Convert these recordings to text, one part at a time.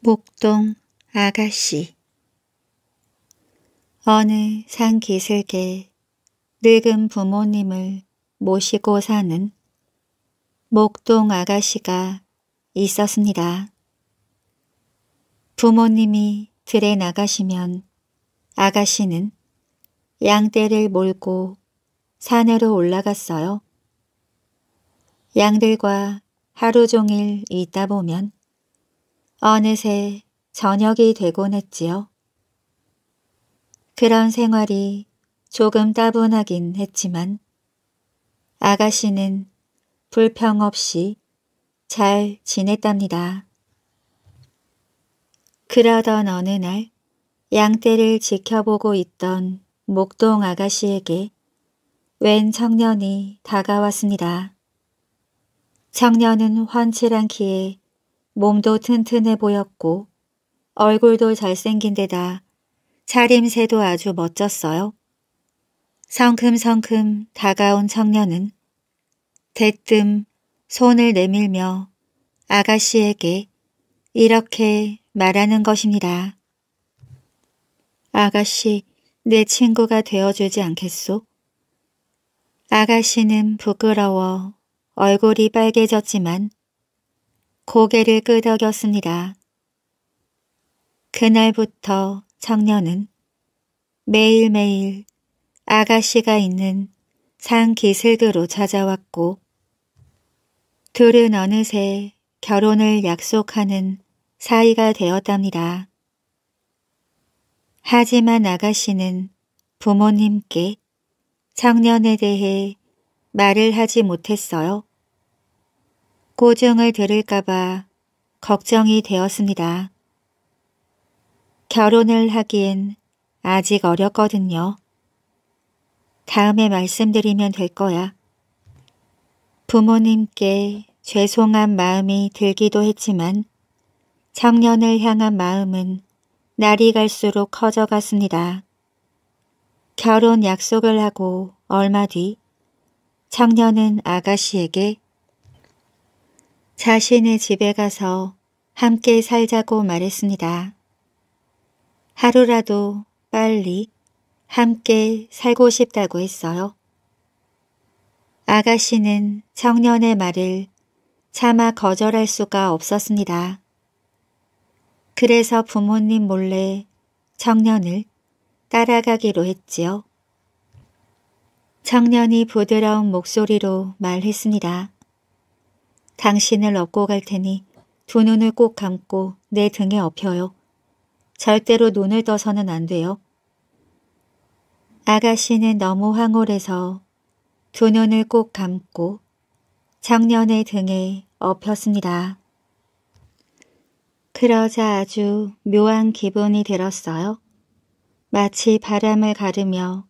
목동 아가씨 어느 산 기슭에 늙은 부모님을 모시고 사는 목동 아가씨가 있었습니다. 부모님이 들에 나가시면 아가씨는 양떼를 몰고 산으로 올라갔어요. 양들과 하루 종일 있다 보면 어느새 저녁이 되곤 했지요. 그런 생활이 조금 따분하긴 했지만 아가씨는 불평 없이 잘 지냈답니다. 그러던 어느 날 양떼를 지켜보고 있던 목동 아가씨에게 웬 청년이 다가왔습니다. 청년은 환칠한 키에 몸도 튼튼해 보였고 얼굴도 잘생긴 데다 차림새도 아주 멋졌어요. 성큼성큼 다가온 청년은 대뜸 손을 내밀며 아가씨에게 이렇게 말하는 것입니다. 아가씨, 내 친구가 되어주지 않겠소? 아가씨는 부끄러워 얼굴이 빨개졌지만 고개를 끄덕였습니다. 그날부터 청년은 매일매일 아가씨가 있는 상기슭으로 찾아왔고 둘은 어느새 결혼을 약속하는 사이가 되었답니다. 하지만 아가씨는 부모님께 청년에 대해 말을 하지 못했어요. 고증을 들을까봐 걱정이 되었습니다. 결혼을 하기엔 아직 어렵거든요. 다음에 말씀드리면 될 거야. 부모님께 죄송한 마음이 들기도 했지만 청년을 향한 마음은 날이 갈수록 커져갔습니다. 결혼 약속을 하고 얼마 뒤 청년은 아가씨에게 자신의 집에 가서 함께 살자고 말했습니다. 하루라도 빨리 함께 살고 싶다고 했어요. 아가씨는 청년의 말을 차마 거절할 수가 없었습니다. 그래서 부모님 몰래 청년을 따라가기로 했지요. 청년이 부드러운 목소리로 말했습니다. 당신을 업고 갈 테니 두 눈을 꼭 감고 내 등에 업혀요. 절대로 눈을 떠서는 안 돼요. 아가씨는 너무 황홀해서 두 눈을 꼭 감고 청년의 등에 업혔습니다. 그러자 아주 묘한 기분이 들었어요. 마치 바람을 가르며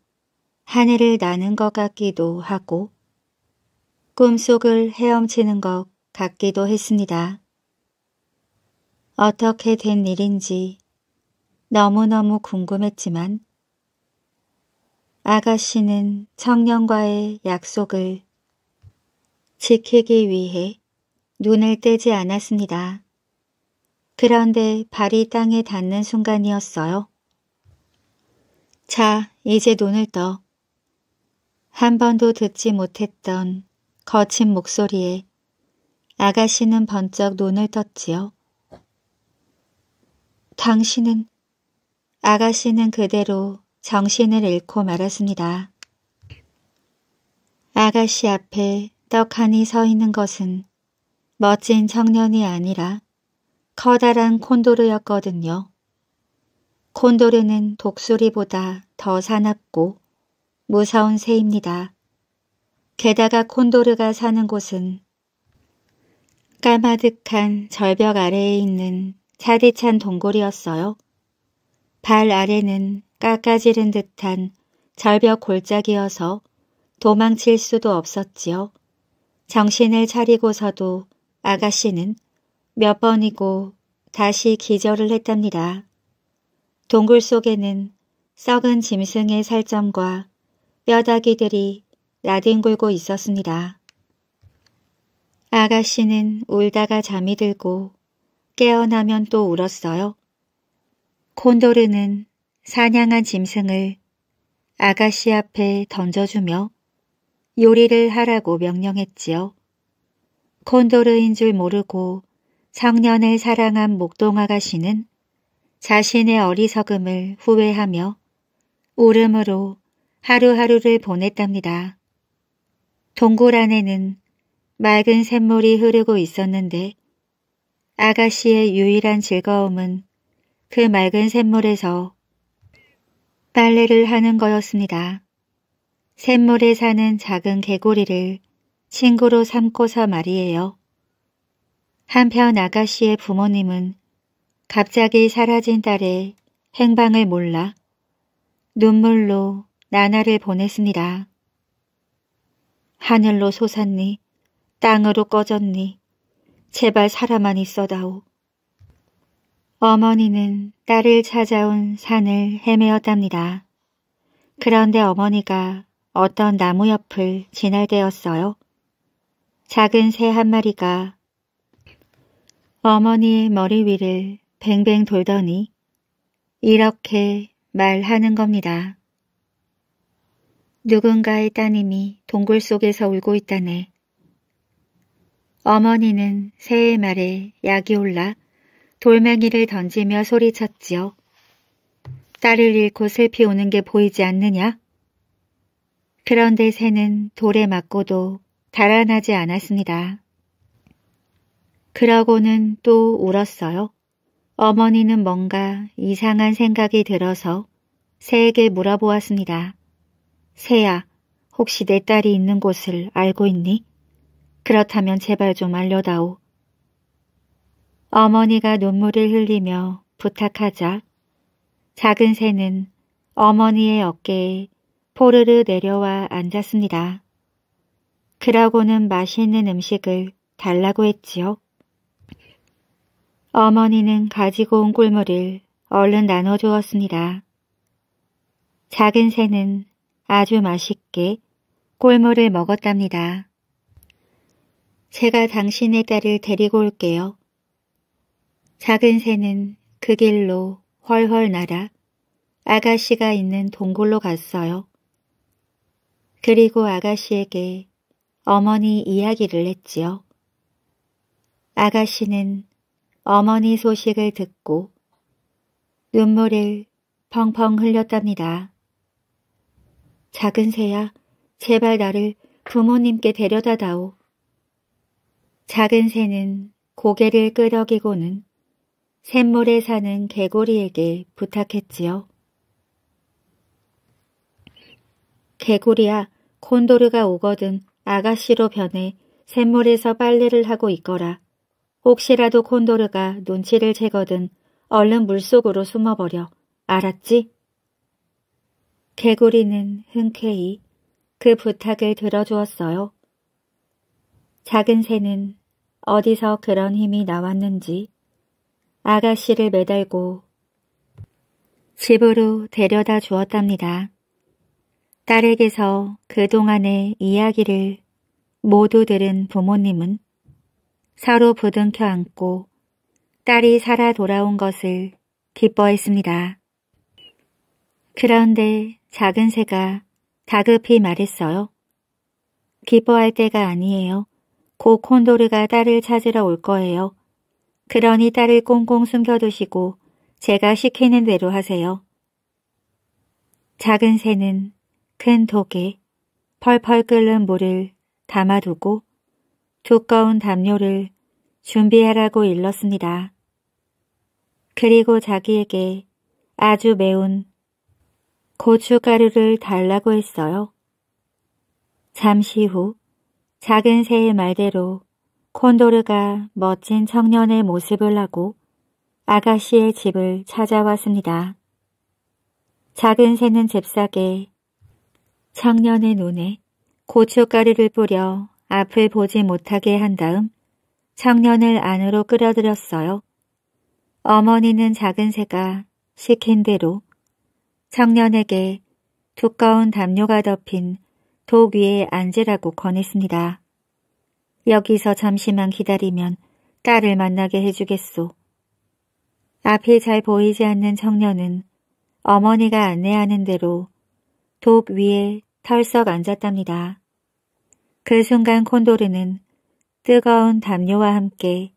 하늘을 나는 것 같기도 하고 꿈속을 헤엄치는 것 같기도 했습니다. 어떻게 된 일인지 너무너무 궁금했지만 아가씨는 청년과의 약속을 지키기 위해 눈을 떼지 않았습니다. 그런데 발이 땅에 닿는 순간이었어요. 자, 이제 눈을 떠. 한 번도 듣지 못했던 거친 목소리에 아가씨는 번쩍 눈을 떴지요. 당신은 아가씨는 그대로 정신을 잃고 말았습니다. 아가씨 앞에 떡하니 서 있는 것은 멋진 청년이 아니라 커다란 콘도르였거든요. 콘도르는 독수리보다 더 사납고 무서운 새입니다. 게다가 콘도르가 사는 곳은 까마득한 절벽 아래에 있는 차디찬 동굴이었어요. 발 아래는 깎아지른 듯한 절벽 골짜기여서 도망칠 수도 없었지요. 정신을 차리고서도 아가씨는 몇 번이고 다시 기절을 했답니다. 동굴 속에는 썩은 짐승의 살점과 뼈다귀들이 나뒹굴고 있었습니다. 아가씨는 울다가 잠이 들고 깨어나면 또 울었어요. 콘도르는 사냥한 짐승을 아가씨 앞에 던져주며 요리를 하라고 명령했지요. 콘도르인 줄 모르고 청년을 사랑한 목동 아가씨는 자신의 어리석음을 후회하며 울음으로 하루하루를 보냈답니다. 동굴 안에는 맑은 샘물이 흐르고 있었는데 아가씨의 유일한 즐거움은 그 맑은 샘물에서 빨래를 하는 거였습니다. 샘물에 사는 작은 개구리를 친구로 삼고서 말이에요. 한편 아가씨의 부모님은 갑자기 사라진 딸의 행방을 몰라 눈물로 나날을 보냈습니다. 하늘로 솟았니 땅으로 꺼졌니. 제발 살아만 있어다오. 어머니는 딸을 찾아온 산을 헤매었답니다. 그런데 어머니가 어떤 나무 옆을 지날 때였어요. 작은 새 한 마리가 어머니의 머리 위를 뱅뱅 돌더니 이렇게 말하는 겁니다. 누군가의 따님이 동굴 속에서 울고 있다네. 어머니는 새의 말에 약이 올라 돌멩이를 던지며 소리쳤지요. 딸을 잃고 슬피 우는 게 보이지 않느냐? 그런데 새는 돌에 맞고도 달아나지 않았습니다. 그러고는 또 울었어요. 어머니는 뭔가 이상한 생각이 들어서 새에게 물어보았습니다. 새야, 혹시 내 딸이 있는 곳을 알고 있니? 그렇다면 제발 좀 알려다오. 어머니가 눈물을 흘리며 부탁하자 작은 새는 어머니의 어깨에 포르르 내려와 앉았습니다. 그러고는 맛있는 음식을 달라고 했지요. 어머니는 가지고 온 꿀물을 얼른 나눠주었습니다. 작은 새는 아주 맛있게 꿀물을 먹었답니다. 제가 당신의 딸을 데리고 올게요. 작은 새는 그 길로 헐헐 날아 아가씨가 있는 동굴로 갔어요. 그리고 아가씨에게 어머니 이야기를 했지요. 아가씨는 어머니 소식을 듣고 눈물을 펑펑 흘렸답니다. 작은 새야, 제발 나를 부모님께 데려다다오. 작은 새는 고개를 끄덕이고는 샘물에 사는 개구리에게 부탁했지요. 개구리야, 콘도르가 오거든 아가씨로 변해 샘물에서 빨래를 하고 있거라. 혹시라도 콘도르가 눈치를 채거든 얼른 물속으로 숨어버려. 알았지? 개구리는 흔쾌히 그 부탁을 들어주었어요. 작은 새는 어디서 그런 힘이 나왔는지 아가씨를 매달고 집으로 데려다 주었답니다. 딸에게서 그동안의 이야기를 모두 들은 부모님은 서로 부둥켜 안고 딸이 살아 돌아온 것을 기뻐했습니다. 그런데 작은 새가 다급히 말했어요. 기뻐할 때가 아니에요. 곧 콘도르가 딸을 찾으러 올 거예요. 그러니 딸을 꽁꽁 숨겨두시고 제가 시키는 대로 하세요. 작은 새는 큰 독에 펄펄 끓는 물을 담아두고 두꺼운 담요를 준비하라고 일렀습니다. 그리고 자기에게 아주 매운 고춧가루를 달라고 했어요. 잠시 후 작은 새의 말대로 콘도르가 멋진 청년의 모습을 하고 아가씨의 집을 찾아왔습니다. 작은 새는 잽싸게 청년의 눈에 고춧가루를 뿌려 앞을 보지 못하게 한 다음 청년을 안으로 끌어들였어요. 어머니는 작은 새가 시킨 대로 청년에게 두꺼운 담요가 덮인 독 위에 앉으라고 권했습니다. 여기서 잠시만 기다리면 딸을 만나게 해주겠소. 앞이 잘 보이지 않는 청년은 어머니가 안내하는 대로 독 위에 털썩 앉았답니다. 그 순간 콘도르는 뜨거운 담요와 함께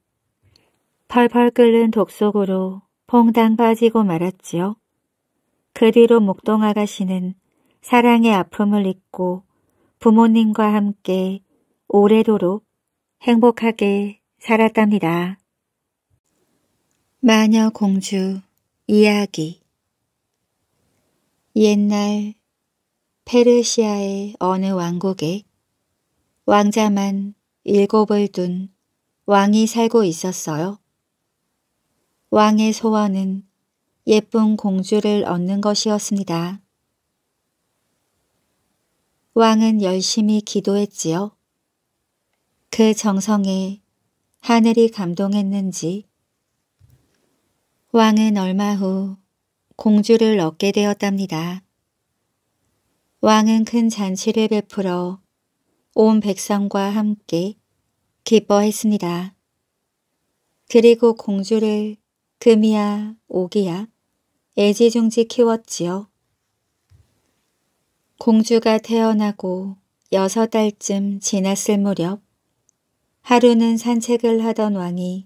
펄펄 끓는 독 속으로 퐁당 빠지고 말았지요. 그 뒤로 목동 아가씨는 사랑의 아픔을 잊고 부모님과 함께 오래도록 행복하게 살았답니다. 마녀 공주 이야기 옛날 페르시아의 어느 왕국에 왕자만 일곱을 둔 왕이 살고 있었어요. 왕의 소원은 예쁜 공주를 얻는 것이었습니다. 왕은 열심히 기도했지요. 그 정성에 하늘이 감동했는지 왕은 얼마 후 공주를 얻게 되었답니다. 왕은 큰 잔치를 베풀어 온 백성과 함께 기뻐했습니다. 그리고 공주를 금이야 오기야 애지중지 키웠지요. 공주가 태어나고 여섯 달쯤 지났을 무렵 하루는 산책을 하던 왕이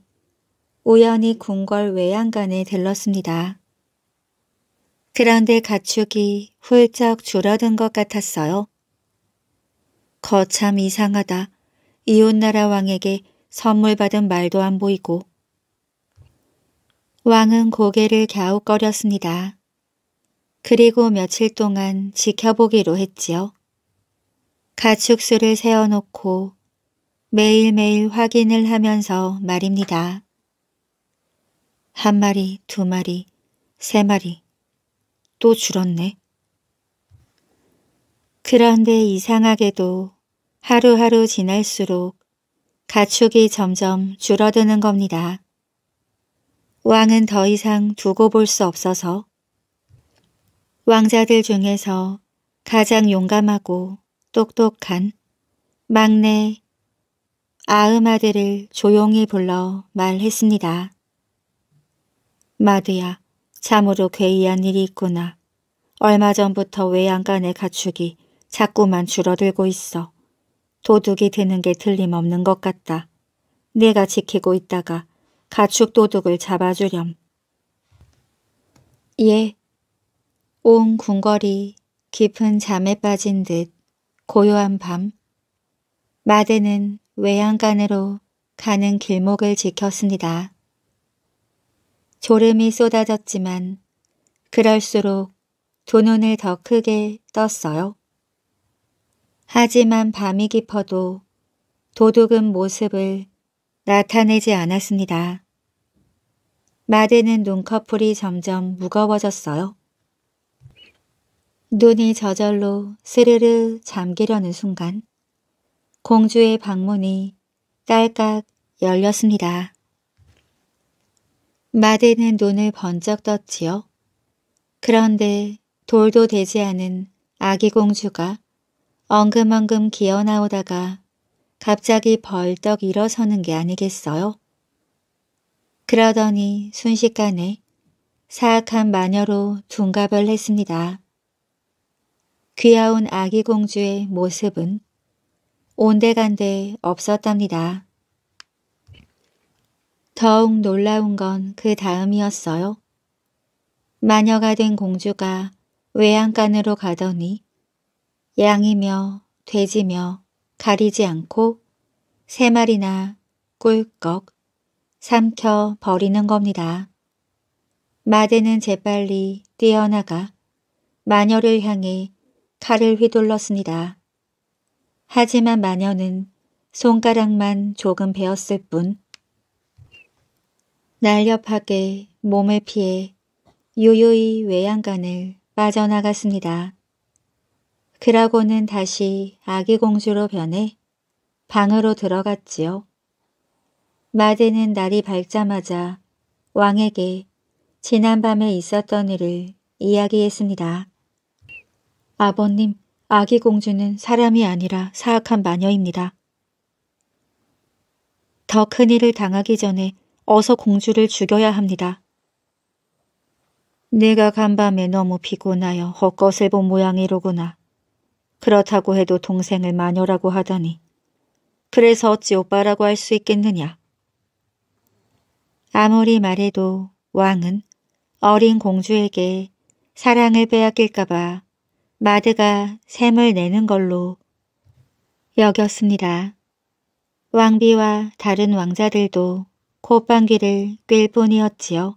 우연히 궁궐 외양간에 들렀습니다. 그런데 가축이 훌쩍 줄어든 것 같았어요. 거참 이상하다. 이웃나라 왕에게 선물 받은 말도 안 보이고. 왕은 고개를 갸웃거렸습니다. 그리고 며칠 동안 지켜보기로 했지요. 가축수를 세워놓고 매일매일 확인을 하면서 말입니다. 한 마리, 두 마리, 세 마리, 또 줄었네. 그런데 이상하게도 하루하루 지날수록 가축이 점점 줄어드는 겁니다. 왕은 더 이상 두고 볼 수 없어서 왕자들 중에서 가장 용감하고 똑똑한 막내 아흐마들을 조용히 불러 말했습니다. 마드야, 참으로 괴이한 일이 있구나. 얼마 전부터 외양간의 가축이 자꾸만 줄어들고 있어. 도둑이 드는게 틀림없는 것 같다. 내가 지키고 있다가 가축 도둑을 잡아주렴. 예, 온 궁궐이 깊은 잠에 빠진 듯 고요한 밤 마대는 외양간으로 가는 길목을 지켰습니다. 졸음이 쏟아졌지만 그럴수록 두 눈을 더 크게 떴어요. 하지만 밤이 깊어도 도둑은 모습을 나타내지 않았습니다. 마대는 눈꺼풀이 점점 무거워졌어요. 눈이 저절로 스르르 잠기려는 순간 공주의 방문이 딸깍 열렸습니다. 마대는 눈을 번쩍 떴지요. 그런데 돌도 되지 않은 아기 공주가 엉금엉금 기어나오다가 갑자기 벌떡 일어서는 게 아니겠어요? 그러더니 순식간에 사악한 마녀로 둔갑을 했습니다. 귀여운 아기 공주의 모습은 온데간데 없었답니다. 더욱 놀라운 건 그 다음이었어요. 마녀가 된 공주가 외양간으로 가더니 양이며 돼지며 가리지 않고 세 마리나 꿀꺽 삼켜 버리는 겁니다. 마대는 재빨리 뛰어나가 마녀를 향해 칼을 휘둘렀습니다. 하지만 마녀는 손가락만 조금 베었을 뿐 날렵하게 몸을 피해 유유히 외양간을 빠져나갔습니다. 그라고는 다시 아기 공주로 변해 방으로 들어갔지요. 마대는 날이 밝자마자 왕에게 지난밤에 있었던 일을 이야기했습니다. 아버님, 아기 공주는 사람이 아니라 사악한 마녀입니다. 더 큰 일을 당하기 전에 어서 공주를 죽여야 합니다. 내가 간밤에 너무 피곤하여 헛것을 본 모양이로구나. 그렇다고 해도 동생을 마녀라고 하다니. 그래서 어찌 오빠라고 할 수 있겠느냐. 아무리 말해도 왕은 어린 공주에게 사랑을 빼앗길까봐 마드가 샘을 내는 걸로 여겼습니다. 왕비와 다른 왕자들도 콧방귀를 꿰 뿐이었지요.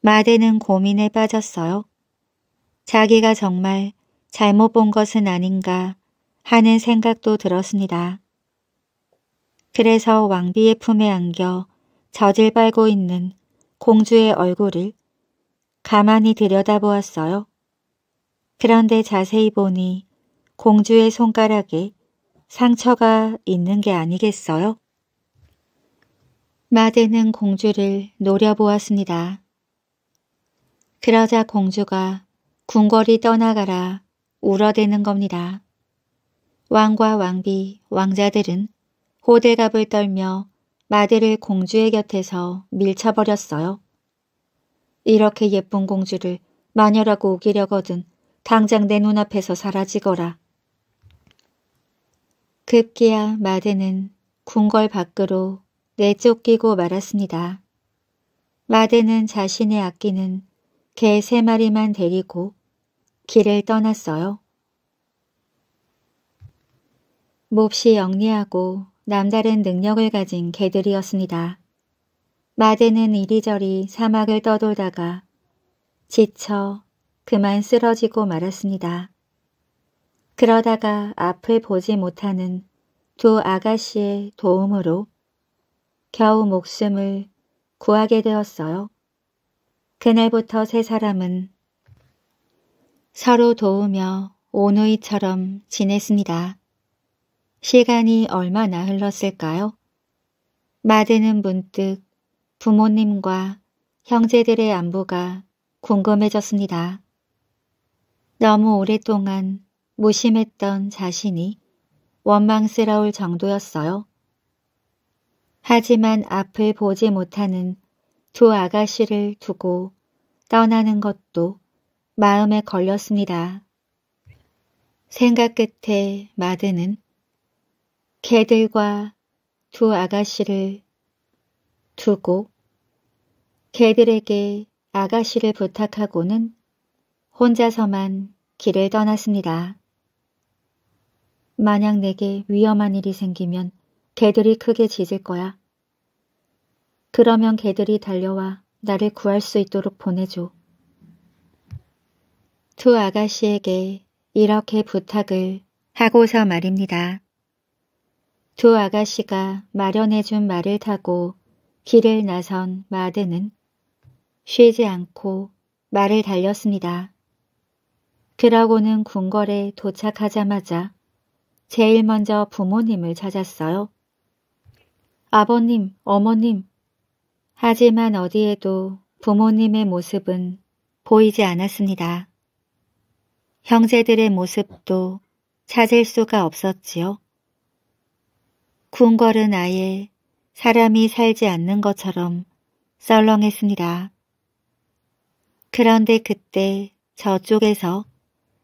마드는 고민에 빠졌어요. 자기가 정말 잘못 본 것은 아닌가 하는 생각도 들었습니다. 그래서 왕비의 품에 안겨 젖을 빨고 있는 공주의 얼굴을 가만히 들여다보았어요. 그런데 자세히 보니 공주의 손가락에 상처가 있는 게 아니겠어요? 마대는 공주를 노려보았습니다. 그러자 공주가 궁궐이 떠나가라 울어대는 겁니다. 왕과 왕비, 왕자들은 호대갑을 떨며 마대를 공주의 곁에서 밀쳐버렸어요. 이렇게 예쁜 공주를 마녀라고 우기려거든 당장 내 눈앞에서 사라지거라. 급기야 마대는 궁궐 밖으로 내쫓기고 말았습니다. 마대는 자신의 아끼는 개 세 마리만 데리고 길을 떠났어요. 몹시 영리하고 남다른 능력을 가진 개들이었습니다. 마대는 이리저리 사막을 떠돌다가 지쳐 그만 쓰러지고 말았습니다. 그러다가 앞을 보지 못하는 두 아가씨의 도움으로 겨우 목숨을 구하게 되었어요. 그날부터 세 사람은 서로 도우며 오누이처럼 지냈습니다. 시간이 얼마나 흘렀을까요? 마드는 문득 부모님과 형제들의 안부가 궁금해졌습니다. 너무 오랫동안 무심했던 자신이 원망스러울 정도였어요. 하지만 앞을 보지 못하는 두 아가씨를 두고 떠나는 것도 마음에 걸렸습니다. 생각 끝에 마드는 개들과 두 아가씨를 두고 개들에게 아가씨를 부탁하고는 혼자서만 길을 떠났습니다. 만약 내게 위험한 일이 생기면 개들이 크게 짖을 거야. 그러면 개들이 달려와 나를 구할 수 있도록 보내줘. 두 아가씨에게 이렇게 부탁을 하고서 말입니다. 두 아가씨가 마련해준 말을 타고 길을 나선 마드는 쉬지 않고 말을 달렸습니다. 그러고는 궁궐에 도착하자마자 제일 먼저 부모님을 찾았어요. 아버님, 어머님. 하지만 어디에도 부모님의 모습은 보이지 않았습니다. 형제들의 모습도 찾을 수가 없었지요. 궁궐은 아예 사람이 살지 않는 것처럼 썰렁했습니다. 그런데 그때 저쪽에서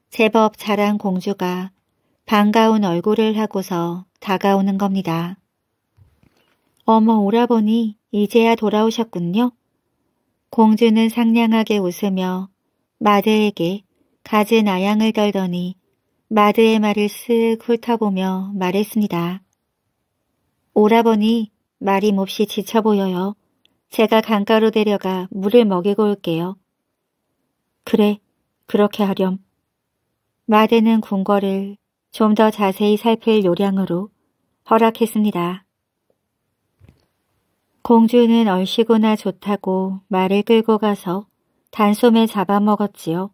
제법 자란 공주가 반가운 얼굴을 하고서 다가오는 겁니다. 어머 오라버니 이제야 돌아오셨군요. 공주는 상냥하게 웃으며 마드에게 가진 아양을 덜더니 마드의 말을 쓱 훑어보며 말했습니다. 오라버니 말이 몹시 지쳐 보여요. 제가 강가로 데려가 물을 먹이고 올게요. 그래, 그렇게 하렴. 마대는 궁궐을 좀 더 자세히 살필 요량으로 허락했습니다. 공주는 얼씨구나 좋다고 말을 끌고 가서 단숨에 잡아먹었지요.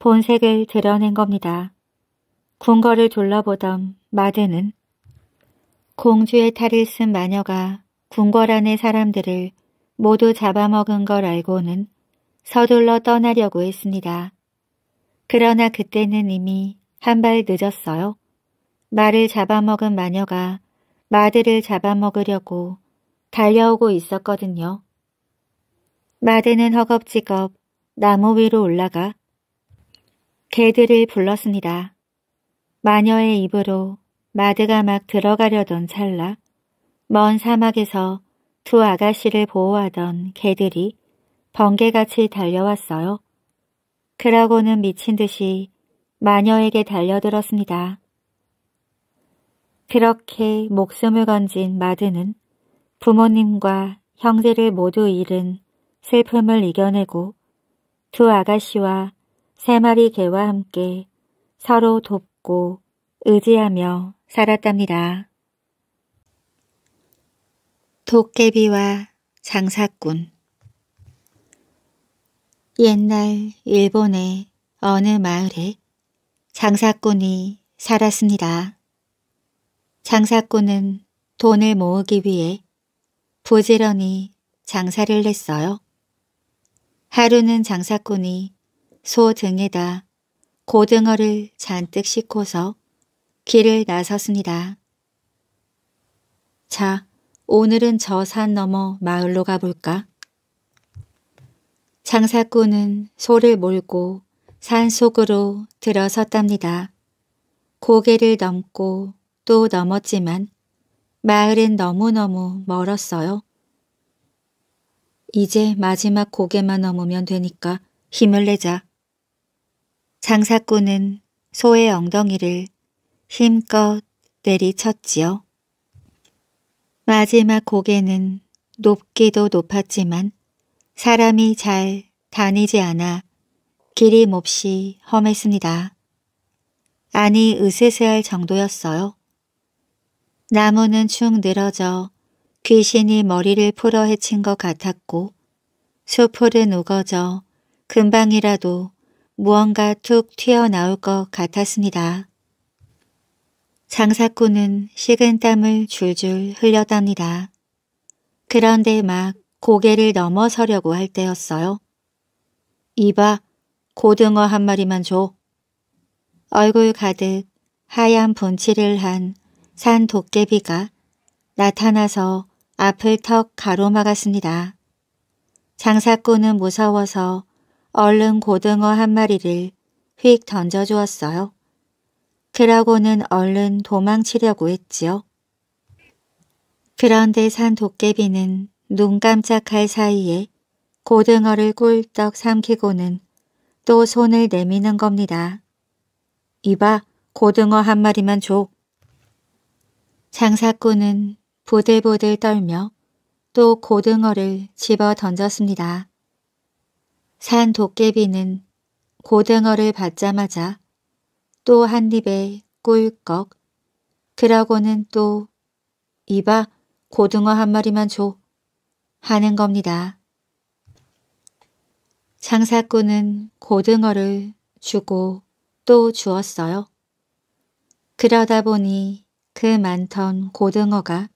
본색을 드러낸 겁니다. 궁궐을 둘러보던 마대는 공주의 탈을 쓴 마녀가 궁궐 안의 사람들을 모두 잡아먹은 걸 알고는 서둘러 떠나려고 했습니다. 그러나 그때는 이미 한 발 늦었어요. 말을 잡아먹은 마녀가 마드를 잡아먹으려고 달려오고 있었거든요. 마드는 허겁지겁 나무 위로 올라가 개들을 불렀습니다. 마녀의 입으로 마드가 막 들어가려던 찰나 먼 사막에서 두 아가씨를 보호하던 개들이 번개같이 달려왔어요. 그러고는 미친 듯이 마녀에게 달려들었습니다. 그렇게 목숨을 건진 마드는 부모님과 형제를 모두 잃은 슬픔을 이겨내고 두 아가씨와 세 마리 개와 함께 서로 돕고 의지하며 살았답니다. 도깨비와 장사꾼 옛날 일본의 어느 마을에 장사꾼이 살았습니다. 장사꾼은 돈을 모으기 위해 부지런히 장사를 했어요. 하루는 장사꾼이 소 등에다 고등어를 잔뜩 싣고서 길을 나섰습니다. 자, 오늘은 저 산 너머 마을로 가볼까? 장사꾼은 소를 몰고 산 속으로 들어섰답니다. 고개를 넘고 또 넘었지만 마을은 너무너무 멀었어요. 이제 마지막 고개만 넘으면 되니까 힘을 내자. 장사꾼은 소의 엉덩이를 힘껏 내리쳤지요. 마지막 고개는 높기도 높았지만 사람이 잘 다니지 않아 길이 몹시 험했습니다. 아니 으스스할 정도였어요. 나무는 축 늘어져 귀신이 머리를 풀어 헤친 것 같았고 수풀은 우거져 금방이라도 무언가 툭 튀어나올 것 같았습니다. 장사꾼은 식은 땀을 줄줄 흘렸답니다. 그런데 막 고개를 넘어서려고 할 때였어요. 이봐, 고등어 한 마리만 줘. 얼굴 가득 하얀 분칠을 한 산 도깨비가 나타나서 앞을 턱 가로막았습니다. 장사꾼은 무서워서 얼른 고등어 한 마리를 휙 던져주었어요. 그러고는 얼른 도망치려고 했지요. 그런데 산 도깨비는 눈 깜짝할 사이에 고등어를 꿀떡 삼키고는 또 손을 내미는 겁니다. 이봐 고등어 한 마리만 줘. 장사꾼은 보들보들 떨며 또 고등어를 집어 던졌습니다. 산 도깨비는 고등어를 받자마자 또 한 입에 꿀꺽 그러고는 또 이봐 고등어 한 마리만 줘 하는 겁니다. 장사꾼은 고등어를 주고 또 주었어요. 그러다 보니 그 많던 고등어가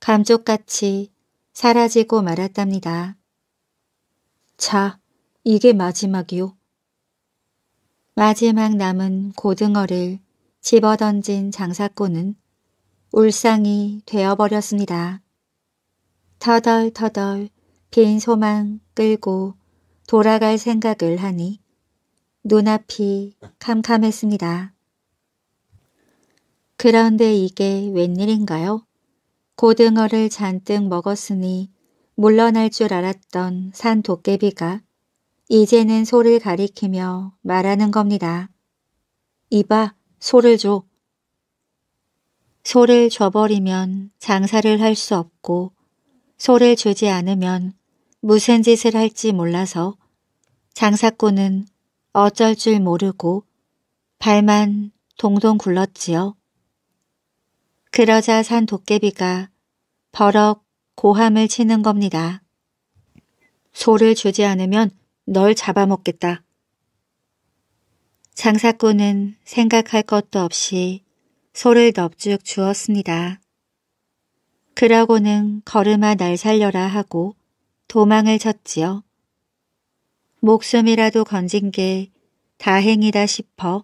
감쪽같이 사라지고 말았답니다. 자, 이게 마지막이요. 마지막 남은 고등어를 집어던진 장사꾼은 울상이 되어버렸습니다. 터덜터덜 빈 소망 끌고 돌아갈 생각을 하니 눈앞이 캄캄했습니다. 그런데 이게 웬일인가요? 고등어를 잔뜩 먹었으니 물러날 줄 알았던 산 도깨비가 이제는 소를 가리키며 말하는 겁니다. 이봐, 소를 줘. 소를 줘버리면 장사를 할 수 없고 소를 주지 않으면 무슨 짓을 할지 몰라서 장사꾼은 어쩔 줄 모르고 발만 동동 굴렀지요. 그러자 산 도깨비가 버럭 고함을 치는 겁니다. 소를 주지 않으면 널 잡아먹겠다. 장사꾼은 생각할 것도 없이 소를 넙죽 주었습니다. 그러고는 걸음아 날 살려라 하고 도망을 쳤지요. 목숨이라도 건진 게 다행이다 싶어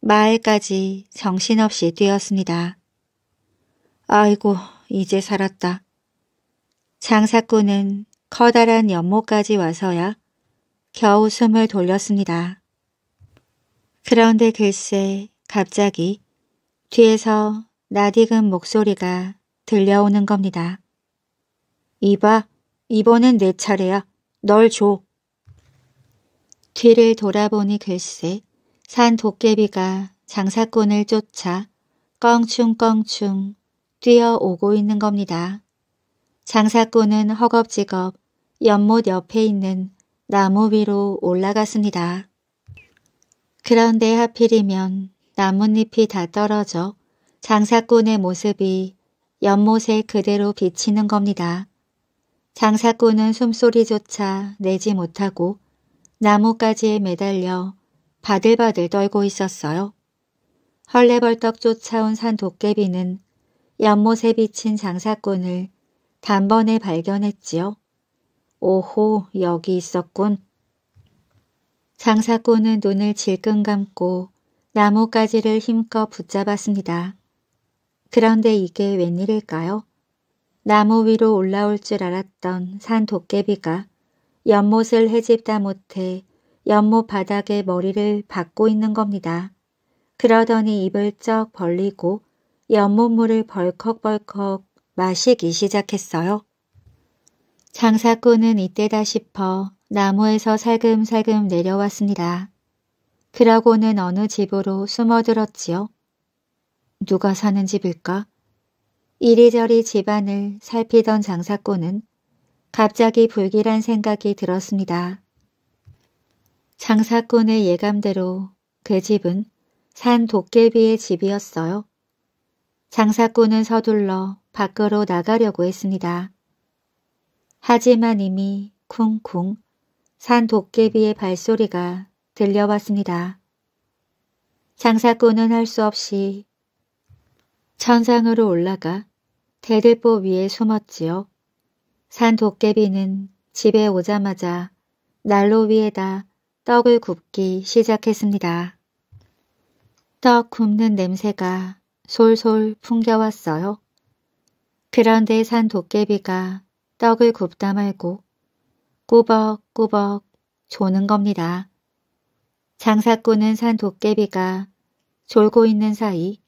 마을까지 정신없이 뛰었습니다. 아이고 이제 살았다. 장사꾼은 커다란 연못까지 와서야 겨우 숨을 돌렸습니다. 그런데 글쎄 갑자기 뒤에서 나익은 목소리가 들려오는 겁니다. 이봐, 이번엔 내 차례야. 널 줘. 뒤를 돌아보니 글쎄 산 도깨비가 장사꾼을 쫓아 껑충껑충 뛰어오고 있는 겁니다. 장사꾼은 허겁지겁 연못 옆에 있는 나무 위로 올라갔습니다. 그런데 하필이면 나뭇잎이 다 떨어져 장사꾼의 모습이 연못에 그대로 비치는 겁니다. 장사꾼은 숨소리조차 내지 못하고 나뭇가지에 매달려 바들바들 떨고 있었어요. 헐레벌떡 쫓아온 산 도깨비는 연못에 비친 장사꾼을 단번에 발견했지요. 오호 여기 있었군. 장사꾼은 눈을 질끈 감고 나뭇가지를 힘껏 붙잡았습니다. 그런데 이게 웬일일까요? 나무 위로 올라올 줄 알았던 산 도깨비가 연못을 헤집다 못해 연못 바닥에 머리를 박고 있는 겁니다. 그러더니 입을 쩍 벌리고 연못물을 벌컥벌컥 마시기 시작했어요. 장사꾼은 이때다 싶어 나무에서 살금살금 내려왔습니다. 그러고는 어느 집으로 숨어들었지요. 누가 사는 집일까? 이리저리 집안을 살피던 장사꾼은 갑자기 불길한 생각이 들었습니다. 장사꾼의 예감대로 그 집은 산 도깨비의 집이었어요. 장사꾼은 서둘러 밖으로 나가려고 했습니다. 하지만 이미 쿵쿵 산 도깨비의 발소리가 들려왔습니다. 장사꾼은 할 수 없이 천상으로 올라가 대들보 위에 숨었지요. 산 도깨비는 집에 오자마자 난로 위에다 떡을 굽기 시작했습니다. 떡 굽는 냄새가 솔솔 풍겨왔어요. 그런데 산 도깨비가 떡을 굽다 말고 꾸벅꾸벅 조는 겁니다. 장사꾼은 산 도깨비가 졸고 있는 사이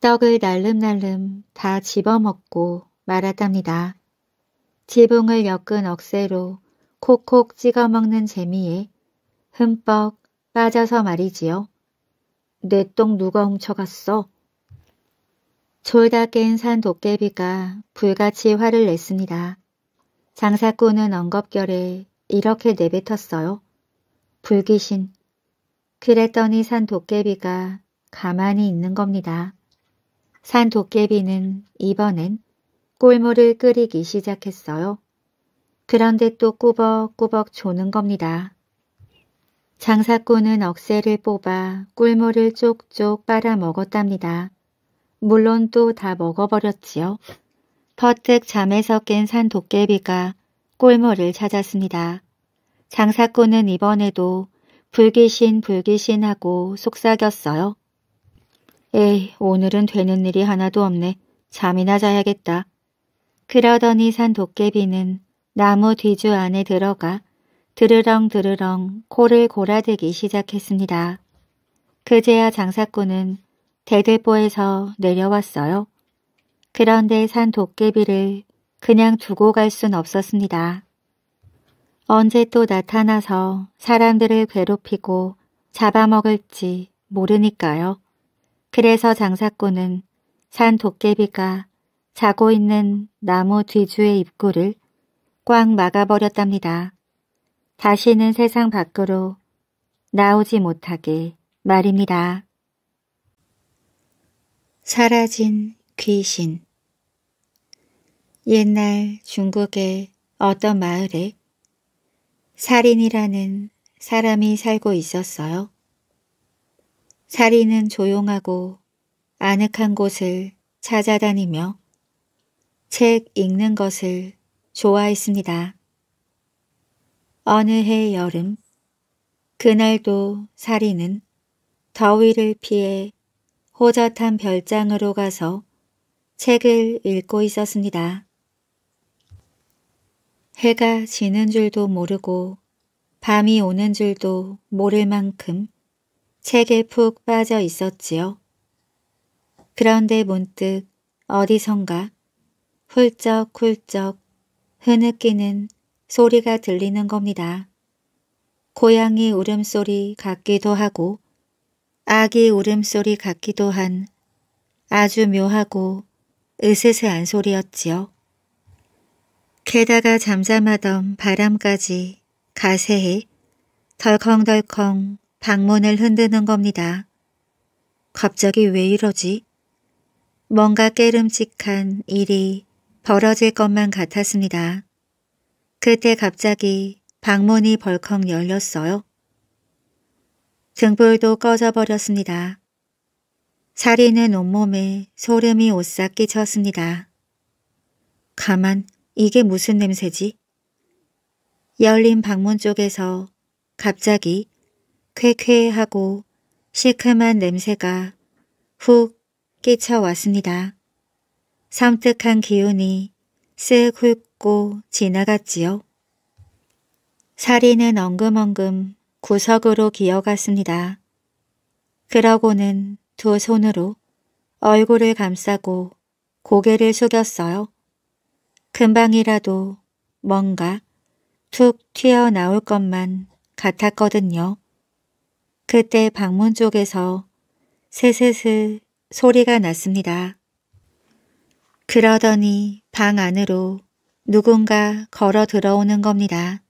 떡을 날름날름 다 집어먹고 말았답니다. 지붕을 엮은 억새로 콕콕 찍어먹는 재미에 흠뻑 빠져서 말이지요. 내 똥 누가 훔쳐갔어? 졸다 깬 산 도깨비가 불같이 화를 냈습니다. 장사꾼은 엉겁결에 이렇게 내뱉었어요. 불귀신. 그랬더니 산 도깨비가 가만히 있는 겁니다. 산 도깨비는 이번엔 꿀물을 끓이기 시작했어요. 그런데 또 꾸벅꾸벅 조는 겁니다. 장사꾼은 억새를 뽑아 꿀물을 쪽쪽 빨아먹었답니다. 물론 또 다 먹어버렸지요. 퍼뜩 잠에서 깬 산 도깨비가 꿀물을 찾았습니다. 장사꾼은 이번에도 불귀신 불귀신하고 속삭였어요. 에이, 오늘은 되는 일이 하나도 없네. 잠이나 자야겠다. 그러더니 산 도깨비는 나무 뒤주 안에 들어가 드르렁 드르렁 코를 골아대기 시작했습니다. 그제야 장사꾼은 대대보에서 내려왔어요. 그런데 산 도깨비를 그냥 두고 갈 순 없었습니다. 언제 또 나타나서 사람들을 괴롭히고 잡아먹을지 모르니까요. 그래서 장사꾼은 산 도깨비가 자고 있는 나무 뒤주의 입구를 꽉 막아버렸답니다. 다시는 세상 밖으로 나오지 못하게 말입니다. 사라진 귀신 옛날 중국의 어떤 마을에 살인이라는 사람이 살고 있었어요. 사리는 조용하고 아늑한 곳을 찾아다니며 책 읽는 것을 좋아했습니다. 어느 해 여름 그날도 사리는 더위를 피해 호젓한 별장으로 가서 책을 읽고 있었습니다. 해가 지는 줄도 모르고 밤이 오는 줄도 모를 만큼 책에 푹 빠져 있었지요. 그런데 문득 어디선가 훌쩍훌쩍 흐느끼는 소리가 들리는 겁니다. 고양이 울음소리 같기도 하고 아기 울음소리 같기도 한 아주 묘하고 으스스한 소리였지요. 게다가 잠잠하던 바람까지 가세해 덜컹덜컹 방문을 흔드는 겁니다. 갑자기 왜 이러지? 뭔가 깨름직한 일이 벌어질 것만 같았습니다. 그때 갑자기 방문이 벌컥 열렸어요. 등불도 꺼져버렸습니다. 사리는 온몸에 소름이 오싹 끼쳤습니다. 가만, 이게 무슨 냄새지? 열린 방문 쪽에서 갑자기 쾌쾌하고 시큼한 냄새가 훅 끼쳐왔습니다. 섬뜩한 기운이 쓱 훑고 지나갔지요. 사리는 엉금엉금 구석으로 기어갔습니다. 그러고는 두 손으로 얼굴을 감싸고 고개를 숙였어요. 금방이라도 뭔가 툭 튀어나올 것만 같았거든요. 그때 방문 쪽에서 세세스 소리가 났습니다. 그러더니 방 안으로 누군가 걸어 들어오는 겁니다.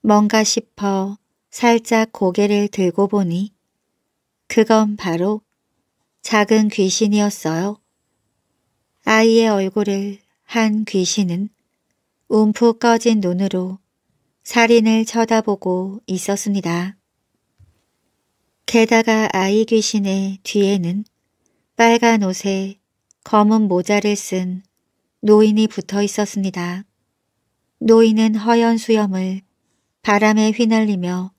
뭔가 싶어 살짝 고개를 들고 보니 그건 바로 작은 귀신이었어요. 아이의 얼굴을 한 귀신은 움푹 꺼진 눈으로 살인을 쳐다보고 있었습니다. 게다가 아이 귀신의 뒤에는 빨간 옷에 검은 모자를 쓴 노인이 붙어 있었습니다. 노인은 허연 수염을 바람에 휘날리며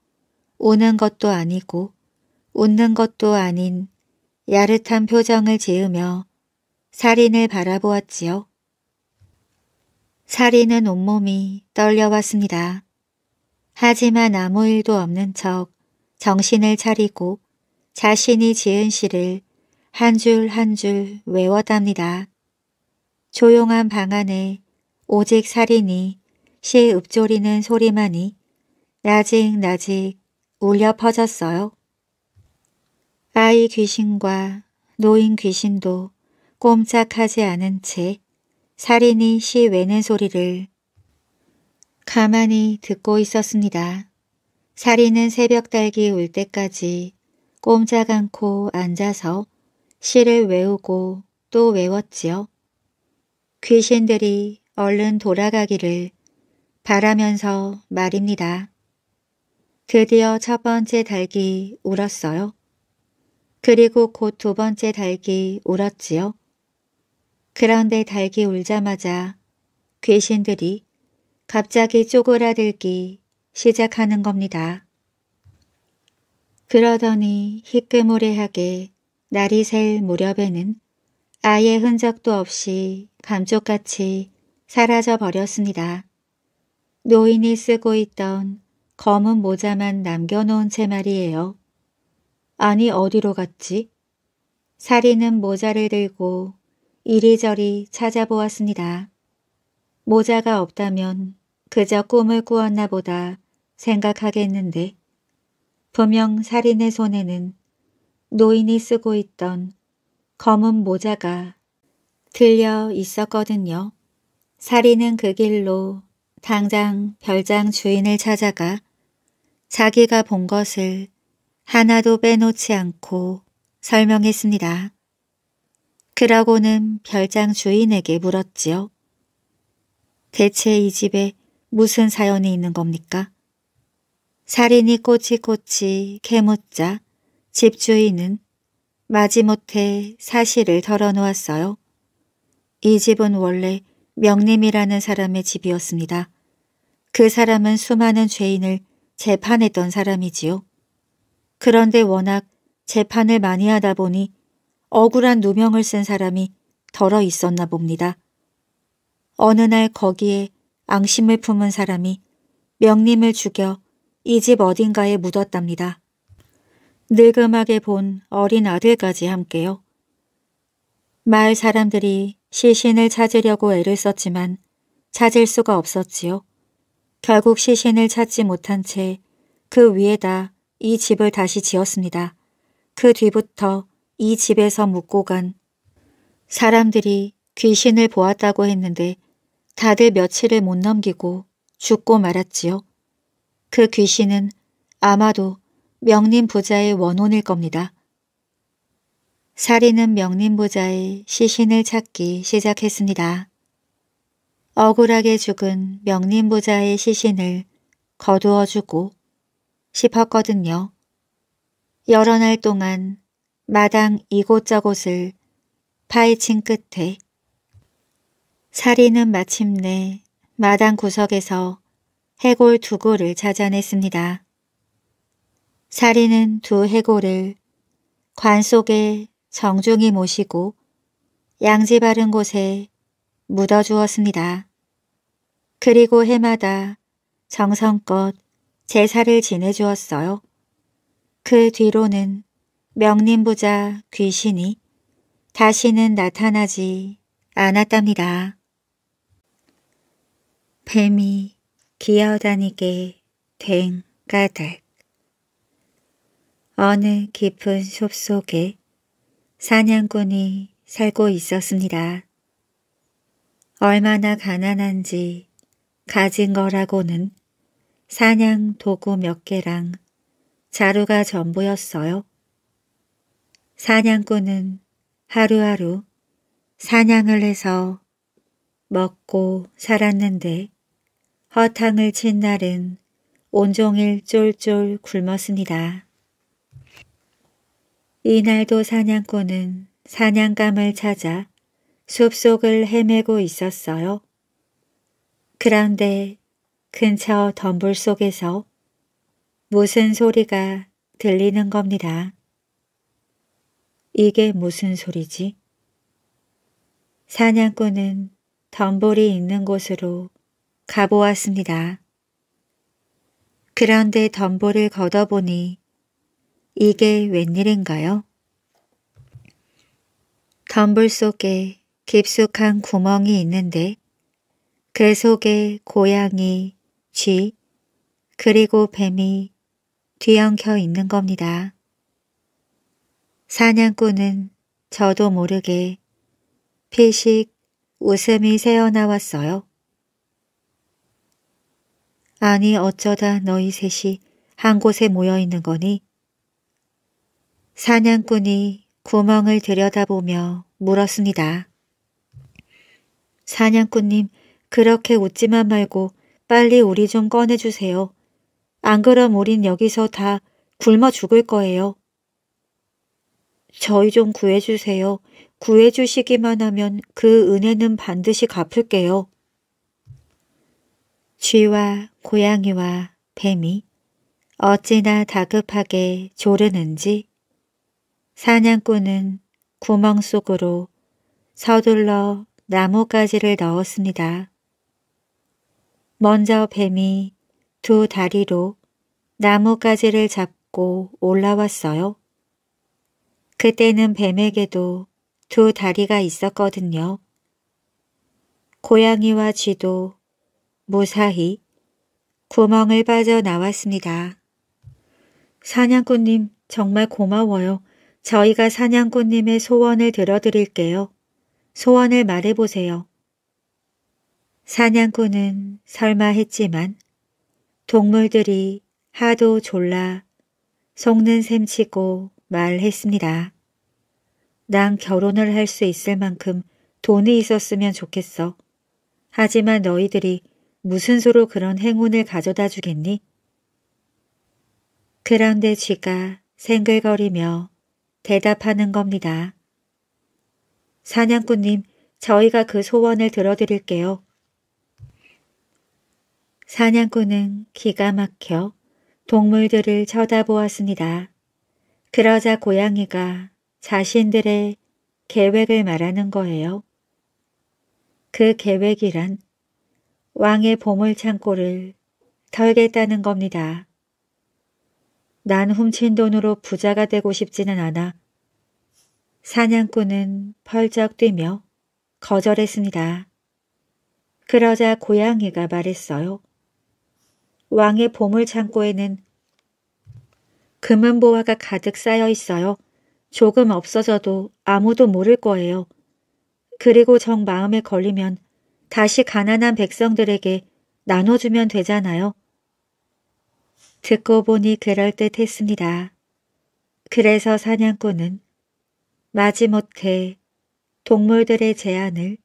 우는 것도 아니고 웃는 것도 아닌 야릇한 표정을 지으며 살인을 바라보았지요. 살인은 온몸이 떨려왔습니다. 하지만 아무 일도 없는 척 정신을 차리고 자신이 지은 시를 한 줄 한 줄외워답니다 조용한 방 안에 오직 살인이 시 읊조리는 소리만이 나직나직 울려 퍼졌어요. 아이 귀신과 노인 귀신도 꼼짝하지 않은 채 살인이 시 외는 소리를 가만히 듣고 있었습니다. 사리는 새벽 달기 울 때까지 꼼짝 않고 앉아서 시를 외우고 또 외웠지요. 귀신들이 얼른 돌아가기를 바라면서 말입니다. 드디어 첫 번째 달기 울었어요. 그리고 곧 두 번째 달기 울었지요. 그런데 달기 울자마자 귀신들이 갑자기 쪼그라들기 시작하는 겁니다. 그러더니 희끄무레하게 날이 셀 무렵에는 아예 흔적도 없이 감쪽같이 사라져 버렸습니다. 노인이 쓰고 있던 검은 모자만 남겨놓은 채 말이에요. 아니 어디로 갔지? 사리는 모자를 들고 이리저리 찾아보았습니다. 모자가 없다면 그저 꿈을 꾸었나 보다 생각하겠는데 분명 살인의 손에는 노인이 쓰고 있던 검은 모자가 들려 있었거든요. 살인은 그 길로 당장 별장 주인을 찾아가 자기가 본 것을 하나도 빼놓지 않고 설명했습니다. 그러고는 별장 주인에게 물었지요. 대체 이 집에 무슨 사연이 있는 겁니까? 살인이 꼬치꼬치 캐묻자 집주인은 마지못해 사실을 덜어놓았어요. 이 집은 원래 명림이라는 사람의 집이었습니다. 그 사람은 수많은 죄인을 재판했던 사람이지요. 그런데 워낙 재판을 많이 하다 보니 억울한 누명을 쓴 사람이 덜어 있었나 봅니다. 어느 날 거기에 앙심을 품은 사람이 명림을 죽여 이집 어딘가에 묻었답니다. 늙음하게 본 어린 아들까지 함께요. 마을 사람들이 시신을 찾으려고 애를 썼지만 찾을 수가 없었지요. 결국 시신을 찾지 못한 채 그 위에다 이 집을 다시 지었습니다. 그 뒤부터 이 집에서 묵고 간 사람들이 귀신을 보았다고 했는데 다들 며칠을 못 넘기고 죽고 말았지요. 그 귀신은 아마도 명림 부자의 원혼일 겁니다. 사리는 명림 부자의 시신을 찾기 시작했습니다. 억울하게 죽은 명림 부자의 시신을 거두어주고 싶었거든요. 여러 날 동안 마당 이곳저곳을 파헤친 끝에 사리는 마침내 마당 구석에서 해골 두 골을 찾아냈습니다. 사리는 두 해골을 관 속에 정중히 모시고 양지 바른 곳에 묻어 주었습니다. 그리고 해마다 정성껏 제사를 지내 주었어요. 그 뒤로는 명림부자 귀신이 다시는 나타나지 않았답니다. 뱀이 기어다니게 된 까닭 어느 깊은 숲속에 사냥꾼이 살고 있었습니다. 얼마나 가난한지 가진 거라고는 사냥 도구 몇 개랑 자루가 전부였어요. 사냥꾼은 하루하루 사냥을 해서 먹고 살았는데 허탕을 친 날은 온종일 쫄쫄 굶었습니다. 이날도 사냥꾼은 사냥감을 찾아 숲속을 헤매고 있었어요. 그런데 근처 덤불 속에서 무슨 소리가 들리는 겁니다. 이게 무슨 소리지? 사냥꾼은 덤불이 있는 곳으로 가보았습니다. 그런데 덤보를 걷어보니 이게 웬일인가요? 덤불 속에 깊숙한 구멍이 있는데 그 속에 고양이, 쥐, 그리고 뱀이 뒤엉켜 있는 겁니다. 사냥꾼은 저도 모르게 피식 웃음이 새어나왔어요. 아니 어쩌다 너희 셋이 한 곳에 모여 있는 거니? 사냥꾼이 구멍을 들여다보며 물었습니다. 사냥꾼님, 그렇게 웃지만 말고 빨리 우리 좀 꺼내주세요. 안 그럼 우린 여기서 다 굶어 죽을 거예요. 저희 좀 구해주세요. 구해주시기만 하면 그 은혜는 반드시 갚을게요. 쥐와 고양이와 뱀이 어찌나 다급하게 조르는지 사냥꾼은 구멍 속으로 서둘러 나뭇가지를 넣었습니다. 먼저 뱀이 두 다리로 나뭇가지를 잡고 올라왔어요. 그때는 뱀에게도 두 다리가 있었거든요. 고양이와 쥐도 무사히 구멍을 빠져나왔습니다. 사냥꾼님 정말 고마워요. 저희가 사냥꾼님의 소원을 들어드릴게요. 소원을 말해보세요. 사냥꾼은 설마 했지만 동물들이 하도 졸라 속는 셈치고 말했습니다. 난 결혼을 할 수 있을 만큼 돈이 있었으면 좋겠어. 하지만 너희들이 무슨 소로 그런 행운을 가져다 주겠니? 그런데 쥐가 생글거리며 대답하는 겁니다. 사냥꾼님, 저희가 그 소원을 들어드릴게요. 사냥꾼은 기가 막혀 동물들을 쳐다보았습니다. 그러자 고양이가 자신들의 계획을 말하는 거예요. 그 계획이란 왕의 보물 창고를 털겠다는 겁니다. 난 훔친 돈으로 부자가 되고 싶지는 않아 사냥꾼은 펄쩍 뛰며 거절했습니다. 그러자 고양이가 말했어요. 왕의 보물 창고에는 금은보화가 가득 쌓여 있어요. 조금 없어져도 아무도 모를 거예요. 그리고 정 마음에 걸리면 다시 가난한 백성들에게 나눠주면 되잖아요. 듣고 보니 그럴듯했습니다. 그래서 사냥꾼은 마지못해 동물들의 제안을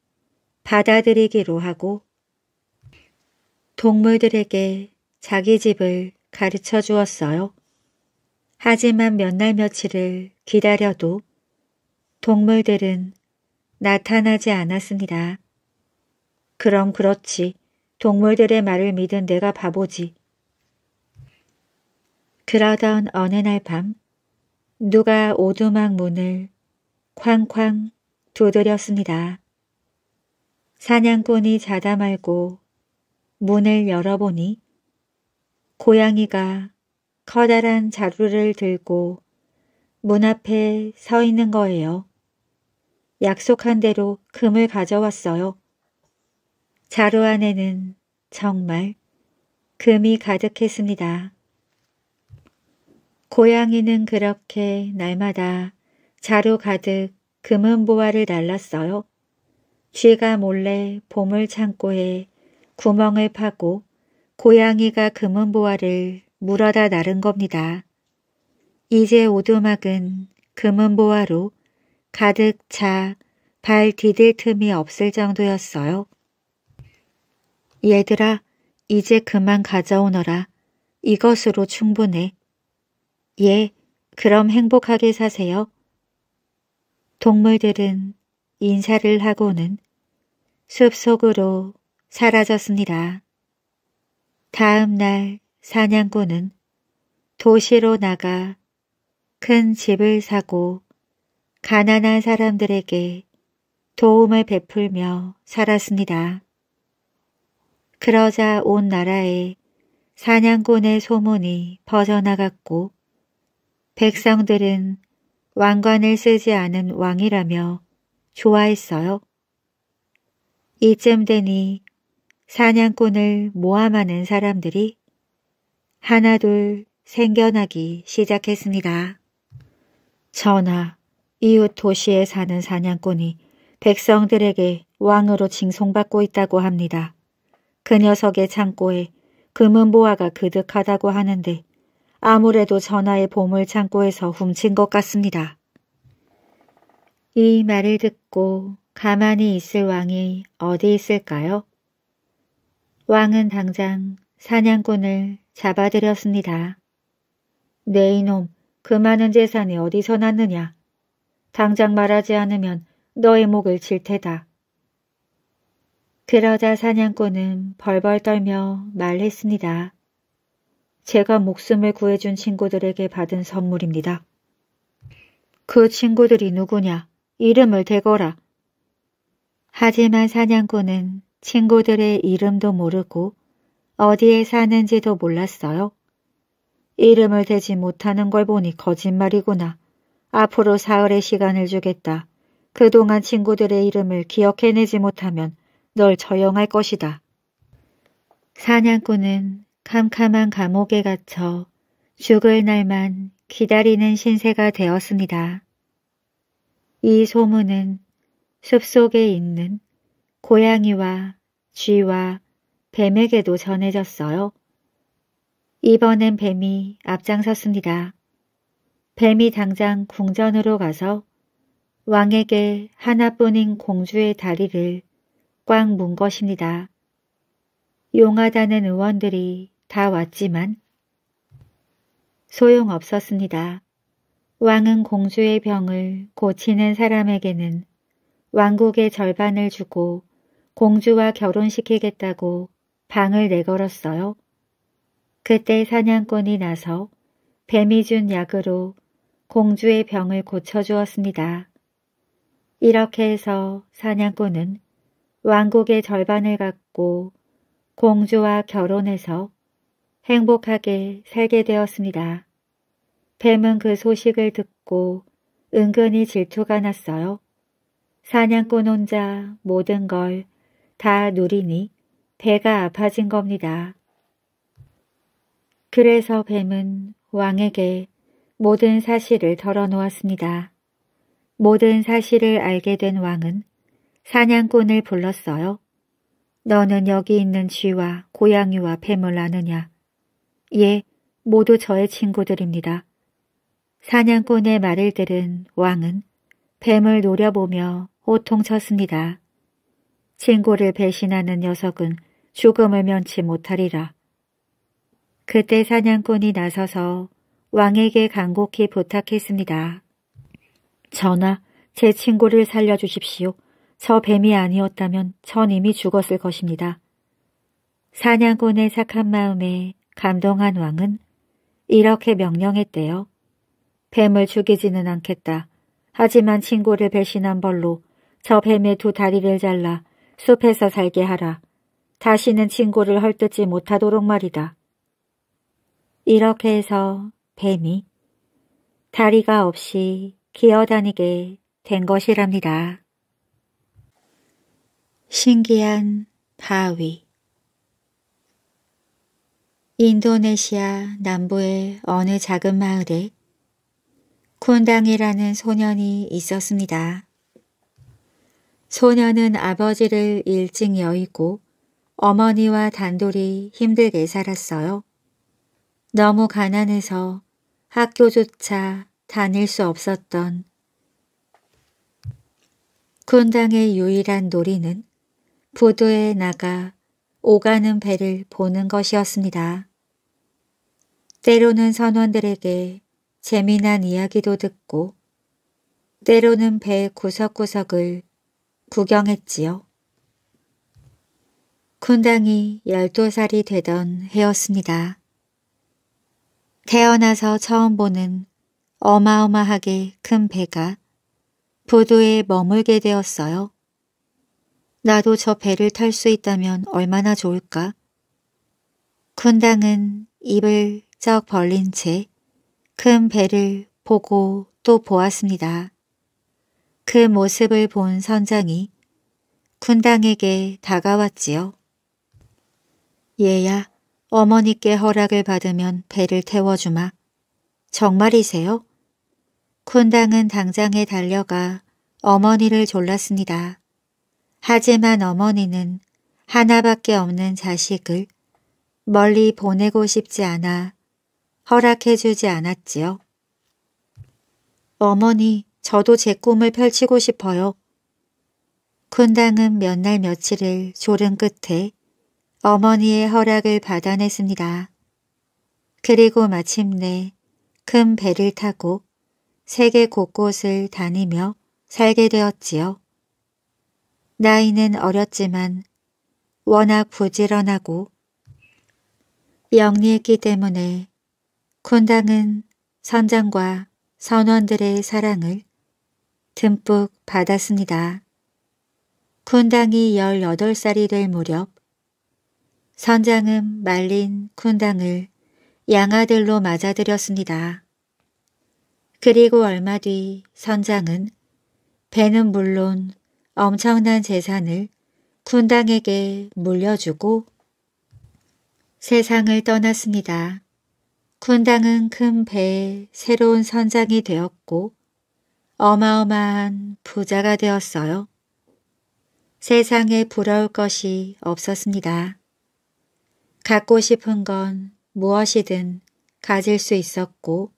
받아들이기로 하고 동물들에게 자기 집을 가르쳐 주었어요. 하지만 몇 날 며칠을 기다려도 동물들은 나타나지 않았습니다. 그럼 그렇지. 동물들의 말을 믿은 내가 바보지. 그러던 어느 날 밤 누가 오두막 문을 쾅쾅 두드렸습니다. 사냥꾼이 자다 말고 문을 열어보니 고양이가 커다란 자루를 들고 문 앞에 서 있는 거예요. 약속한 대로 금을 가져왔어요. 자루 안에는 정말 금이 가득했습니다. 고양이는 그렇게 날마다 자루 가득 금은 보화를 날랐어요. 쥐가 몰래 보물 창고에 구멍을 파고 고양이가 금은 보화를 물어다 나른 겁니다. 이제 오두막은 금은 보화로 가득 차 발 디딜 틈이 없을 정도였어요. 얘들아, 이제 그만 가져오너라. 이것으로 충분해. 예, 그럼 행복하게 사세요. 동물들은 인사를 하고는 숲속으로 사라졌습니다. 다음 날 사냥꾼은 도시로 나가 큰 집을 사고 가난한 사람들에게 도움을 베풀며 살았습니다. 그러자 온 나라에 사냥꾼의 소문이 퍼져나갔고 백성들은 왕관을 쓰지 않은 왕이라며 좋아했어요. 이쯤 되니 사냥꾼을 모함하는 사람들이 하나둘 생겨나기 시작했습니다. 전하, 이웃 도시에 사는 사냥꾼이 백성들에게 왕으로 징송받고 있다고 합니다. 그 녀석의 창고에 금은보화가 그득하다고 하는데 아무래도 전하의 보물 창고에서 훔친 것 같습니다. 이 말을 듣고 가만히 있을 왕이 어디 있을까요? 왕은 당장 사냥꾼을 잡아들였습니다. 네 이놈, 그 많은 재산이 어디서 났느냐? 당장 말하지 않으면 너의 목을 칠 테다. 그러자 사냥꾼은 벌벌 떨며 말했습니다. 제가 목숨을 구해준 친구들에게 받은 선물입니다. 그 친구들이 누구냐? 이름을 대거라. 하지만 사냥꾼은 친구들의 이름도 모르고 어디에 사는지도 몰랐어요. 이름을 대지 못하는 걸 보니 거짓말이구나. 앞으로 사흘의 시간을 주겠다. 그동안 친구들의 이름을 기억해내지 못하면 널 저용할 것이다. 사냥꾼은 캄캄한 감옥에 갇혀 죽을 날만 기다리는 신세가 되었습니다. 이 소문은 숲속에 있는 고양이와 쥐와 뱀에게도 전해졌어요. 이번엔 뱀이 앞장섰습니다. 뱀이 당장 궁전으로 가서 왕에게 하나뿐인 공주의 다리를 꽉문 것입니다. 용하다는 의원들이 다 왔지만 소용없었습니다. 왕은 공주의 병을 고치는 사람에게는 왕국의 절반을 주고 공주와 결혼시키겠다고 방을 내걸었어요. 그때 사냥꾼이 나서 뱀이 준 약으로 공주의 병을 고쳐주었습니다. 이렇게 해서 사냥꾼은 왕국의 절반을 갖고 공주와 결혼해서 행복하게 살게 되었습니다. 뱀은 그 소식을 듣고 은근히 질투가 났어요. 사냥꾼 혼자 모든 걸 다 누리니 배가 아파진 겁니다. 그래서 뱀은 왕에게 모든 사실을 털어놓았습니다 모든 사실을 알게 된 왕은 사냥꾼을 불렀어요. 너는 여기 있는 쥐와 고양이와 뱀을 아느냐? 예, 모두 저의 친구들입니다. 사냥꾼의 말을 들은 왕은 뱀을 노려보며 호통쳤습니다. 친구를 배신하는 녀석은 죽음을 면치 못하리라. 그때 사냥꾼이 나서서 왕에게 간곡히 부탁했습니다. 전하, 제 친구를 살려주십시오. 저 뱀이 아니었다면 전 이미 죽었을 것입니다. 사냥꾼의 착한 마음에 감동한 왕은 이렇게 명령했대요. 뱀을 죽이지는 않겠다. 하지만 친구를 배신한 벌로 저 뱀의 두 다리를 잘라 숲에서 살게 하라. 다시는 친구를 헐뜯지 못하도록 말이다. 이렇게 해서 뱀이 다리가 없이 기어다니게 된 것이랍니다. 신기한 바위 인도네시아 남부의 어느 작은 마을에 쿤당이라는 소년이 있었습니다. 소년은 아버지를 일찍 여의고 어머니와 단둘이 힘들게 살았어요. 너무 가난해서 학교조차 다닐 수 없었던 쿤당의 유일한 놀이는 부두에 나가 오가는 배를 보는 것이었습니다. 때로는 선원들에게 재미난 이야기도 듣고 때로는 배 구석구석을 구경했지요. 쿤당이 12살이 되던 해였습니다. 태어나서 처음 보는 어마어마하게 큰 배가 부두에 머물게 되었어요. 나도 저 배를 탈 수 있다면 얼마나 좋을까? 군당은 입을 쩍 벌린 채 큰 배를 보고 또 보았습니다. 그 모습을 본 선장이 군당에게 다가왔지요. 얘야, 어머니께 허락을 받으면 배를 태워주마. 정말이세요? 군당은 당장에 달려가 어머니를 졸랐습니다. 하지만 어머니는 하나밖에 없는 자식을 멀리 보내고 싶지 않아 허락해주지 않았지요. 어머니, 저도 제 꿈을 펼치고 싶어요. 쿤당은 몇 날 며칠을 졸음 끝에 어머니의 허락을 받아냈습니다. 그리고 마침내 큰 배를 타고 세계 곳곳을 다니며 살게 되었지요. 나이는 어렸지만 워낙 부지런하고 영리했기 때문에 군당은 선장과 선원들의 사랑을 듬뿍 받았습니다. 군당이 18살이 될 무렵 선장은 말린 군당을 양아들로 맞아들였습니다. 그리고 얼마 뒤 선장은 배는 물론 엄청난 재산을 군당에게 물려주고 세상을 떠났습니다. 군당은 큰 배의 새로운 선장이 되었고 어마어마한 부자가 되었어요. 세상에 부러울 것이 없었습니다. 갖고 싶은 건 무엇이든 가질 수 있었고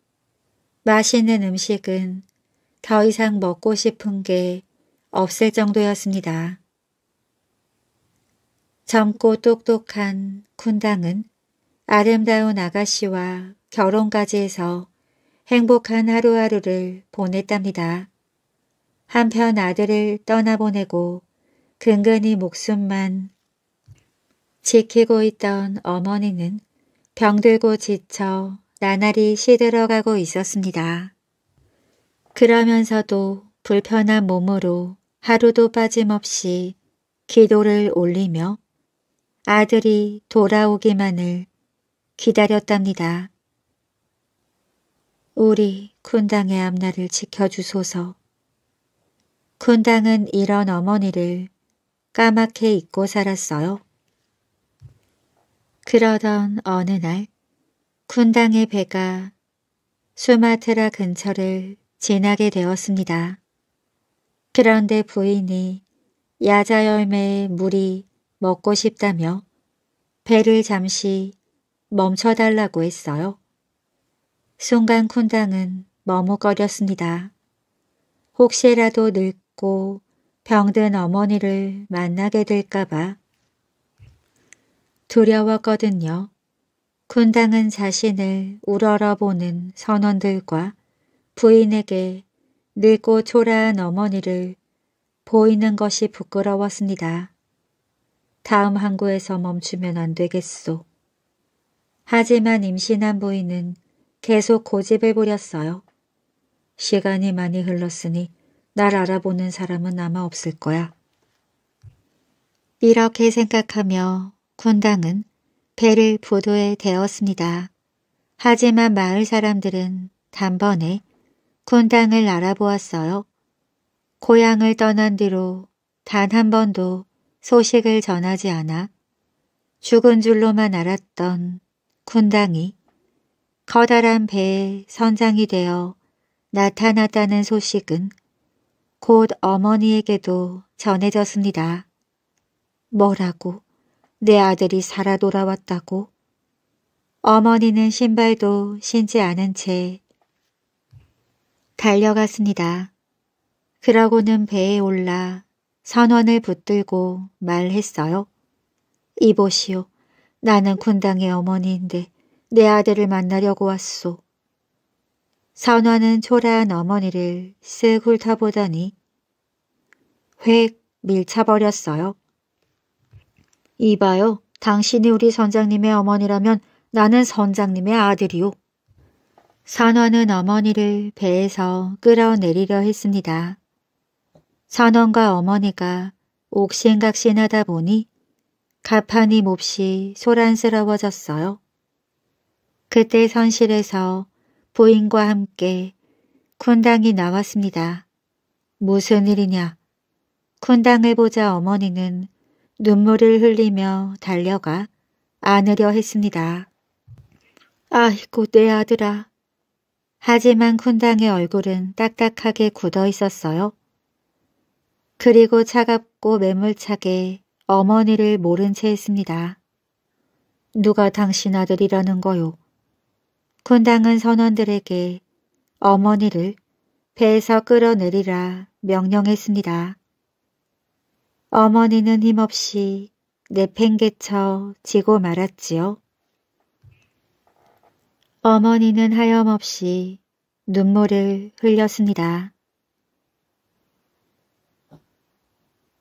맛있는 음식은 더 이상 먹고 싶은 게 없을 정도였습니다. 젊고 똑똑한 쿤당은 아름다운 아가씨와 결혼까지 해서 행복한 하루하루를 보냈답니다. 한편 아들을 떠나보내고 근근히 목숨만 지키고 있던 어머니는 병들고 지쳐 나날이 시들어가고 있었습니다. 그러면서도 불편한 몸으로 하루도 빠짐없이 기도를 올리며 아들이 돌아오기만을 기다렸답니다. 우리 군당의 앞날을 지켜주소서. 군당은 이런 어머니를 까맣게 잊고 살았어요. 그러던 어느 날 군당의 배가 수마트라 근처를 지나게 되었습니다. 그런데 부인이 야자 열매에 물이 먹고 싶다며 배를 잠시 멈춰달라고 했어요. 순간 쿤당은 머뭇거렸습니다. 혹시라도 늙고 병든 어머니를 만나게 될까봐 두려웠거든요. 쿤당은 자신을 우러러보는 선원들과 부인에게 늙고 초라한 어머니를 보이는 것이 부끄러웠습니다. 다음 항구에서 멈추면 안 되겠소. 하지만 임신한 부인은 계속 고집을 부렸어요. 시간이 많이 흘렀으니 날 알아보는 사람은 아마 없을 거야. 이렇게 생각하며 군당은 배를 부도에 대었습니다. 하지만 마을 사람들은 단번에 군당을 알아보았어요. 고향을 떠난 뒤로 단 한 번도 소식을 전하지 않아 죽은 줄로만 알았던 군당이 커다란 배에 선장이 되어 나타났다는 소식은 곧 어머니에게도 전해졌습니다. 뭐라고? 내 아들이 살아 돌아왔다고? 어머니는 신발도 신지 않은 채 달려갔습니다. 그러고는 배에 올라 선원을 붙들고 말했어요. 이보시오. 나는 군당의 어머니인데 내 아들을 만나려고 왔소. 선원은 초라한 어머니를 쓱 훑어보더니 획 밀쳐버렸어요. 이봐요. 당신이 우리 선장님의 어머니라면 나는 선장님의 아들이오. 선원은 어머니를 배에서 끌어내리려 했습니다. 선원과 어머니가 옥신각신하다 보니 가판이 몹시 소란스러워졌어요. 그때 선실에서 부인과 함께 쿤당이 나왔습니다. 무슨 일이냐? 쿤당을 보자 어머니는 눈물을 흘리며 달려가 안으려 했습니다. 아이고 내 아들아 하지만 쿤당의 얼굴은 딱딱하게 굳어 있었어요. 그리고 차갑고 매몰차게 어머니를 모른 채 했습니다. 누가 당신 아들이라는 거요? 쿤당은 선원들에게 어머니를 배에서 끌어내리라 명령했습니다. 어머니는 힘없이 내팽개쳐 지고 말았지요. 어머니는 하염없이 눈물을 흘렸습니다.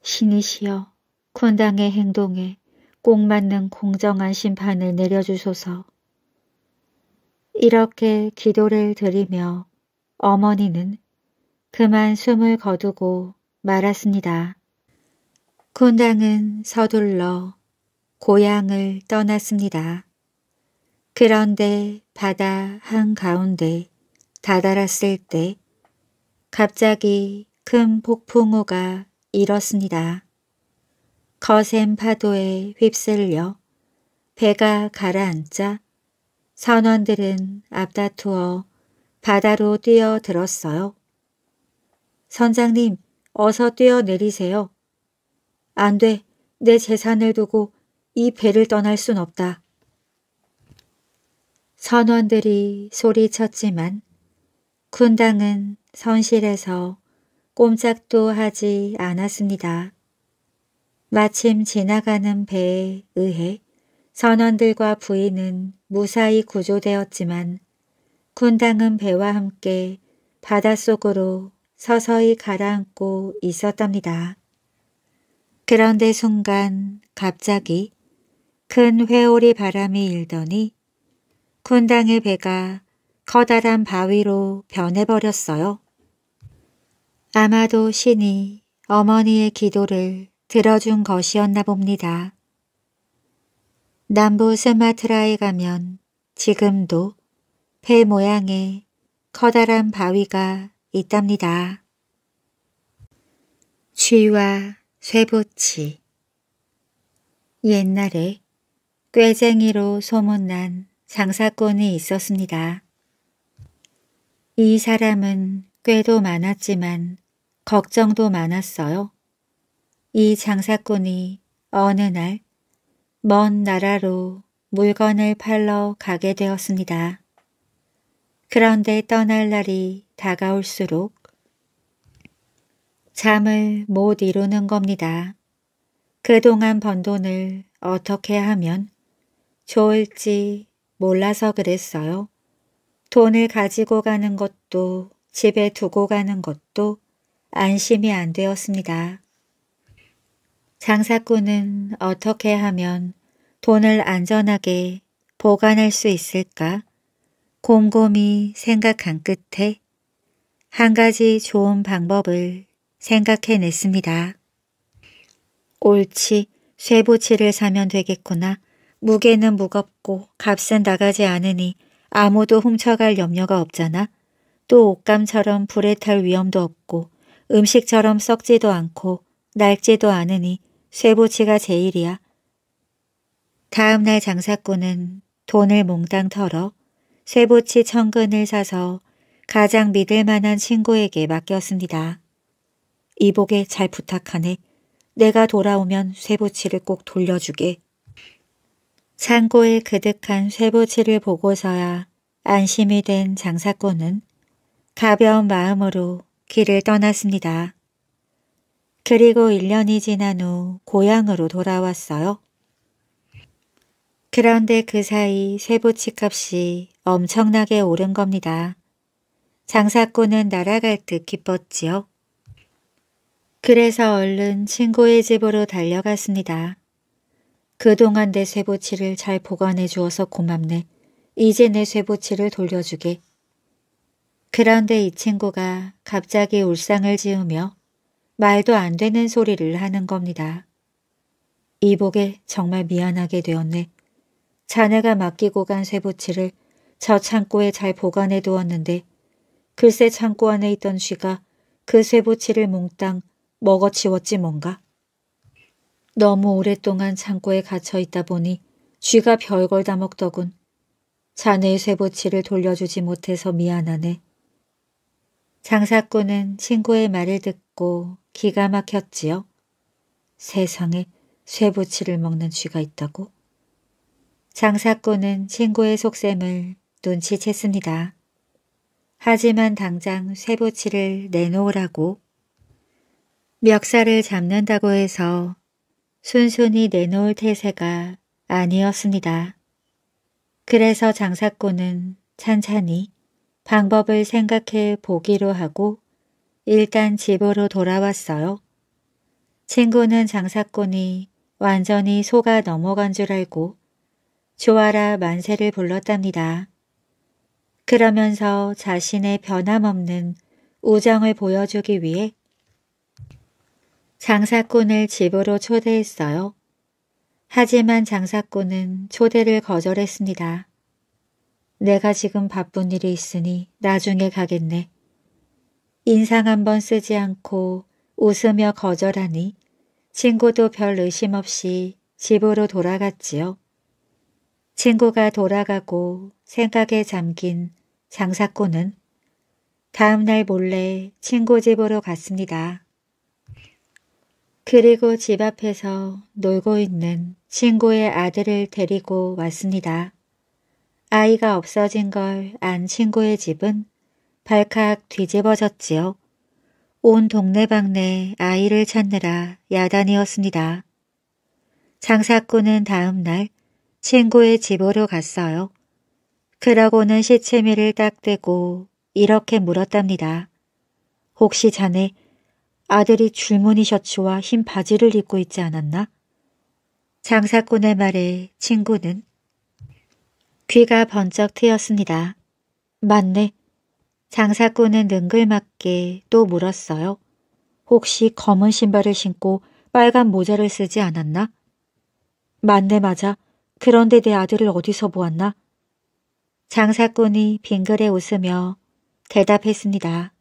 신이시여 군당의 행동에 꼭 맞는 공정한 심판을 내려주소서. 이렇게 기도를 드리며 어머니는 그만 숨을 거두고 말았습니다. 군당은 서둘러 고향을 떠났습니다. 그런데 바다 한가운데 다다랐을 때 갑자기 큰 폭풍우가 일었습니다. 거센 파도에 휩쓸려 배가 가라앉자 선원들은 앞다투어 바다로 뛰어들었어요. 선장님, 어서 뛰어내리세요. 안 돼, 내 재산을 두고 이 배를 떠날 순 없다. 선원들이 소리쳤지만 군당은 선실에서 꼼짝도 하지 않았습니다. 마침 지나가는 배에 의해 선원들과 부인은 무사히 구조되었지만 군당은 배와 함께 바닷속으로 서서히 가라앉고 있었답니다. 그런데 순간 갑자기 큰 회오리 바람이 일더니 군당의 배가 커다란 바위로 변해버렸어요. 아마도 신이 어머니의 기도를 들어준 것이었나 봅니다. 남부 스마트라에 가면 지금도 배 모양의 커다란 바위가 있답니다. 쥐와 쇠붙이 옛날에 꾀쟁이로 소문난 장사꾼이 있었습니다. 이 사람은 꾀도 많았지만 걱정도 많았어요. 이 장사꾼이 어느 날 먼 나라로 물건을 팔러 가게 되었습니다. 그런데 떠날 날이 다가올수록 잠을 못 이루는 겁니다. 그동안 번 돈을 어떻게 하면 좋을지 몰라서 그랬어요. 돈을 가지고 가는 것도 집에 두고 가는 것도 안심이 안 되었습니다. 장사꾼은 어떻게 하면 돈을 안전하게 보관할 수 있을까? 곰곰이 생각한 끝에 한 가지 좋은 방법을 생각해냈습니다. 옳지, 쇠부치를 사면 되겠구나. 무게는 무겁고 값은 나가지 않으니 아무도 훔쳐갈 염려가 없잖아. 또 옷감처럼 불에 탈 위험도 없고 음식처럼 썩지도 않고 낡지도 않으니 쇠부치가 제일이야. 다음날 장사꾼은 돈을 몽땅 털어 쇠부치 천근을 사서 가장 믿을 만한 친구에게 맡겼습니다. 이복에 잘 부탁하네. 내가 돌아오면 쇠부치를 꼭 돌려주게. 창고에 그득한 쇠붙이를 보고서야 안심이 된 장사꾼은 가벼운 마음으로 길을 떠났습니다. 그리고 1년이 지난 후 고향으로 돌아왔어요. 그런데 그 사이 쇠붙이 값이 엄청나게 오른 겁니다. 장사꾼은 날아갈 듯 기뻤지요. 그래서 얼른 친구의 집으로 달려갔습니다. 그동안 내 쇠붙이를 잘 보관해 주어서 고맙네. 이제 내 쇠붙이를 돌려주게. 그런데 이 친구가 갑자기 울상을 지으며 말도 안 되는 소리를 하는 겁니다. 이복에 정말 미안하게 되었네. 자네가 맡기고 간 쇠붙이를 저 창고에 잘 보관해 두었는데 글쎄 창고 안에 있던 쥐가 그 쇠붙이를 몽땅 먹어치웠지 뭔가. 너무 오랫동안 창고에 갇혀 있다 보니 쥐가 별걸 다 먹더군. 자네의 쇠보치를 돌려주지 못해서 미안하네. 장사꾼은 친구의 말을 듣고 기가 막혔지요. 세상에 쇠보치를 먹는 쥐가 있다고? 장사꾼은 친구의 속셈을 눈치챘습니다. 하지만 당장 쇠보치를 내놓으라고 멱살을 잡는다고 해서 순순히 내놓을 태세가 아니었습니다. 그래서 장사꾼은 찬찬히 방법을 생각해 보기로 하고 일단 집으로 돌아왔어요. 친구는 장사꾼이 완전히 소가 넘어간 줄 알고 좋아라 만세를 불렀답니다. 그러면서 자신의 변함없는 우정을 보여주기 위해 장사꾼을 집으로 초대했어요. 하지만 장사꾼은 초대를 거절했습니다. 내가 지금 바쁜 일이 있으니 나중에 가겠네. 인상 한번 쓰지 않고 웃으며 거절하니 친구도 별 의심 없이 집으로 돌아갔지요. 친구가 돌아가고 생각에 잠긴 장사꾼은 다음날 몰래 친구 집으로 갔습니다. 그리고 집 앞에서 놀고 있는 친구의 아들을 데리고 왔습니다. 아이가 없어진 걸 안 친구의 집은 발칵 뒤집어졌지요. 온 동네방네 아이를 찾느라 야단이었습니다. 장사꾼은 다음 날 친구의 집으로 갔어요. 그러고는 시체미를 딱 대고 이렇게 물었답니다. 혹시 자네 아들이 줄무늬 셔츠와 흰 바지를 입고 있지 않았나? 장사꾼의 말에 친구는 귀가 번쩍 트였습니다. 맞네. 장사꾼은 능글맞게 또 물었어요. 혹시 검은 신발을 신고 빨간 모자를 쓰지 않았나? 맞네 맞아. 그런데 내 아들을 어디서 보았나? 장사꾼이 빙글에 웃으며 대답했습니다.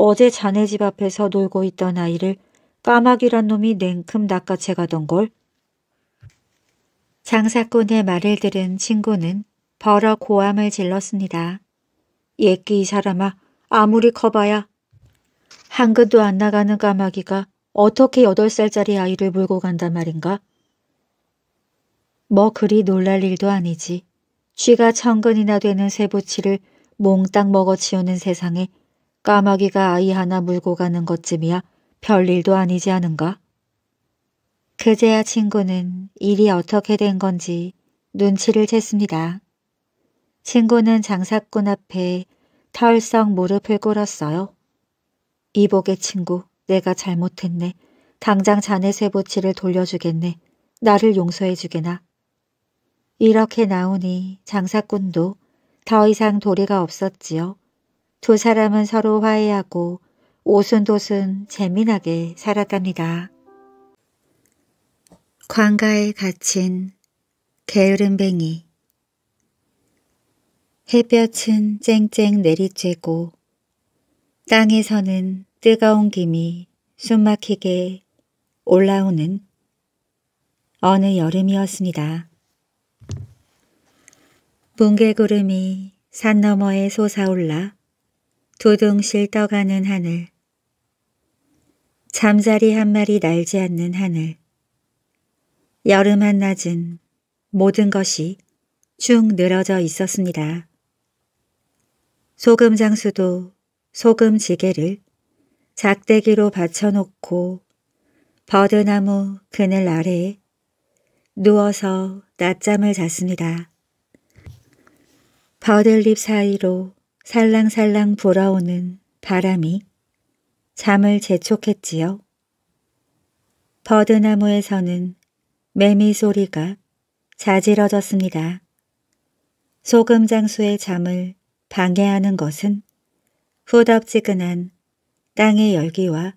어제 자네 집 앞에서 놀고 있던 아이를 까마귀란 놈이 냉큼 낚아채 가던 걸. 장사꾼의 말을 들은 친구는 벌어 고함을 질렀습니다. 예끼 이 사람아 아무리 커봐야 한 근도 안 나가는 까마귀가 어떻게 여덟 살짜리 아이를 물고 간단 말인가? 뭐 그리 놀랄 일도 아니지. 쥐가 천근이나 되는 새부치를 몽땅 먹어치우는 세상에 까마귀가 아이 하나 물고 가는 것쯤이야 별일도 아니지 않은가? 그제야 친구는 일이 어떻게 된 건지 눈치를 챘습니다. 친구는 장사꾼 앞에 털썩 무릎을 꿇었어요. 이복의 친구, 내가 잘못했네. 당장 자네 쇠보치를 돌려주겠네. 나를 용서해주게나. 이렇게 나오니 장사꾼도 더 이상 도리가 없었지요. 두 사람은 서로 화해하고 오순도순 재미나게 살았답니다. 광가에 갇힌 게으름뱅이 햇볕은 쨍쨍 내리쬐고 땅에서는 뜨거운 김이 숨막히게 올라오는 어느 여름이었습니다. 뭉개구름이산 너머에 솟아올라 두둥실 떠가는 하늘 잠자리 한 마리 날지 않는 하늘 여름 한낮은 모든 것이 쭉 늘어져 있었습니다. 소금 장수도 소금 지게를 작대기로 받쳐놓고 버드나무 그늘 아래에 누워서 낮잠을 잤습니다. 버들잎 사이로 살랑살랑 불어오는 바람이 잠을 재촉했지요. 버드나무에서는 매미 소리가 자지러졌습니다. 소금 장수의 잠을 방해하는 것은 후덥지근한 땅의 열기와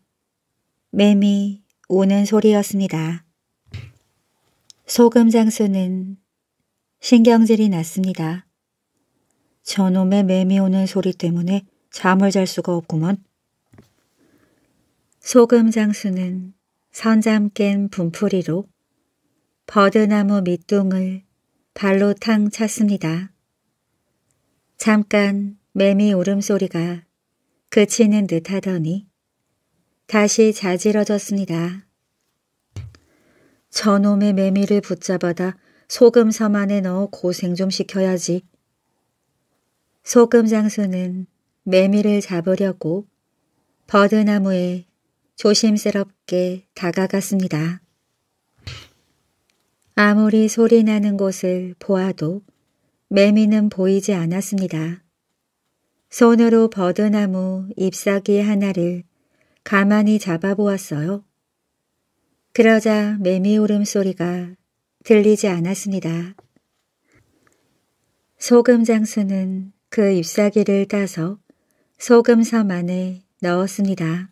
매미 우는 소리였습니다. 소금 장수는 신경질이 났습니다. 저놈의 매미오는 소리 때문에 잠을 잘 수가 없구먼. 소금 장수는 선잠 깬 분풀이로 버드나무 밑둥을 발로 탕 찼습니다. 잠깐 매미 울음소리가 그치는 듯 하더니 다시 자지러졌습니다. 저놈의 매미를 붙잡아다 소금섬 안에 넣어 고생 좀 시켜야지. 소금 장수는 매미를 잡으려고 버드나무에 조심스럽게 다가갔습니다. 아무리 소리 나는 곳을 보아도 매미는 보이지 않았습니다. 손으로 버드나무 잎사귀 하나를 가만히 잡아보았어요. 그러자 매미 울음소리가 들리지 않았습니다. 소금 장수는 그 잎사귀를 따서 소금섬 안에 넣었습니다.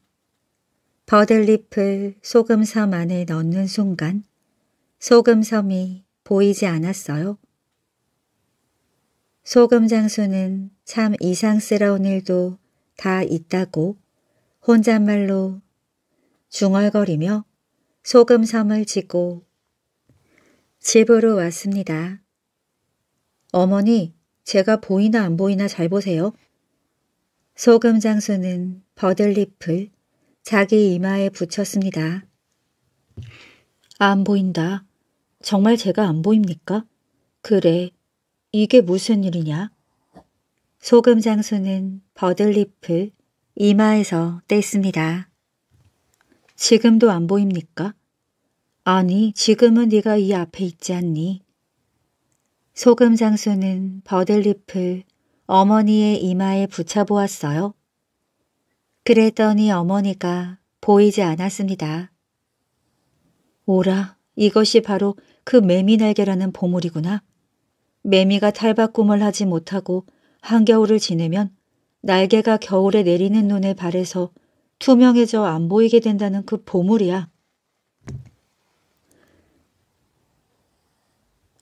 버들잎을 소금섬 안에 넣는 순간 소금섬이 보이지 않았어요. 소금 장수는 참 이상스러운 일도 다 있다고 혼잣말로 중얼거리며 소금섬을 지고 집으로 왔습니다. 어머니, 제가 보이나 안 보이나 잘 보세요. 소금 장수는 버들잎을 자기 이마에 붙였습니다. 안 보인다. 정말 제가 안 보입니까? 그래, 이게 무슨 일이냐? 소금 장수는 버들잎을 이마에서 뗐습니다. 지금도 안 보입니까? 아니, 지금은 네가 이 앞에 있지 않니? 소금 장수는 버들잎을 어머니의 이마에 붙여보았어요. 그랬더니 어머니가 보이지 않았습니다. 오라, 이것이 바로 그 매미 날개라는 보물이구나. 매미가 탈바꿈을 하지 못하고 한겨울을 지내면 날개가 겨울에 내리는 눈에 발해서 투명해져 안 보이게 된다는 그 보물이야.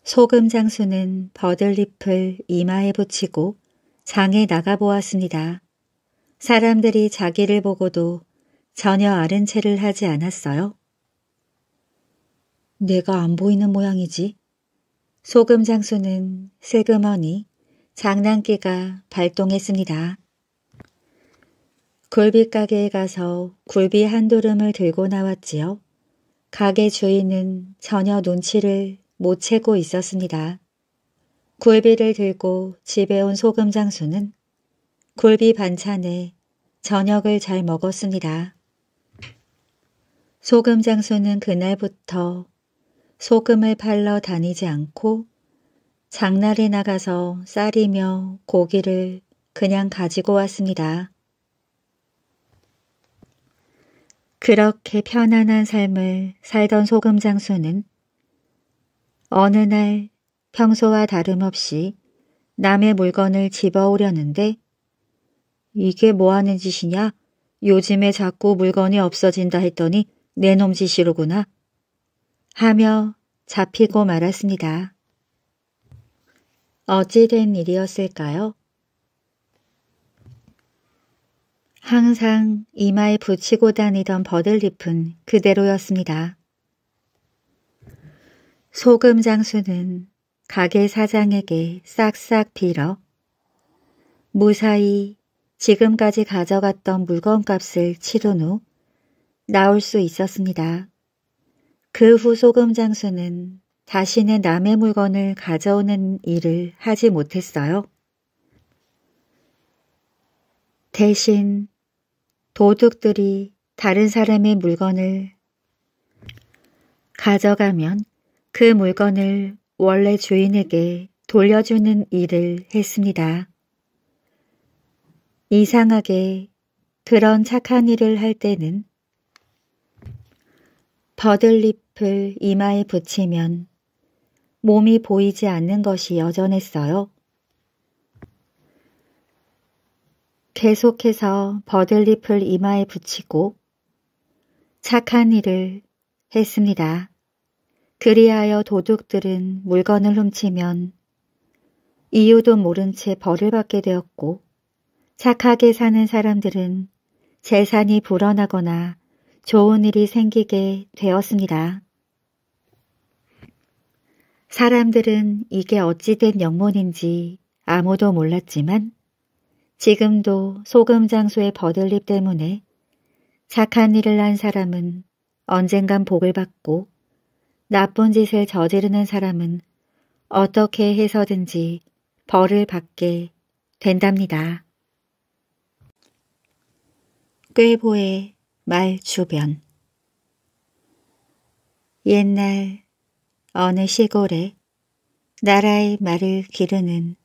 소금 장수는 버들잎을 이마에 붙이고 장에 나가보았습니다. 사람들이 자기를 보고도 전혀 아른 채를 하지 않았어요. 내가 안 보이는 모양이지. 소금 장수는 슬그머니 장난기가 발동했습니다. 굴비 가게에 가서 굴비 한 두름을 들고 나왔지요. 가게 주인은 전혀 눈치를 못 채고 있었습니다. 굴비를 들고 집에 온 소금 장수는 굴비 반찬에 저녁을 잘 먹었습니다. 소금 장수는 그날부터 소금을 팔러 다니지 않고 장날에 나가서 쌀이며 고기를 그냥 가지고 왔습니다. 그렇게 편안한 삶을 살던 소금 장수는 어느 날 평소와 다름없이 남의 물건을 집어오려는데 이게 뭐하는 짓이냐? 요즘에 자꾸 물건이 없어진다 했더니 내 놈 짓이로구나 하며 잡히고 말았습니다. 어찌된 일이었을까요? 항상 이마에 붙이고 다니던 버들잎은 그대로였습니다. 소금 장수는 가게 사장에게 싹싹 빌어 무사히 지금까지 가져갔던 물건값을 치른 후 나올 수 있었습니다. 그 후 소금 장수는 다시는 남의 물건을 가져오는 일을 하지 못했어요. 대신 도둑들이 다른 사람의 물건을 가져가면 그 물건을 원래 주인에게 돌려주는 일을 했습니다. 이상하게 그런 착한 일을 할 때는 버들잎을 이마에 붙이면 몸이 보이지 않는 것이 여전했어요. 계속해서 버들잎을 이마에 붙이고 착한 일을 했습니다. 그리하여 도둑들은 물건을 훔치면 이유도 모른 채 벌을 받게 되었고 착하게 사는 사람들은 재산이 불어나거나 좋은 일이 생기게 되었습니다. 사람들은 이게 어찌된 영문인지 아무도 몰랐지만 지금도 소금 장소의 버들립 때문에 착한 일을 한 사람은 언젠간 복을 받고 나쁜 짓을 저지르는 사람은 어떻게 해서든지 벌을 받게 된답니다. 꾀보의 말 주변 옛날 어느 시골에 나라의 말을 기르는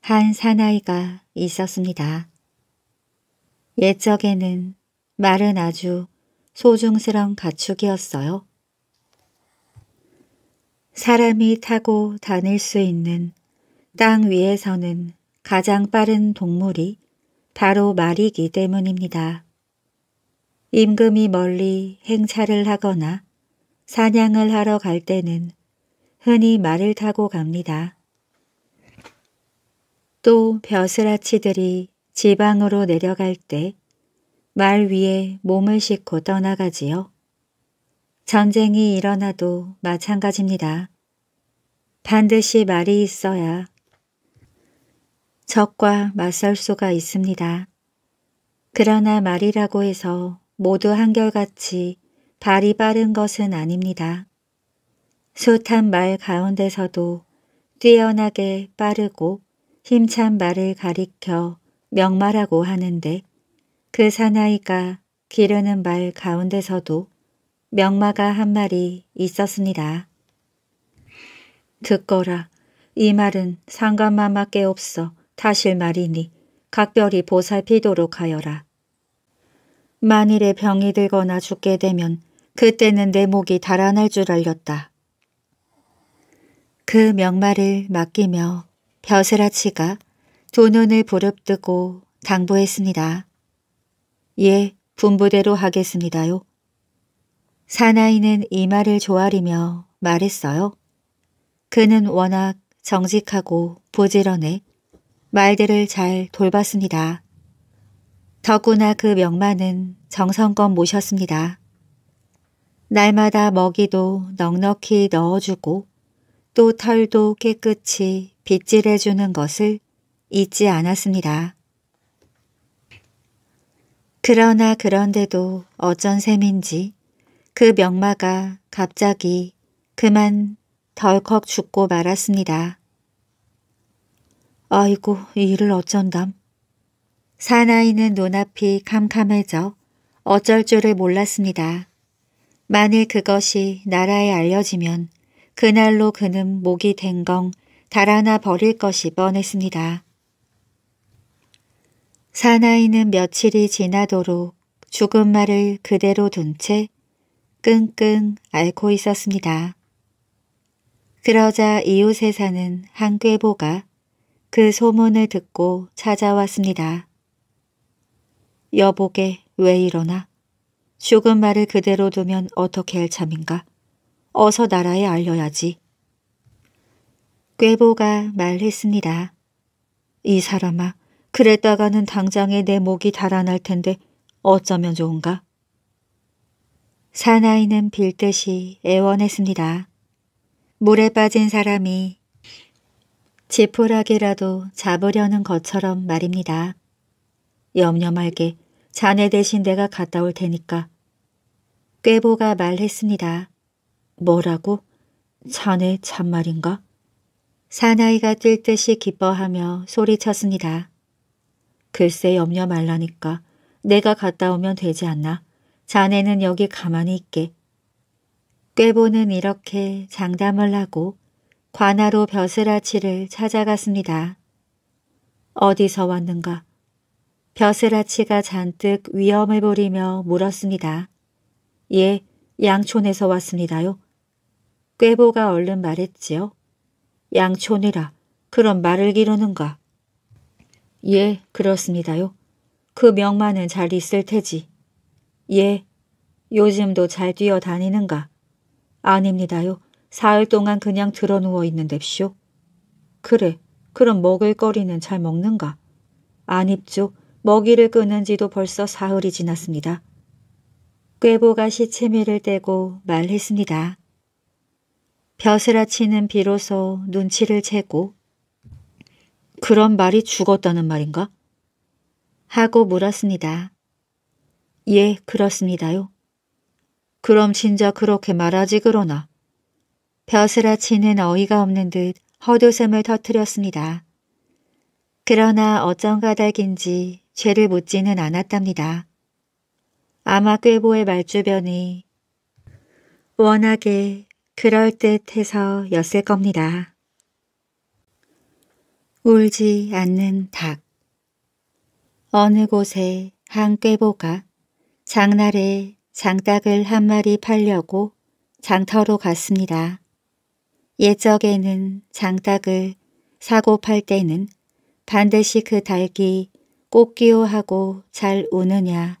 한 사나이가 있었습니다. 옛적에는 말은 아주 소중스런 가축이었어요. 사람이 타고 다닐 수 있는 땅 위에서는 가장 빠른 동물이 바로 말이기 때문입니다. 임금이 멀리 행차를 하거나 사냥을 하러 갈 때는 흔히 말을 타고 갑니다. 또 벼슬아치들이 지방으로 내려갈 때 말 위에 몸을 싣고 떠나가지요. 전쟁이 일어나도 마찬가지입니다. 반드시 말이 있어야 적과 맞설 수가 있습니다. 그러나 말이라고 해서 모두 한결같이 발이 빠른 것은 아닙니다. 숱한 말 가운데서도 뛰어나게 빠르고 힘찬 말을 가리켜 명말하고 하는데 그 사나이가 기르는 말 가운데서도 명마가 한 말이 있었습니다. 듣거라. 이 말은 상관마마께 없어 타실 말이니 각별히 보살피도록 하여라. 만일에 병이 들거나 죽게 되면 그때는 내 목이 달아날 줄 알렸다. 그명마를 맡기며 벼슬아치가 두 눈을 부릅뜨고 당부했습니다. 예, 분부대로 하겠습니다요. 사나이는 이 말을 조아리며 말했어요. 그는 워낙 정직하고 부지런해 말들을 잘 돌봤습니다. 더구나 그 명만은 정성껏 모셨습니다. 날마다 먹이도 넉넉히 넣어주고 또 털도 깨끗이 빗질해주는 것을 잊지 않았습니다. 그러나 그런데도 어쩐 셈인지 그 명마가 갑자기 그만 덜컥 죽고 말았습니다. 아이고 이 일을 어쩐담. 사나이는 눈앞이 캄캄해져 어쩔 줄을 몰랐습니다. 만일 그것이 나라에 알려지면 그날로 그는 목이 댕겅 달아나 버릴 것이 뻔했습니다. 사나이는 며칠이 지나도록 죽은 말을 그대로 둔채 끙끙 앓고 있었습니다. 그러자 이웃에 사는 한 꾀보가 그 소문을 듣고 찾아왔습니다. 여보게 왜 이러나? 죽은 말을 그대로 두면 어떻게 할 참인가? 어서 나라에 알려야지. 꾀보가 말했습니다. 이 사람아, 그랬다가는 당장에 내 목이 달아날 텐데 어쩌면 좋은가? 사나이는 빌듯이 애원했습니다. 물에 빠진 사람이 지푸라기라도 잡으려는 것처럼 말입니다. 염려 말게 자네 대신 내가 갔다 올 테니까. 꾀보가 말했습니다. 뭐라고? 자네 잔말인가? 사나이가 뛸 듯이 기뻐하며 소리쳤습니다. 글쎄 염려 말라니까 내가 갔다 오면 되지 않나? 자네는 여기 가만히 있게. 꾀보는 이렇게 장담을 하고 관아로 벼슬아치를 찾아갔습니다. 어디서 왔는가? 벼슬아치가 잔뜩 위험을 부리며 물었습니다. 예, 양촌에서 왔습니다요. 꾀보가 얼른 말했지요. 양촌이라 그런 말을 기르는가? 예, 그렇습니다요. 그 명만은 잘 있을 테지. 예, 요즘도 잘 뛰어다니는가? 아닙니다요. 사흘 동안 그냥 드러 누워 있는데쇼 그래, 그럼 먹을거리는 잘 먹는가? 아닙죠. 먹이를 끊은 지도 벌써 사흘이 지났습니다. 꾀보가 시체미를 떼고 말했습니다. 벼슬아치는 비로소 눈치를 채고 그런 말이 죽었다는 말인가? 하고 물었습니다. 예, 그렇습니다요. 그럼 진짜 그렇게 말하지 그러나. 벼슬아치는 어이가 없는 듯 허도샘을 터뜨렸습니다. 그러나 어쩐 가닥인지 죄를 묻지는 않았답니다. 아마 꾀보의 말주변이 워낙에 그럴듯해서 였을 겁니다. 울지 않는 닭 어느 곳에 한 꾀보가 장날에 장닭을 한 마리 팔려고 장터로 갔습니다. 예적에는 장닭을 사고 팔 때는 반드시 그 닭이 꽃기호하고 잘 우느냐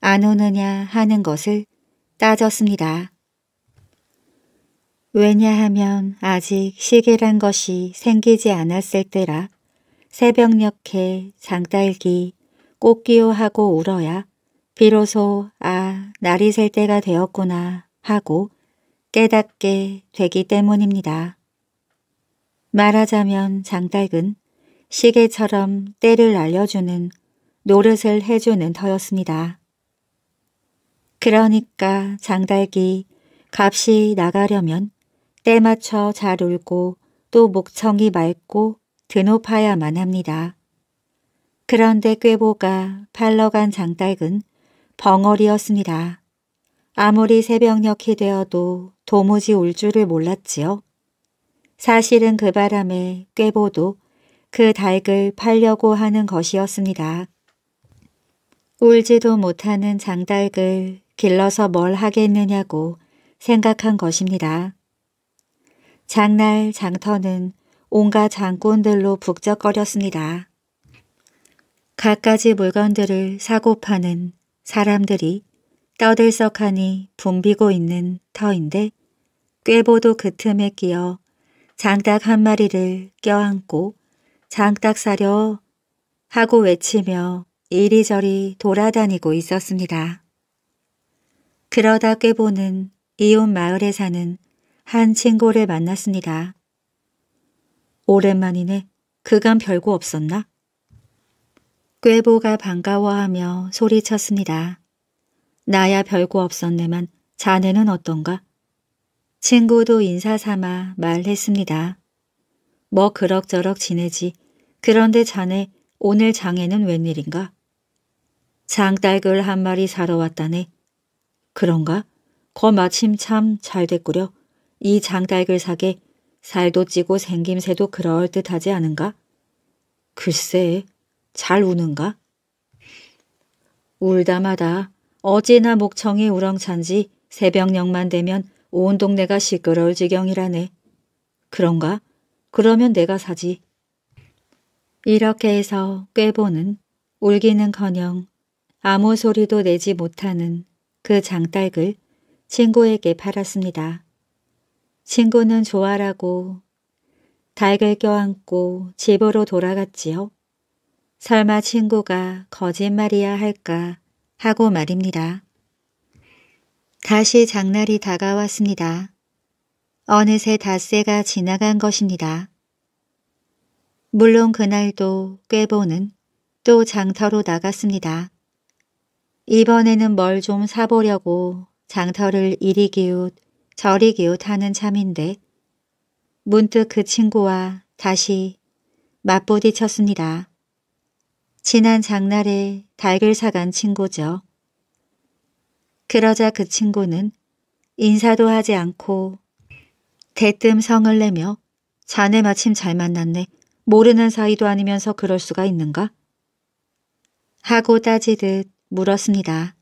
안 우느냐 하는 것을 따졌습니다. 왜냐하면 아직 시계란 것이 생기지 않았을 때라 새벽녘에 장딸기 꽃기호하고 울어야 비로소 아 날이 셀 때가 되었구나 하고 깨닫게 되기 때문입니다. 말하자면 장딸은 시계처럼 때를 알려주는 노릇을 해주는 터였습니다. 그러니까 장닭기 값이 나가려면 때 맞춰 잘 울고 또 목청이 맑고 드높아야만 합니다. 그런데 꾀보가 팔러간 장닭근 벙어리였습니다. 아무리 새벽녘이 되어도 도무지 울 줄을 몰랐지요. 사실은 그 바람에 꾀보도 그 닭을 팔려고 하는 것이었습니다. 울지도 못하는 장닭을 길러서 뭘 하겠느냐고 생각한 것입니다. 장날 장터는 온갖 장꾼들로 북적거렸습니다. 갖가지 물건들을 사고 파는 사람들이 떠들썩하니 붐비고 있는 터인데 꾀보도 그 틈에 끼어 장닭 한 마리를 껴안고 장닭 사려 하고 외치며 이리저리 돌아다니고 있었습니다. 그러다 꾀보는 이웃 마을에 사는 한 친구를 만났습니다. 오랜만이네. 그간 별거 없었나? 꾀보가 반가워하며 소리쳤습니다. 나야 별거 없었네만 자네는 어떤가? 친구도 인사삼아 말했습니다. 뭐 그럭저럭 지내지. 그런데 자네 오늘 장에는 웬일인가? 장딸글 한 마리 사러 왔다네. 그런가? 거 마침 참 잘 됐구려. 이 장딸글 사게 살도 찌고 생김새도 그럴듯하지 않은가? 글쎄, 잘 우는가? 울다마다 어제나 목청이 우렁찬지 새벽녘만 되면 온 동네가 시끄러울 지경이라네. 그런가? 그러면 내가 사지. 이렇게 해서 꾀보는 울기는커녕 아무 소리도 내지 못하는 그 장딸을 친구에게 팔았습니다. 친구는 좋아라고 달을 껴안고 집으로 돌아갔지요. 설마 친구가 거짓말이야 할까 하고 말입니다. 다시 장날이 다가왔습니다. 어느새 닷새가 지나간 것입니다. 물론 그날도 꾀보는 또 장터로 나갔습니다. 이번에는 뭘 좀 사보려고 장터를 이리 기웃 저리 기웃 하는 참인데 문득 그 친구와 다시 맞부딪혔습니다. 지난 장날에 닭을 사간 친구죠. 그러자 그 친구는 인사도 하지 않고 대뜸 성을 내며 자네 마침 잘 만났네. 모르는 사이도 아니면서 그럴 수가 있는가? 하고 따지듯 물었습니다.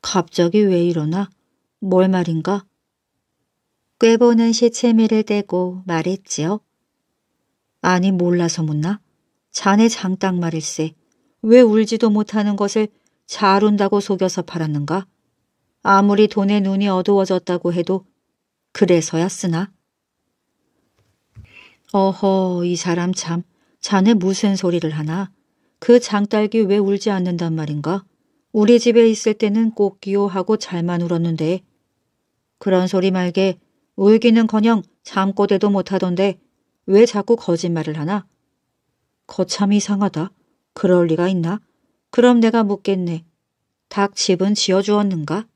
갑자기 왜 이러나? 뭘 말인가? 꾀보는 시체미를 떼고 말했지요. 아니 몰라서 묻나? 자네 장땅 말일세. 왜 울지도 못하는 것을 잘 운다고 속여서 팔았는가? 아무리 돈에 눈이 어두워졌다고 해도 그래서야 쓰나? 어허, 이 사람 참, 자네 무슨 소리를 하나? 그 장딸기 왜 울지 않는단 말인가? 우리 집에 있을 때는 꼭기요 하고 잘만 울었는데. 그런 소리 말게, 울기는커녕 잠꼬대도 못하던데 왜 자꾸 거짓말을 하나? 거참 이상하다. 그럴 리가 있나? 그럼 내가 묻겠네. 닭 집은 지어주었는가?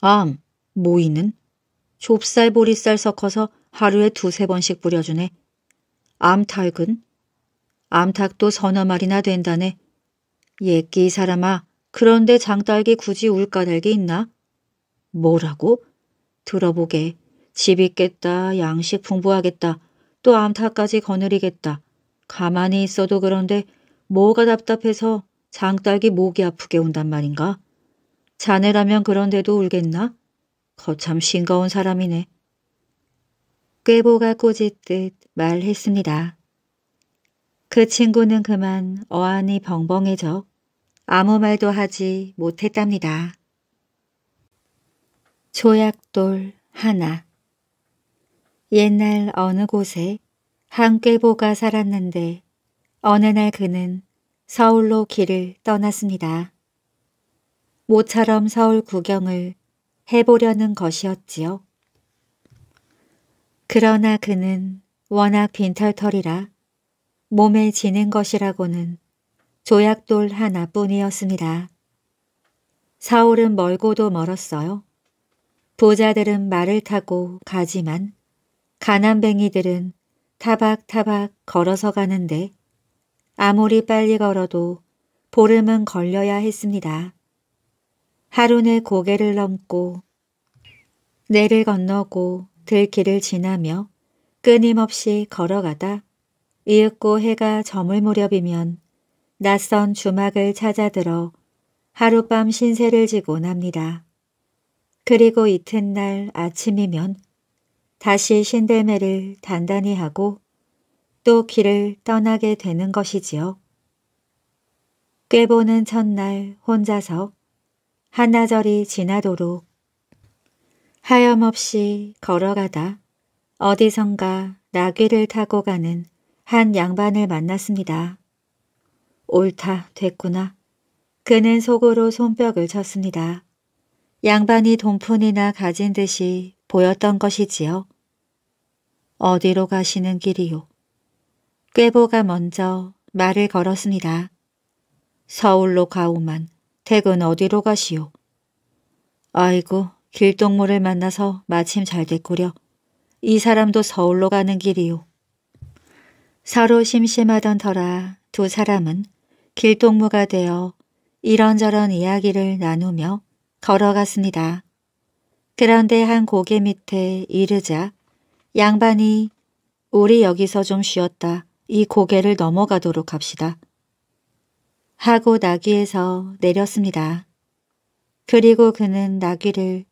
암, 모이는? 좁쌀 보리쌀 섞어서 하루에 두세 번씩 뿌려주네. 암탉은? 암탉도 서너 마리나 된다네. 옛끼 사람아, 그런데 장딸기 굳이 울 까닭이 있나? 뭐라고? 들어보게. 집 있겠다, 양식 풍부하겠다, 또 암탉까지 거느리겠다. 가만히 있어도 그런데 뭐가 답답해서 장딸기 목이 아프게 운단 말인가? 자네라면 그런데도 울겠나? 거 참 싱거운 사람이네. 꾀보가 꼬짓듯 말했습니다. 그 친구는 그만 어안이 벙벙해져 아무 말도 하지 못했답니다. 조약돌 하나 옛날 어느 곳에 한꾀보가 살았는데 어느 날 그는 서울로 길을 떠났습니다. 모처럼 서울 구경을 해보려는 것이었지요. 그러나 그는 워낙 빈털털이라 몸에 지는 것이라고는 조약돌 하나뿐이었습니다. 서울은 멀고도 멀었어요. 부자들은 말을 타고 가지만 가난뱅이들은 타박타박 걸어서 가는데 아무리 빨리 걸어도 보름은 걸려야 했습니다. 하루는 고개를 넘고 내를 건너고 들길을 지나며 끊임없이 걸어가다 이윽고 해가 저물 무렵이면 낯선 주막을 찾아들어 하룻밤 신세를 지곤 합니다. 그리고 이튿날 아침이면 다시 신데메를 단단히 하고 또 길을 떠나게 되는 것이지요. 꾀보는 첫날 혼자서 하나절이 지나도록 하염없이 걸어가다 어디선가 나귀를 타고 가는 한 양반을 만났습니다. 옳다 됐구나. 그는 속으로 손뼉을 쳤습니다. 양반이 돈푼이나 가진 듯이 보였던 것이지요. 어디로 가시는 길이요? 꾀보가 먼저 말을 걸었습니다. 서울로 가오만 퇴근 어디로 가시오? 아이고 길동무를 만나서 마침 잘 됐구려. 이 사람도 서울로 가는 길이요. 서로 심심하던 터라 두 사람은 길동무가 되어 이런저런 이야기를 나누며 걸어갔습니다. 그런데 한 고개 밑에 이르자 양반이 우리 여기서 좀 쉬었다. 이 고개를 넘어가도록 합시다. 하고 나귀에서 내렸습니다. 그리고 그는 나귀를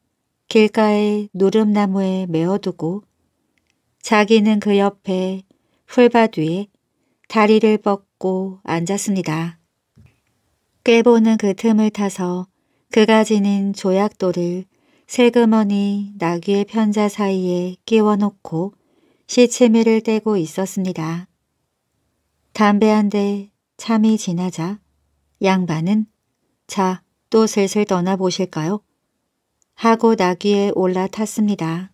길가의 누름나무에 메어두고 자기는 그 옆에 풀밭 위에 다리를 뻗고 앉았습니다. 꾀보는 그 틈을 타서 그가 지닌 조약돌을 세그머니 나귀의 편자 사이에 끼워놓고 시치미를 떼고 있었습니다. 담배 한 대 참이 지나자 양반은 자, 또 슬슬 떠나보실까요? 하고 나귀에 올라탔습니다.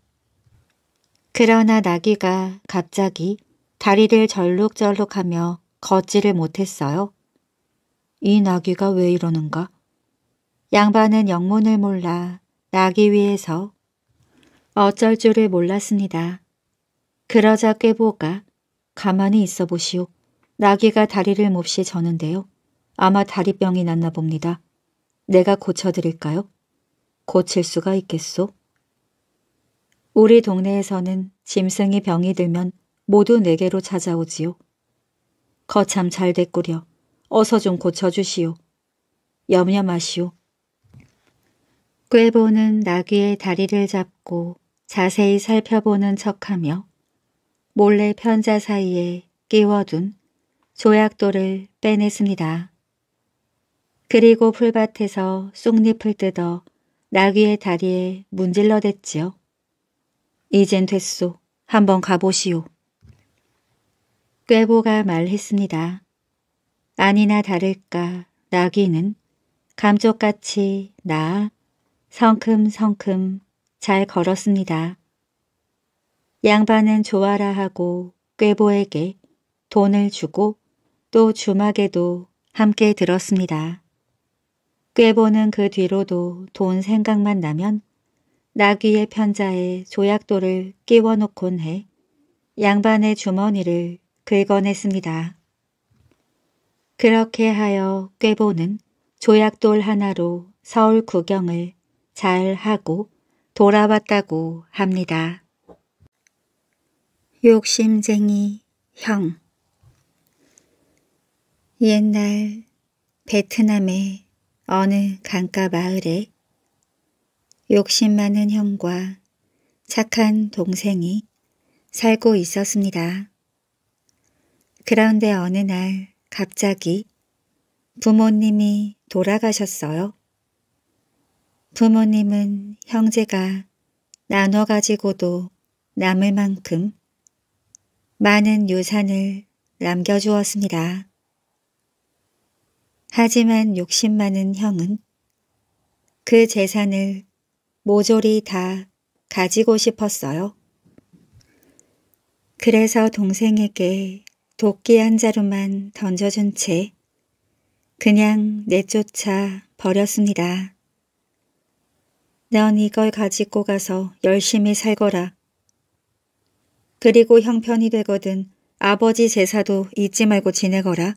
그러나 나귀가 갑자기 다리를 절룩절룩하며 걷지를 못했어요. 이 나귀가 왜 이러는가? 양반은 영문을 몰라 나기 위해서 어쩔 줄을 몰랐습니다. 그러자 꾀보가 가만히 있어 보시오. 나귀가 다리를 몹시 저는데요. 아마 다리병이 났나 봅니다. 내가 고쳐드릴까요? 고칠 수가 있겠소? 우리 동네에서는 짐승이 병이 들면 모두 내게로 찾아오지요. 거참 잘 됐구려. 어서 좀 고쳐주시오. 염려 마시오. 꾀보는 나귀의 다리를 잡고 자세히 살펴보는 척하며 몰래 편자 사이에 끼워둔 조약돌을 빼냈습니다. 그리고 풀밭에서 쑥잎을 뜯어 나귀의 다리에 문질러댔지요. 이젠 됐소. 한번 가보시오. 꾀보가 말했습니다. 아니나 다를까 나귀는 감쪽같이 나아 성큼성큼 잘 걸었습니다. 양반은 좋아라 하고 꾀보에게 돈을 주고 또 주막에도 함께 들었습니다. 꾀보는 그 뒤로도 돈 생각만 나면 나귀의 편자에 조약돌을 끼워놓곤 해 양반의 주머니를 긁어냈습니다. 그렇게 하여 꾀보는 조약돌 하나로 서울 구경을 잘 하고 돌아왔다고 합니다. 욕심쟁이 형 옛날 베트남의 어느 강가 마을에 욕심 많은 형과 착한 동생이 살고 있었습니다. 그런데 어느 날 갑자기 부모님이 돌아가셨어요. 부모님은 형제가 나눠 가지고도 남을 만큼 많은 유산을 남겨주었습니다. 하지만 욕심 많은 형은 그 재산을 모조리 다 가지고 싶었어요. 그래서 동생에게 도끼 한 자루만 던져준 채 그냥 내쫓아 버렸습니다. 넌 이걸 가지고 가서 열심히 살거라. 그리고 형편이 되거든 아버지 제사도 잊지 말고 지내거라.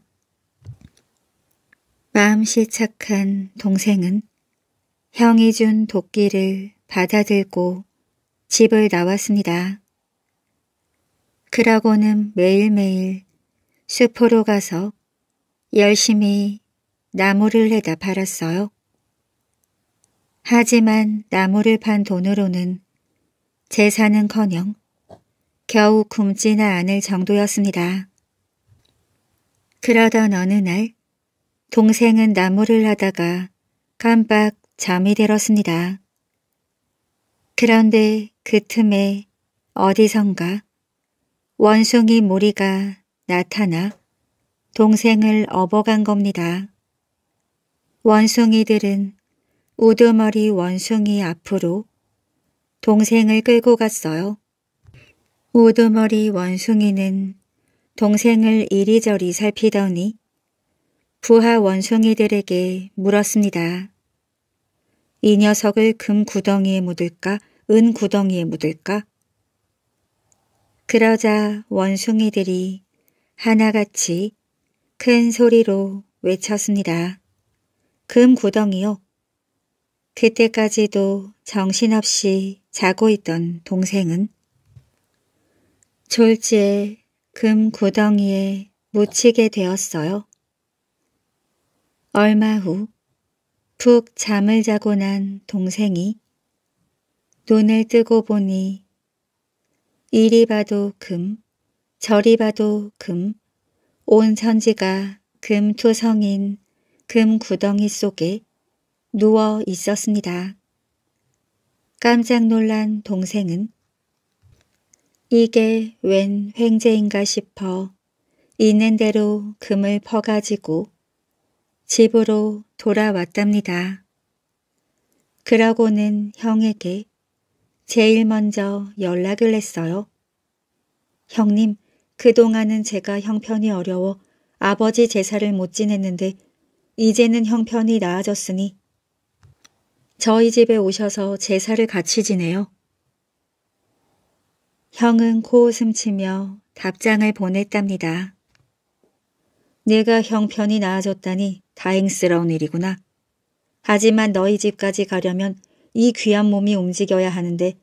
마음씨 착한 동생은 형이 준 도끼를 받아들고 집을 나왔습니다. 그러고는 매일매일 숲으로 가서 열심히 나무를 해다 팔았어요. 하지만 나무를 판 돈으로는 재산은커녕 겨우 굶지나 않을 정도였습니다. 그러던 어느 날 동생은 나무를 하다가 깜빡 잠이 들었습니다. 그런데 그 틈에 어디선가 원숭이 무리가 나타나 동생을 업어간 겁니다. 원숭이들은 우두머리 원숭이 앞으로 동생을 끌고 갔어요. 우두머리 원숭이는 동생을 이리저리 살피더니 부하 원숭이들에게 물었습니다. 이 녀석을 금 구덩이에 묻을까 은 구덩이에 묻을까? 그러자 원숭이들이 하나같이 큰 소리로 외쳤습니다. 금 구덩이요. 그때까지도 정신없이 자고 있던 동생은 졸지에 금 구덩이에 묻히게 되었어요. 얼마 후 푹 잠을 자고 난 동생이 눈을 뜨고 보니 이리 봐도 금, 저리 봐도 금, 온 천지가 금투성인 금구덩이 속에 누워 있었습니다. 깜짝 놀란 동생은 이게 웬 횡재인가 싶어 있는 대로 금을 퍼가지고 집으로 돌아왔답니다. 그러고는 형에게 제일 먼저 연락을 했어요. 형님, 그동안은 제가 형편이 어려워 아버지 제사를 못 지냈는데 이제는 형편이 나아졌으니 저희 집에 오셔서 제사를 같이 지내요. 형은 코웃음 치며 답장을 보냈답니다. 내가 형편이 나아졌다니 다행스러운 일이구나. 하지만 너희 집까지 가려면 이 귀한 몸이 움직여야 하는데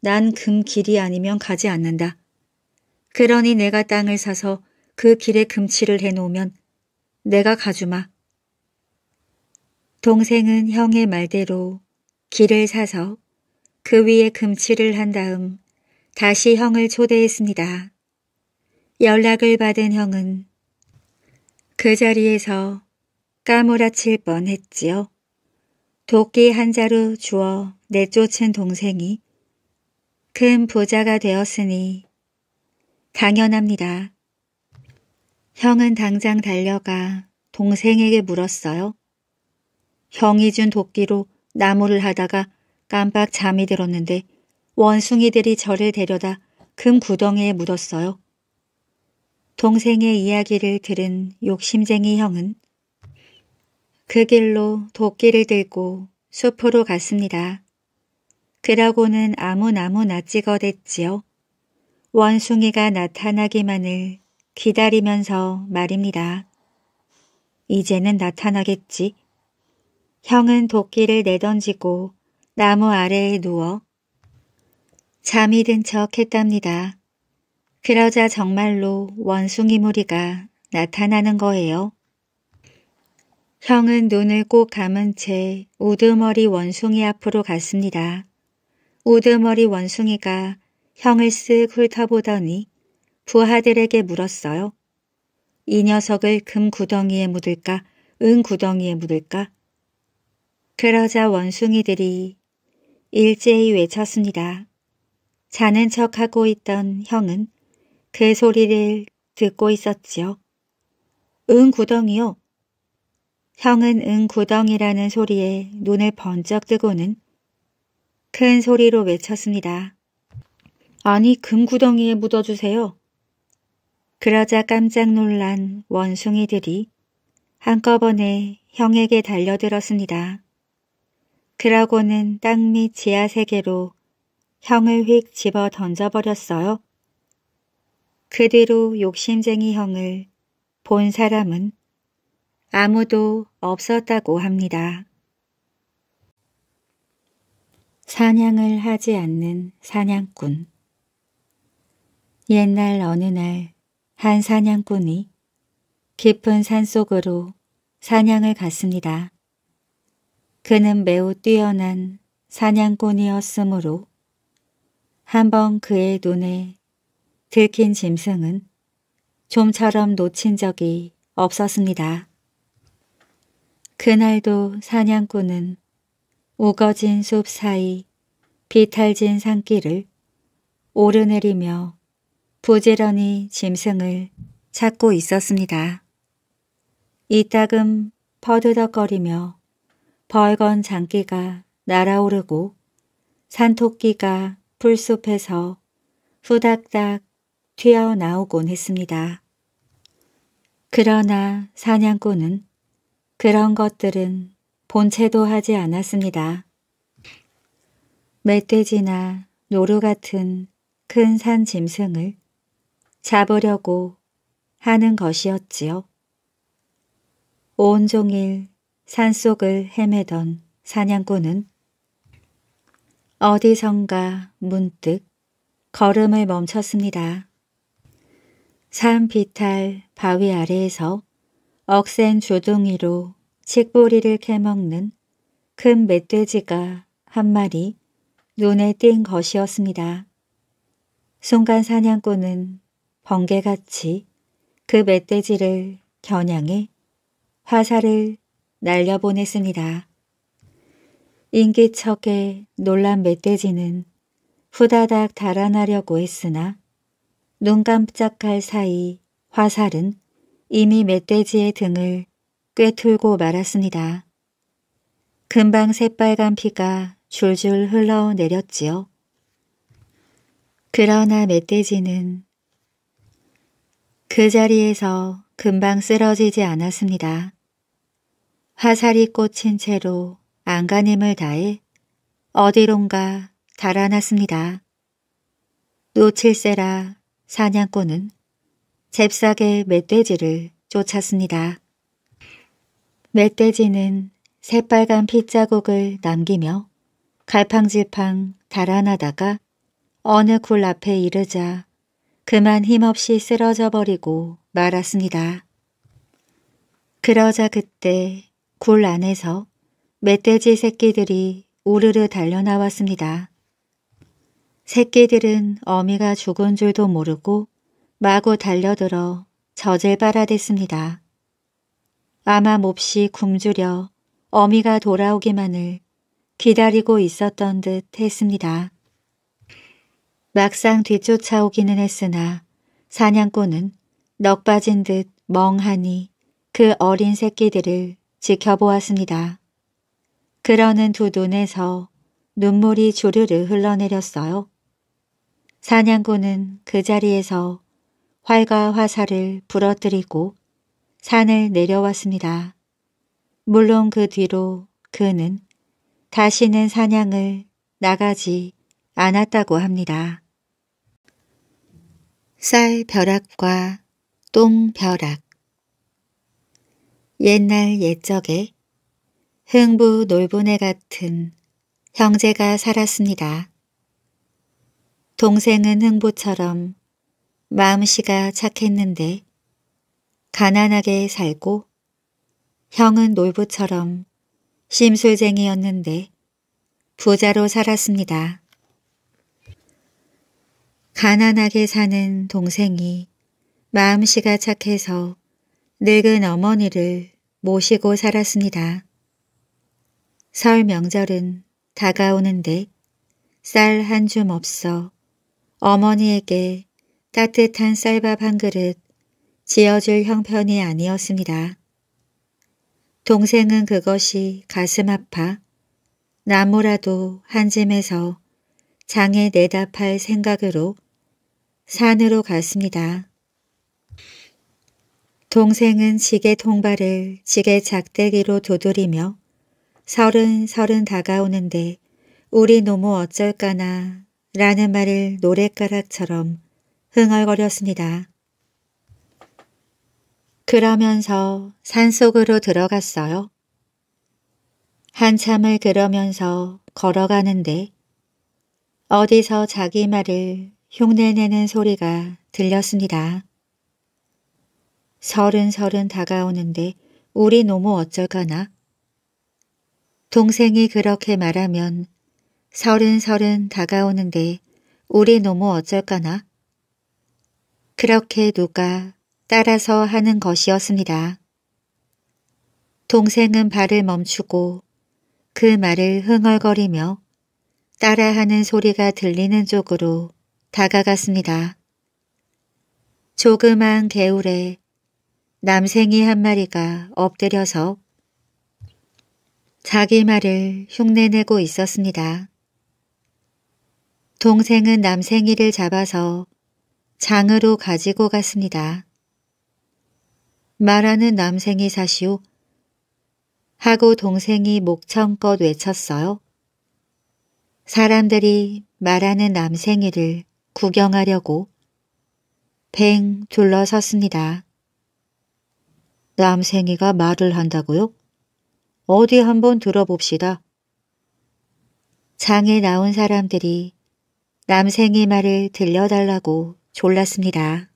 난 금 길이 아니면 가지 않는다. 그러니 내가 땅을 사서 그 길에 금치를 해놓으면 내가 가주마. 동생은 형의 말대로 길을 사서 그 위에 금치를한 다음 다시 형을 초대했습니다. 연락을 받은 형은 그 자리에서 까무라칠 뻔했지요. 도끼 한 자루 주어 내쫓은 동생이 큰 부자가 되었으니 당연합니다. 형은 당장 달려가 동생에게 물었어요. 형이 준 도끼로 나무를 하다가 깜빡 잠이 들었는데 원숭이들이 저를 데려다 금 구덩이에 묻었어요. 동생의 이야기를 들은 욕심쟁이 형은 그 길로 도끼를 들고 숲으로 갔습니다. 그러고는 아무 나무나 찍어댔지요. 원숭이가 나타나기만을 기다리면서 말입니다. 이제는 나타나겠지. 형은 도끼를 내던지고 나무 아래에 누워 잠이 든 척 했답니다. 그러자 정말로 원숭이 무리가 나타나는 거예요. 형은 눈을 꼭 감은 채 우두머리 원숭이 앞으로 갔습니다. 우두머리 원숭이가 형을 쓱 훑어보더니 부하들에게 물었어요. 이 녀석을 금 구덩이에 묻을까 은 구덩이에 묻을까 그러자 원숭이들이 일제히 외쳤습니다. 자는 척하고 있던 형은 그 소리를 듣고 있었지요. 응구덩이요. 형은 응구덩이라는 소리에 눈을 번쩍 뜨고는 큰 소리로 외쳤습니다. 아니 금구덩이에 묻어주세요. 그러자 깜짝 놀란 원숭이들이 한꺼번에 형에게 달려들었습니다. 그러고는 땅및 지하세계로 형을 휙 집어 던져버렸어요. 그 뒤로 욕심쟁이 형을 본 사람은 아무도 없었다고 합니다. 사냥을 하지 않는 사냥꾼 옛날 어느 날 한 사냥꾼이 깊은 산속으로 사냥을 갔습니다. 그는 매우 뛰어난 사냥꾼이었으므로 한 번 그의 눈에 들킨 짐승은 좀처럼 놓친 적이 없었습니다. 그날도 사냥꾼은 우거진 숲 사이 비탈진 산길을 오르내리며 부지런히 짐승을 찾고 있었습니다. 이따금 퍼드덕거리며 벌건 장기가 날아오르고 산토끼가 풀숲에서 후닥닥 튀어나오곤 했습니다. 그러나 사냥꾼은 그런 것들은 본체도 하지 않았습니다. 멧돼지나 노루 같은 큰산 짐승을 잡으려고 하는 것이었지요. 온종일 산속을 헤매던 사냥꾼은 어디선가 문득 걸음을 멈췄습니다. 산 비탈 바위 아래에서 억센 조둥이로 칡보리를 캐먹는 큰 멧돼지가 한 마리 눈에 띈 것이었습니다. 순간 사냥꾼은 번개같이 그 멧돼지를 겨냥해 화살을 날려보냈습니다. 인기척에 놀란 멧돼지는 후다닥 달아나려고 했으나 눈 깜짝할 사이 화살은 이미 멧돼지의 등을 꿰뚫고 말았습니다. 금방 새빨간 피가 줄줄 흘러내렸지요. 그러나 멧돼지는 그 자리에서 금방 쓰러지지 않았습니다. 화살이 꽂힌 채로 안간힘을 다해 어디론가 달아났습니다. 노칠세라 사냥꾼은 잽싸게 멧돼지를 쫓았습니다. 멧돼지는 새빨간 핏자국을 남기며 갈팡질팡 달아나다가 어느 굴 앞에 이르자 그만 힘없이 쓰러져 버리고 말았습니다. 그러자 그때 굴 안에서 멧돼지 새끼들이 우르르 달려나왔습니다. 새끼들은 어미가 죽은 줄도 모르고 마구 달려들어 젖을 빨아댔습니다. 아마 몹시 굶주려 어미가 돌아오기만을 기다리고 있었던 듯 했습니다. 막상 뒤쫓아오기는 했으나 사냥꾼은 넋 빠진 듯 멍하니 그 어린 새끼들을 지켜보았습니다. 그러는 두 눈에서 눈물이 주르르 흘러내렸어요. 사냥꾼은 그 자리에서 활과 화살을 부러뜨리고 산을 내려왔습니다. 물론 그 뒤로 그는 다시는 사냥을 나가지 않았다고 합니다. 쌀 벼락과 똥 벼락 옛날 옛적에 흥부 놀부네 같은 형제가 살았습니다. 동생은 흥부처럼 마음씨가 착했는데 가난하게 살고 형은 놀부처럼 심술쟁이였는데 부자로 살았습니다. 가난하게 사는 동생이 마음씨가 착해서 늙은 어머니를 모시고 살았습니다. 설 명절은 다가오는데 쌀 한 줌 없어 어머니에게 따뜻한 쌀밥 한 그릇 지어줄 형편이 아니었습니다. 동생은 그것이 가슴 아파 나무라도 한 짐에서 장에 내다 팔 생각으로 산으로 갔습니다. 동생은 지게 통발을 지게 작대기로 두드리며 서른 서른 다가오는데 우리 노모 어쩔까나 라는 말을 노랫가락처럼 흥얼거렸습니다. 그러면서 산속으로 들어갔어요. 한참을 그러면서 걸어가는데 어디서 자기 말을 흉내내는 소리가 들렸습니다. 서른 서른 다가오는데 우리 노모 어쩔까나? 동생이 그렇게 말하면 서른 서른 다가오는데 우리 노모 어쩔까나? 그렇게 누가 따라서 하는 것이었습니다. 동생은 발을 멈추고 그 말을 흥얼거리며 따라하는 소리가 들리는 쪽으로 다가갔습니다. 조그만 개울에 남생이 한 마리가 엎드려서 자기 말을 흉내내고 있었습니다. 동생은 남생이를 잡아서 장으로 가지고 갔습니다. 말하는 남생이 사시오 하고 동생이 목청껏 외쳤어요. 사람들이 말하는 남생이를 구경하려고 뱅 둘러섰습니다. 남생이가 말을 한다고요? 어디 한번 들어봅시다. 장에 나온 사람들이 남생이 말을 들려달라고 졸랐습니다.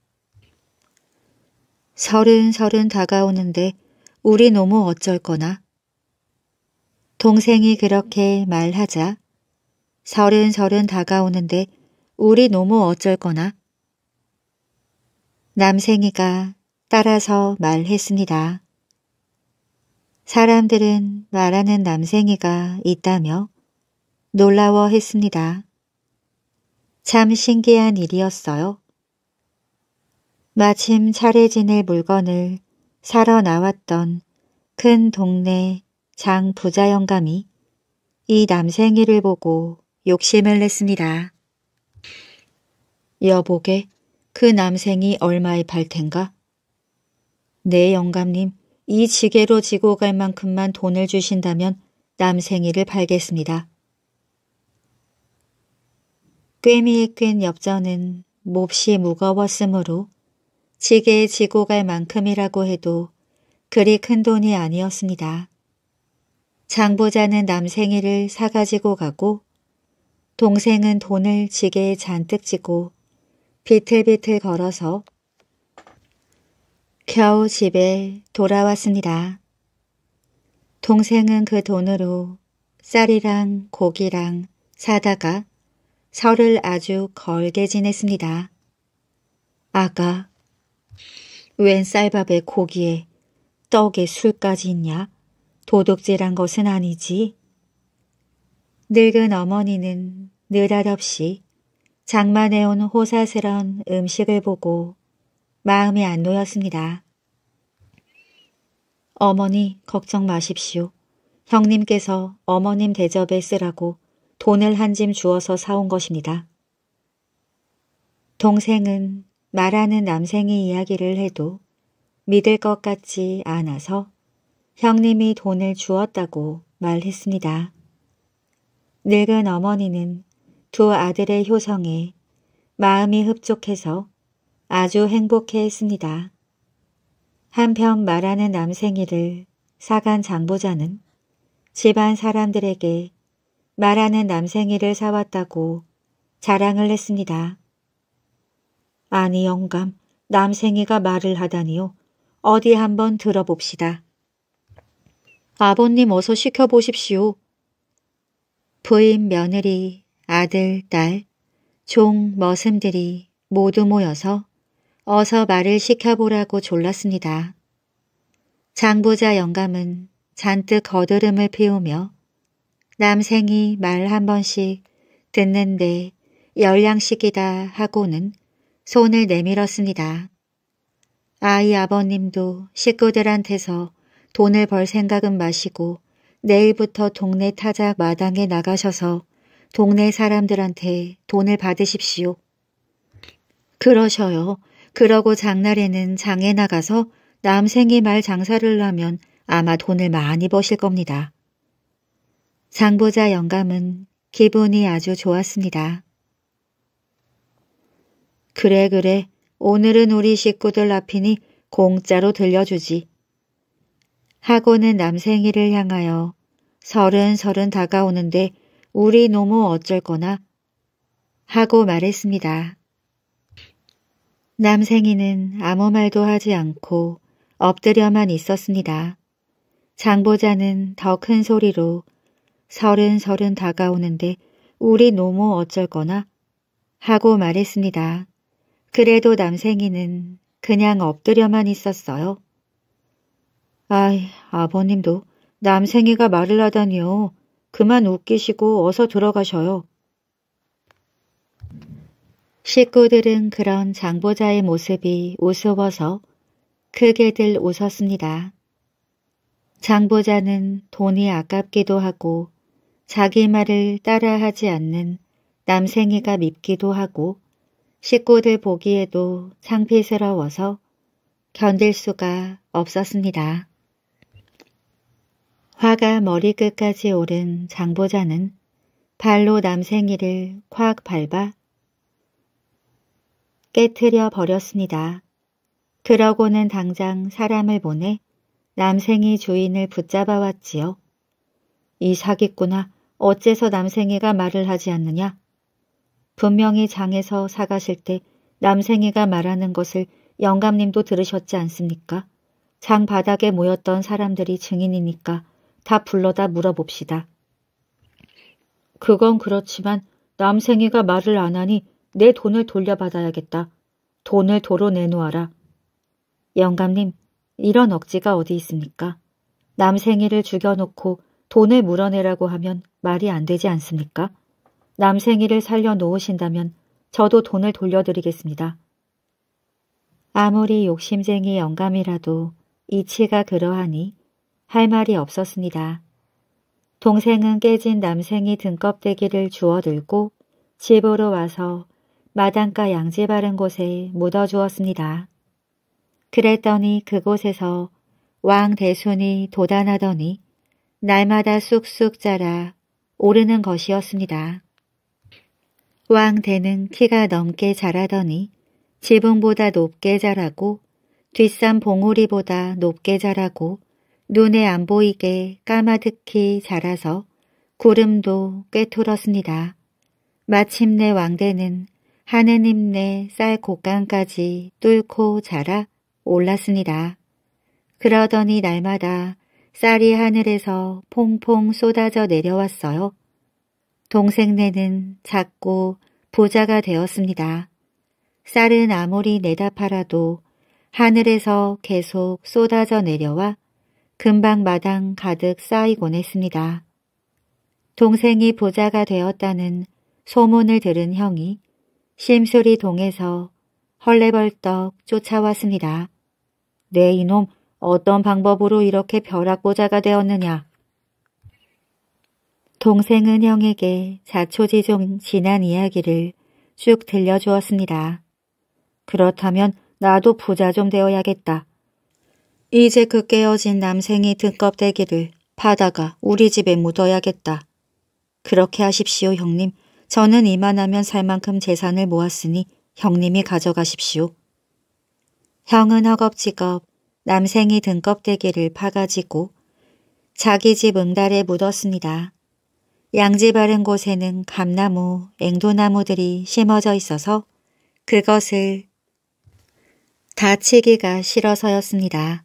서른 서른 다가오는데 우리 너무 어쩔 거나. 동생이 그렇게 말하자 서른 서른 다가오는데 우리 너무 어쩔 거나. 남생이가 따라서 말했습니다. 사람들은 말하는 남생이가 있다며 놀라워했습니다. 참 신기한 일이었어요. 마침 차례 지낼 물건을 사러 나왔던 큰 동네 장 부자 영감이 이 남생이를 보고 욕심을 냈습니다. 여보게 그 남생이 얼마에 팔 텐가? 네, 영감님. 이 지게로 지고 갈 만큼만 돈을 주신다면 남생이를 팔겠습니다. 꿰미에 꿰 엽전은 몹시 무거웠으므로 지게에 지고 갈 만큼이라고 해도 그리 큰 돈이 아니었습니다. 장보자는 남생이를 사가지고 가고 동생은 돈을 지게에 잔뜩 지고 비틀비틀 걸어서 겨우 집에 돌아왔습니다. 동생은 그 돈으로 쌀이랑 고기랑 사다가 설을 아주 걸게 지냈습니다. 아가, 웬 쌀밥에 고기에 떡에 술까지 있냐? 도둑질한 것은 아니지? 늙은 어머니는 느닷없이 장만해온 호사스런 음식을 보고 마음이안 놓였습니다. 어머니 걱정 마십시오. 형님께서 어머님 대접에 쓰라고 돈을 한 짐 주어서 사온 것입니다. 동생은 말하는 남생의 이야기를 해도 믿을 것 같지 않아서 형님이 돈을 주었다고 말했습니다. 늙은 어머니는 두 아들의 효성에 마음이 흡족해서 아주 행복해했습니다. 한편 말하는 남생이를 사간 장보자는 집안 사람들에게 말하는 남생이를 사왔다고 자랑을 했습니다. 아니 영감, 남생이가 말을 하다니요. 어디 한번 들어봅시다. 아버님 어서 시켜보십시오. 부인, 며느리, 아들, 딸, 종, 머슴들이 모두 모여서 어서 말을 시켜보라고 졸랐습니다. 장부자 영감은 잔뜩 거드름을 피우며 남생이 말 한 번씩 듣는데 열량식이다 하고는 손을 내밀었습니다. 아이 아버님도 식구들한테서 돈을 벌 생각은 마시고 내일부터 동네 타작 마당에 나가셔서 동네 사람들한테 돈을 받으십시오. 그러셔요. 그러고 장날에는 장에 나가서 남생이 말 장사를 하면 아마 돈을 많이 버실 겁니다. 장보자 영감은 기분이 아주 좋았습니다. 그래 그래 오늘은 우리 식구들 앞이니 공짜로 들려주지. 하고는 남생이를 향하여 서른 서른 다가오는데 우리 노모 어쩔 거나 하고 말했습니다. 남생이는 아무 말도 하지 않고 엎드려만 있었습니다. 장보자는 더 큰 소리로 서른 서른 다가오는데 우리 노모 어쩔 거나 하고 말했습니다. 그래도 남생이는 그냥 엎드려만 있었어요. 아이, 아버님도 남생이가 말을 하다니요. 그만 웃기시고 어서 들어가셔요. 식구들은 그런 장보자의 모습이 우스워서 크게들 웃었습니다. 장보자는 돈이 아깝기도 하고 자기 말을 따라하지 않는 남생이가 밉기도 하고 식구들 보기에도 창피스러워서 견딜 수가 없었습니다. 화가 머리끝까지 오른 장보자는 발로 남생이를 콱 밟아 깨트려 버렸습니다. 그러고는 당장 사람을 보내 남생이 주인을 붙잡아 왔지요. 이 사기꾼아 어째서 남생이가 말을 하지 않느냐? 분명히 장에서 사가실 때남생이가 말하는 것을 영감님도 들으셨지 않습니까? 장 바닥에 모였던 사람들이 증인이니까 다 불러다 물어봅시다. 그건 그렇지만 남생이가 말을 안 하니 내 돈을 돌려받아야겠다. 돈을 도로 내놓아라. 영감님, 이런 억지가 어디 있습니까? 남생이를 죽여놓고 돈을 물어내라고 하면 말이 안 되지 않습니까? 남생이를 살려놓으신다면 저도 돈을 돌려드리겠습니다. 아무리 욕심쟁이 영감이라도 이치가 그러하니 할 말이 없었습니다. 동생은 깨진 남생이 등껍데기를 주워들고 집으로 와서 마당가 양재 바른 곳에 묻어 주었습니다. 그랬더니 그곳에서 왕 대순이 도단하더니 날마다 쑥쑥 자라 오르는 것이었습니다. 왕 대는 키가 넘게 자라더니 지붕보다 높게 자라고 뒷산 봉우리보다 높게 자라고 눈에 안 보이게 까마득히 자라서 구름도 꿰뚫었습니다. 마침내 왕대는 하느님 내쌀 곡간까지 뚫고 자라 올랐습니다 그러더니 날마다 쌀이 하늘에서 퐁퐁 쏟아져 내려왔어요. 동생네는 작고 부자가 되었습니다. 쌀은 아무리 내다 팔아도 하늘에서 계속 쏟아져 내려와 금방 마당 가득 쌓이곤 했습니다. 동생이 부자가 되었다는 소문을 들은 형이 심술이 동해서 헐레벌떡 쫓아왔습니다. 내 네, 이놈 어떤 방법으로 이렇게 벼락고자가 되었느냐. 동생은 형에게 자초지종 지난 이야기를 쭉 들려주었습니다. 그렇다면 나도 부자 좀 되어야겠다. 이제 그 깨어진 남생이 등껍데기를 파다가 우리 집에 묻어야겠다. 그렇게 하십시오 형님. 저는 이만하면 살 만큼 재산을 모았으니 형님이 가져가십시오. 형은 허겁지겁 남생이 등껍데기를 파가지고 자기 집 응달에 묻었습니다. 양지 바른 곳에는 감나무, 앵도나무들이 심어져 있어서 그것을 다치기가 싫어서였습니다.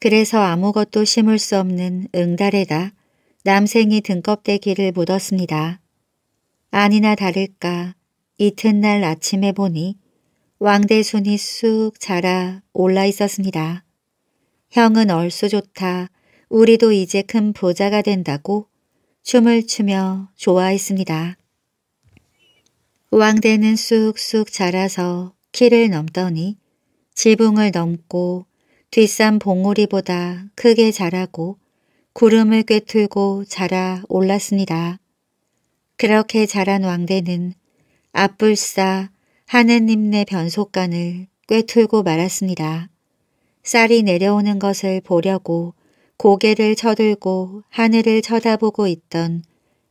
그래서 아무것도 심을 수 없는 응달에다 남생이 등껍데기를 묻었습니다. 아니나 다를까 이튿날 아침에 보니 왕대순이 쑥 자라 올라 있었습니다. 형은 얼쑤 좋다. 우리도 이제 큰 부자가 된다고 춤을 추며 좋아했습니다. 왕대는 쑥쑥 자라서 키를 넘더니 지붕을 넘고 뒷산 봉우리보다 크게 자라고 구름을 꿰뚫고 자라 올랐습니다. 그렇게 자란 왕대는 앞불싸 하느님네 변속간을 꿰뚫고 말았습니다. 쌀이 내려오는 것을 보려고 고개를 쳐들고 하늘을 쳐다보고 있던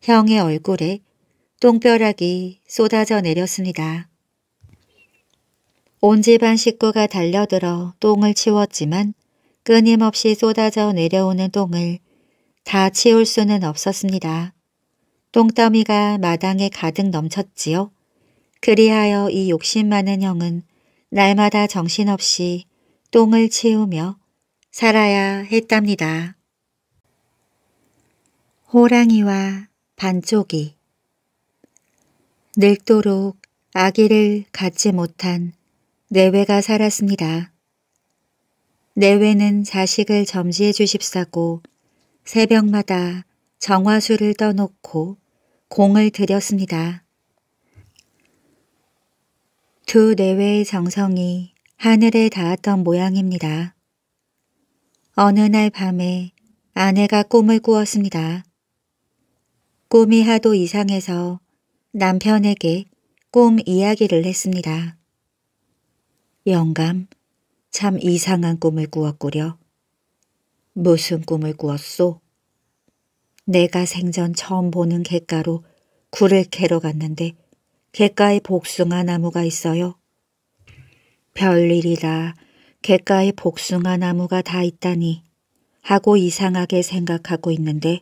형의 얼굴에 똥벼락이 쏟아져 내렸습니다. 온 집안 식구가 달려들어 똥을 치웠지만 끊임없이 쏟아져 내려오는 똥을 다 치울 수는 없었습니다. 똥더미가 마당에 가득 넘쳤지요. 그리하여 이 욕심 많은 형은 날마다 정신없이 똥을 치우며 살아야 했답니다. 호랑이와 반쪽이 늙도록 아기를 갖지 못한 내외가 살았습니다. 내외는 자식을 점지해 주십사고 새벽마다 정화수를 떠놓고 공을 들였습니다. 두 내외의 정성이 하늘에 닿았던 모양입니다. 어느 날 밤에 아내가 꿈을 꾸었습니다. 꿈이 하도 이상해서 남편에게 꿈 이야기를 했습니다. 영감, 참 이상한 꿈을 꾸었구려. 무슨 꿈을 꾸었소? 내가 생전 처음 보는 갯가로 굴을 캐러 갔는데 갯가에 복숭아 나무가 있어요. 별일이다. 갯가에 복숭아 나무가 다 있다니 하고 이상하게 생각하고 있는데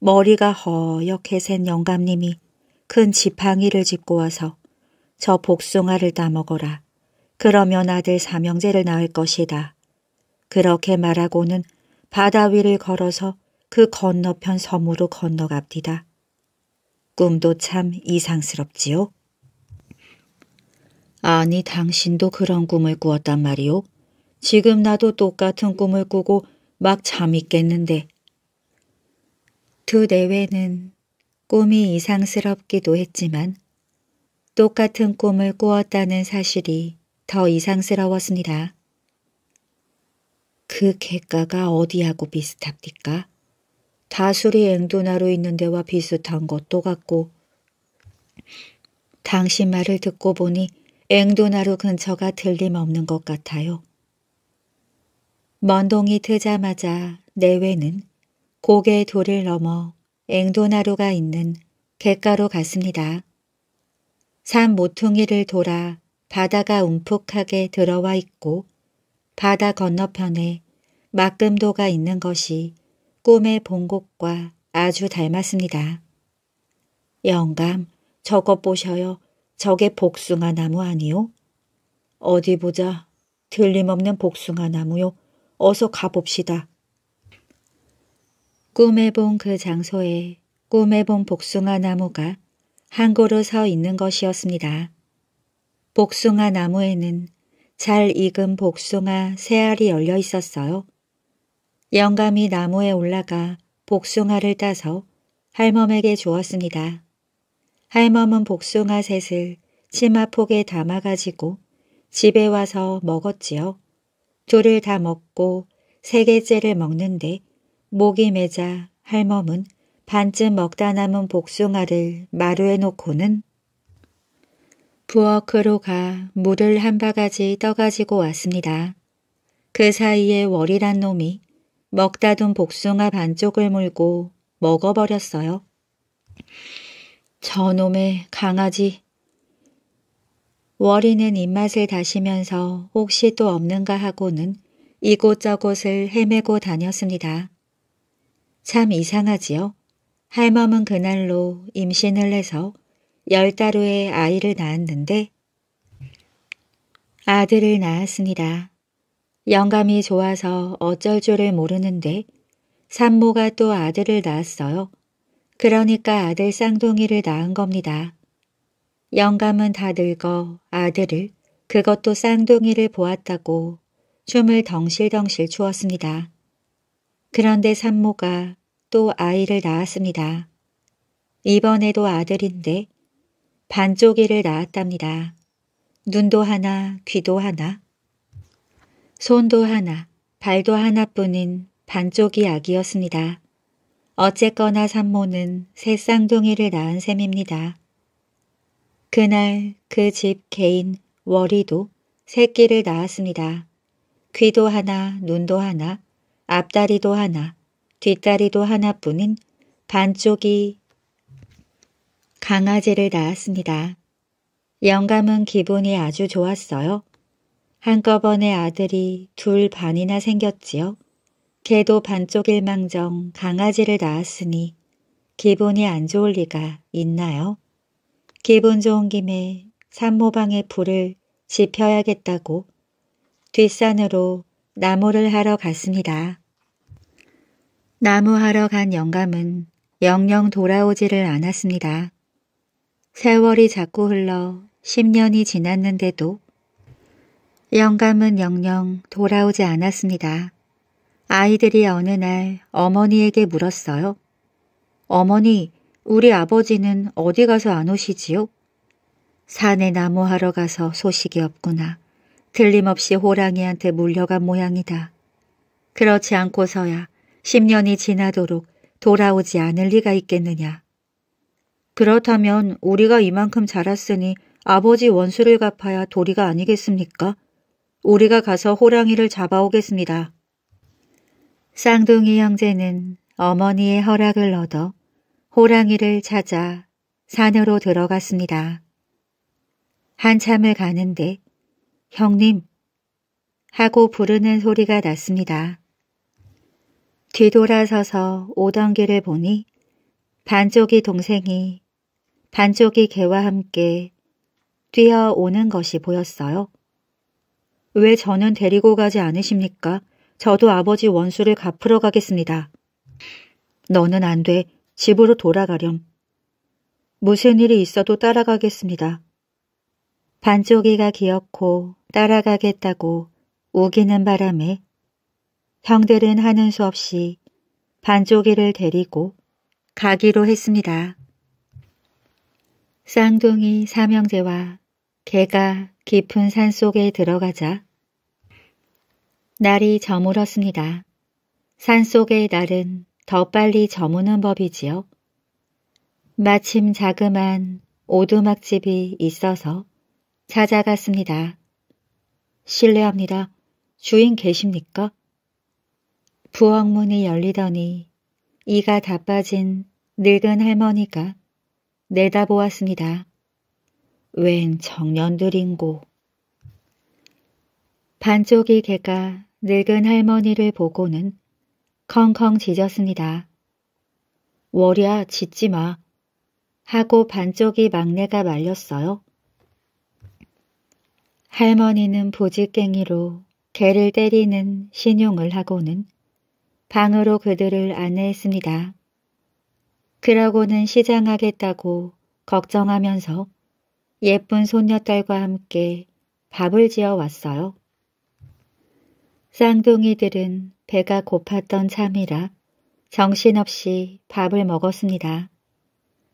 머리가 허옇게 센 영감님이 큰 지팡이를 짚고 와서 저 복숭아를 따먹어라. 그러면 아들 삼형제를 낳을 것이다. 그렇게 말하고는 바다 위를 걸어서 그 건너편 섬으로 건너갑디다. 꿈도 참 이상스럽지요. 아니 당신도 그런 꿈을 꾸었단 말이오. 지금 나도 똑같은 꿈을 꾸고 막 잠이 깼는데. 두 내외는 꿈이 이상스럽기도 했지만 똑같은 꿈을 꾸었다는 사실이 더 이상스러웠습니다. 그 객가가 어디하고 비슷합니까? 다수리앵도나로 있는 데와 비슷한 것도 같고 당신 말을 듣고 보니 앵도나루 근처가 틀림없는것 같아요. 먼동이 트자마자 내외는 고개 돌을 넘어 앵도나루가 있는 갯가로 갔습니다. 산 모퉁이를 돌아 바다가 움푹하게 들어와 있고 바다 건너편에 막금도가 있는 것이 꿈에 본 곳과 아주 닮았습니다. 영감, 저거 보셔요. 저게 복숭아 나무 아니요? 어디 보자. 들림없는 복숭아 나무요. 어서 가봅시다. 꿈에 본 그 장소에 꿈에 본 복숭아 나무가 한 고로 서 있는 것이었습니다. 복숭아 나무에는 잘 익은 복숭아 세 알이 열려 있었어요. 영감이 나무에 올라가 복숭아를 따서 할멈에게 주었습니다. 할멈은 복숭아 셋을 치마폭에 담아가지고 집에 와서 먹었지요. 둘을 다 먹고 세 개째를 먹는데 목이 메자 할멈은 반쯤 먹다 남은 복숭아를 마루에 놓고는 부엌으로 가 물을 한 바가지 떠가지고 왔습니다. 그 사이에 월이란 놈이 먹다 둔 복숭아 반쪽을 물고 먹어버렸어요. 저놈의 강아지. 월이는 입맛을 다시면서 혹시 또 없는가 하고는 이곳저곳을 헤매고 다녔습니다. 참 이상하지요. 할멈은 그날로 임신을 해서 열 달 후에 아이를 낳았는데 아들을 낳았습니다. 영감이 좋아서 어쩔 줄을 모르는데 산모가 또 아들을 낳았어요. 그러니까 아들 쌍둥이를 낳은 겁니다. 영감은 다 늙어 아들을 그것도 쌍둥이를 보았다고 춤을 덩실덩실 추었습니다. 그런데 산모가 또 아이를 낳았습니다. 이번에도 아들인데 반쪽이를 낳았답니다. 눈도 하나 귀도 하나 손도 하나, 발도 하나뿐인 반쪽이 아기였습니다. 어쨌거나 산모는 새 쌍둥이를 낳은 셈입니다. 그날 그 집 개인 월이도 새끼를 낳았습니다. 귀도 하나, 눈도 하나, 앞다리도 하나, 뒷다리도 하나뿐인 반쪽이 강아지를 낳았습니다. 영감은 기분이 아주 좋았어요. 한꺼번에 아들이 둘 반이나 생겼지요. 개도 반쪽일망정 강아지를 낳았으니 기분이 안 좋을 리가 있나요? 기분 좋은 김에 산모방의 불을 지펴야겠다고 뒷산으로 나무를 하러 갔습니다. 나무하러 간 영감은 영영 돌아오지를 않았습니다. 세월이 자꾸 흘러 10년이 지났는데도 영감은 영영 돌아오지 않았습니다. 아이들이 어느 날 어머니에게 물었어요. 어머니, 우리 아버지는 어디 가서 안 오시지요? 산에 나무하러 가서 소식이 없구나. 틀림없이 호랑이한테 물려간 모양이다. 그렇지 않고서야 10년이 지나도록 돌아오지 않을 리가 있겠느냐. 그렇다면 우리가 이만큼 자랐으니 아버지 원수를 갚아야 도리가 아니겠습니까? 우리가 가서 호랑이를 잡아오겠습니다. 쌍둥이 형제는 어머니의 허락을 얻어 호랑이를 찾아 산으로 들어갔습니다. 한참을 가는데 형님 하고 부르는 소리가 났습니다. 뒤돌아서서 오던 길을 보니 반쪽이 동생이 반쪽이 개와 함께 뛰어오는 것이 보였어요. 왜 저는 데리고 가지 않으십니까? 저도 아버지 원수를 갚으러 가겠습니다. 너는 안 돼. 집으로 돌아가렴. 무슨 일이 있어도 따라가겠습니다. 반쪽이가 기어코 따라가겠다고 우기는 바람에 형들은 하는 수 없이 반쪽이를 데리고 가기로 했습니다. 쌍둥이 삼형제와 개가 깊은 산속에 들어가자 날이 저물었습니다. 산속의 날은 더 빨리 저무는 법이지요. 마침 자그만 오두막집이 있어서 찾아갔습니다. 실례합니다. 주인 계십니까? 부엌문이 열리더니 이가 다 빠진 늙은 할머니가 내다보았습니다. 웬 청년들인고. 반쪽이 개가 늙은 할머니를 보고는 컹컹 짖었습니다. 월야 짖지 마. 하고 반쪽이 막내가 말렸어요. 할머니는 보직갱이로 개를 때리는 신용을 하고는 방으로 그들을 안내했습니다. 그러고는 시장하겠다고 걱정하면서 예쁜 손녀딸과 함께 밥을 지어 왔어요. 쌍둥이들은 배가 고팠던 참이라 정신없이 밥을 먹었습니다.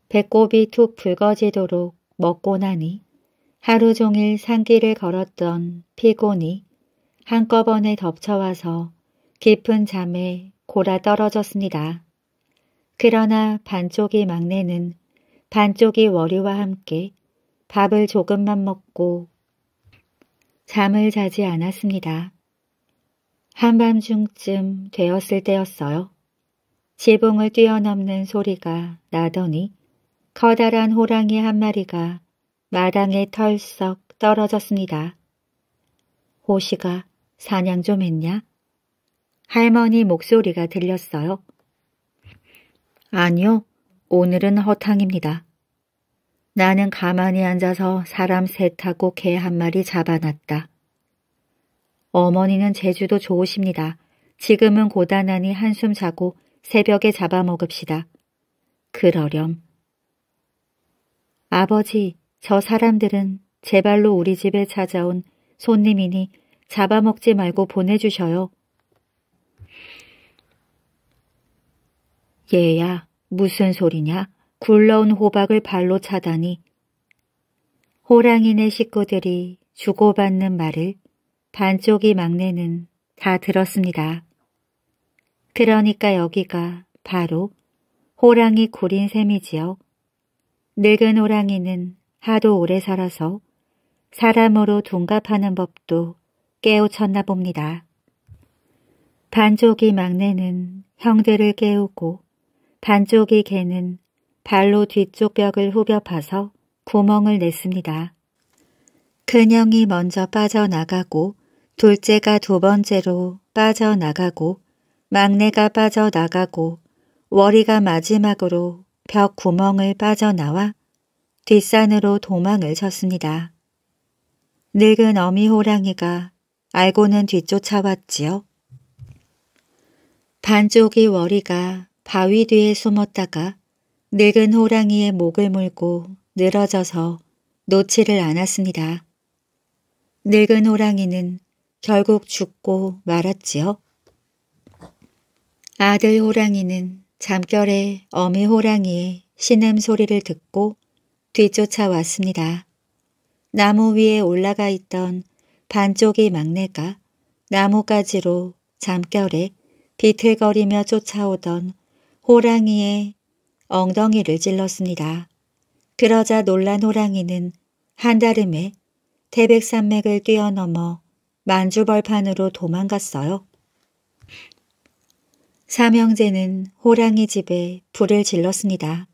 배꼽이 툭 붉어지도록 먹고 나니 하루 종일 산길을 걸었던 피곤이 한꺼번에 덮쳐와서 깊은 잠에 골아 떨어졌습니다. 그러나 반쪽이 막내는 반쪽이 월이와 함께 밥을 조금만 먹고 잠을 자지 않았습니다. 한밤중쯤 되었을 때였어요. 지붕을 뛰어넘는 소리가 나더니 커다란 호랑이 한 마리가 마당에 털썩 떨어졌습니다. 호시가 사냥 좀 했냐? 할머니 목소리가 들렸어요. 아니요, 오늘은 허탕입니다. 나는 가만히 앉아서 사람 셋하고 개 한 마리 잡아놨다. 어머니는 제주도 좋으십니다. 지금은 고단하니 한숨 자고 새벽에 잡아먹읍시다. 그러렴. 아버지, 저 사람들은 제 발로 우리 집에 찾아온 손님이니 잡아먹지 말고 보내주셔요. 얘야, 무슨 소리냐? 굴러온 호박을 발로 차다니 호랑이네 식구들이 주고받는 말을 반쪽이 막내는 다 들었습니다. 그러니까 여기가 바로 호랑이 굴인 셈이지요. 늙은 호랑이는 하도 오래 살아서 사람으로 둔갑하는 법도 깨우쳤나 봅니다. 반쪽이 막내는 형들을 깨우고 반쪽이 개는 발로 뒤쪽 벽을 후벼 파서 구멍을 냈습니다. 근형이 먼저 빠져나가고 둘째가 두 번째로 빠져나가고 막내가 빠져나가고 월이가 마지막으로 벽 구멍을 빠져나와 뒷산으로 도망을 쳤습니다. 늙은 어미 호랑이가 알고는 뒤쫓아왔지요. 반쪽이 월이가 바위 뒤에 숨었다가 늙은 호랑이의 목을 물고 늘어져서 놓지를 않았습니다. 늙은 호랑이는 결국 죽고 말았지요. 아들 호랑이는 잠결에 어미 호랑이의 신음 소리를 듣고 뒤쫓아왔습니다. 나무 위에 올라가 있던 반쪽이 막내가 나뭇가지로 잠결에 비틀거리며 쫓아오던 호랑이의 엉덩이를 찔렀습니다. 그러자 놀란 호랑이는 한달음에 태백산맥을 뛰어넘어 만주벌판으로 도망갔어요. 삼형제는 호랑이 집에 불을 질렀습니다.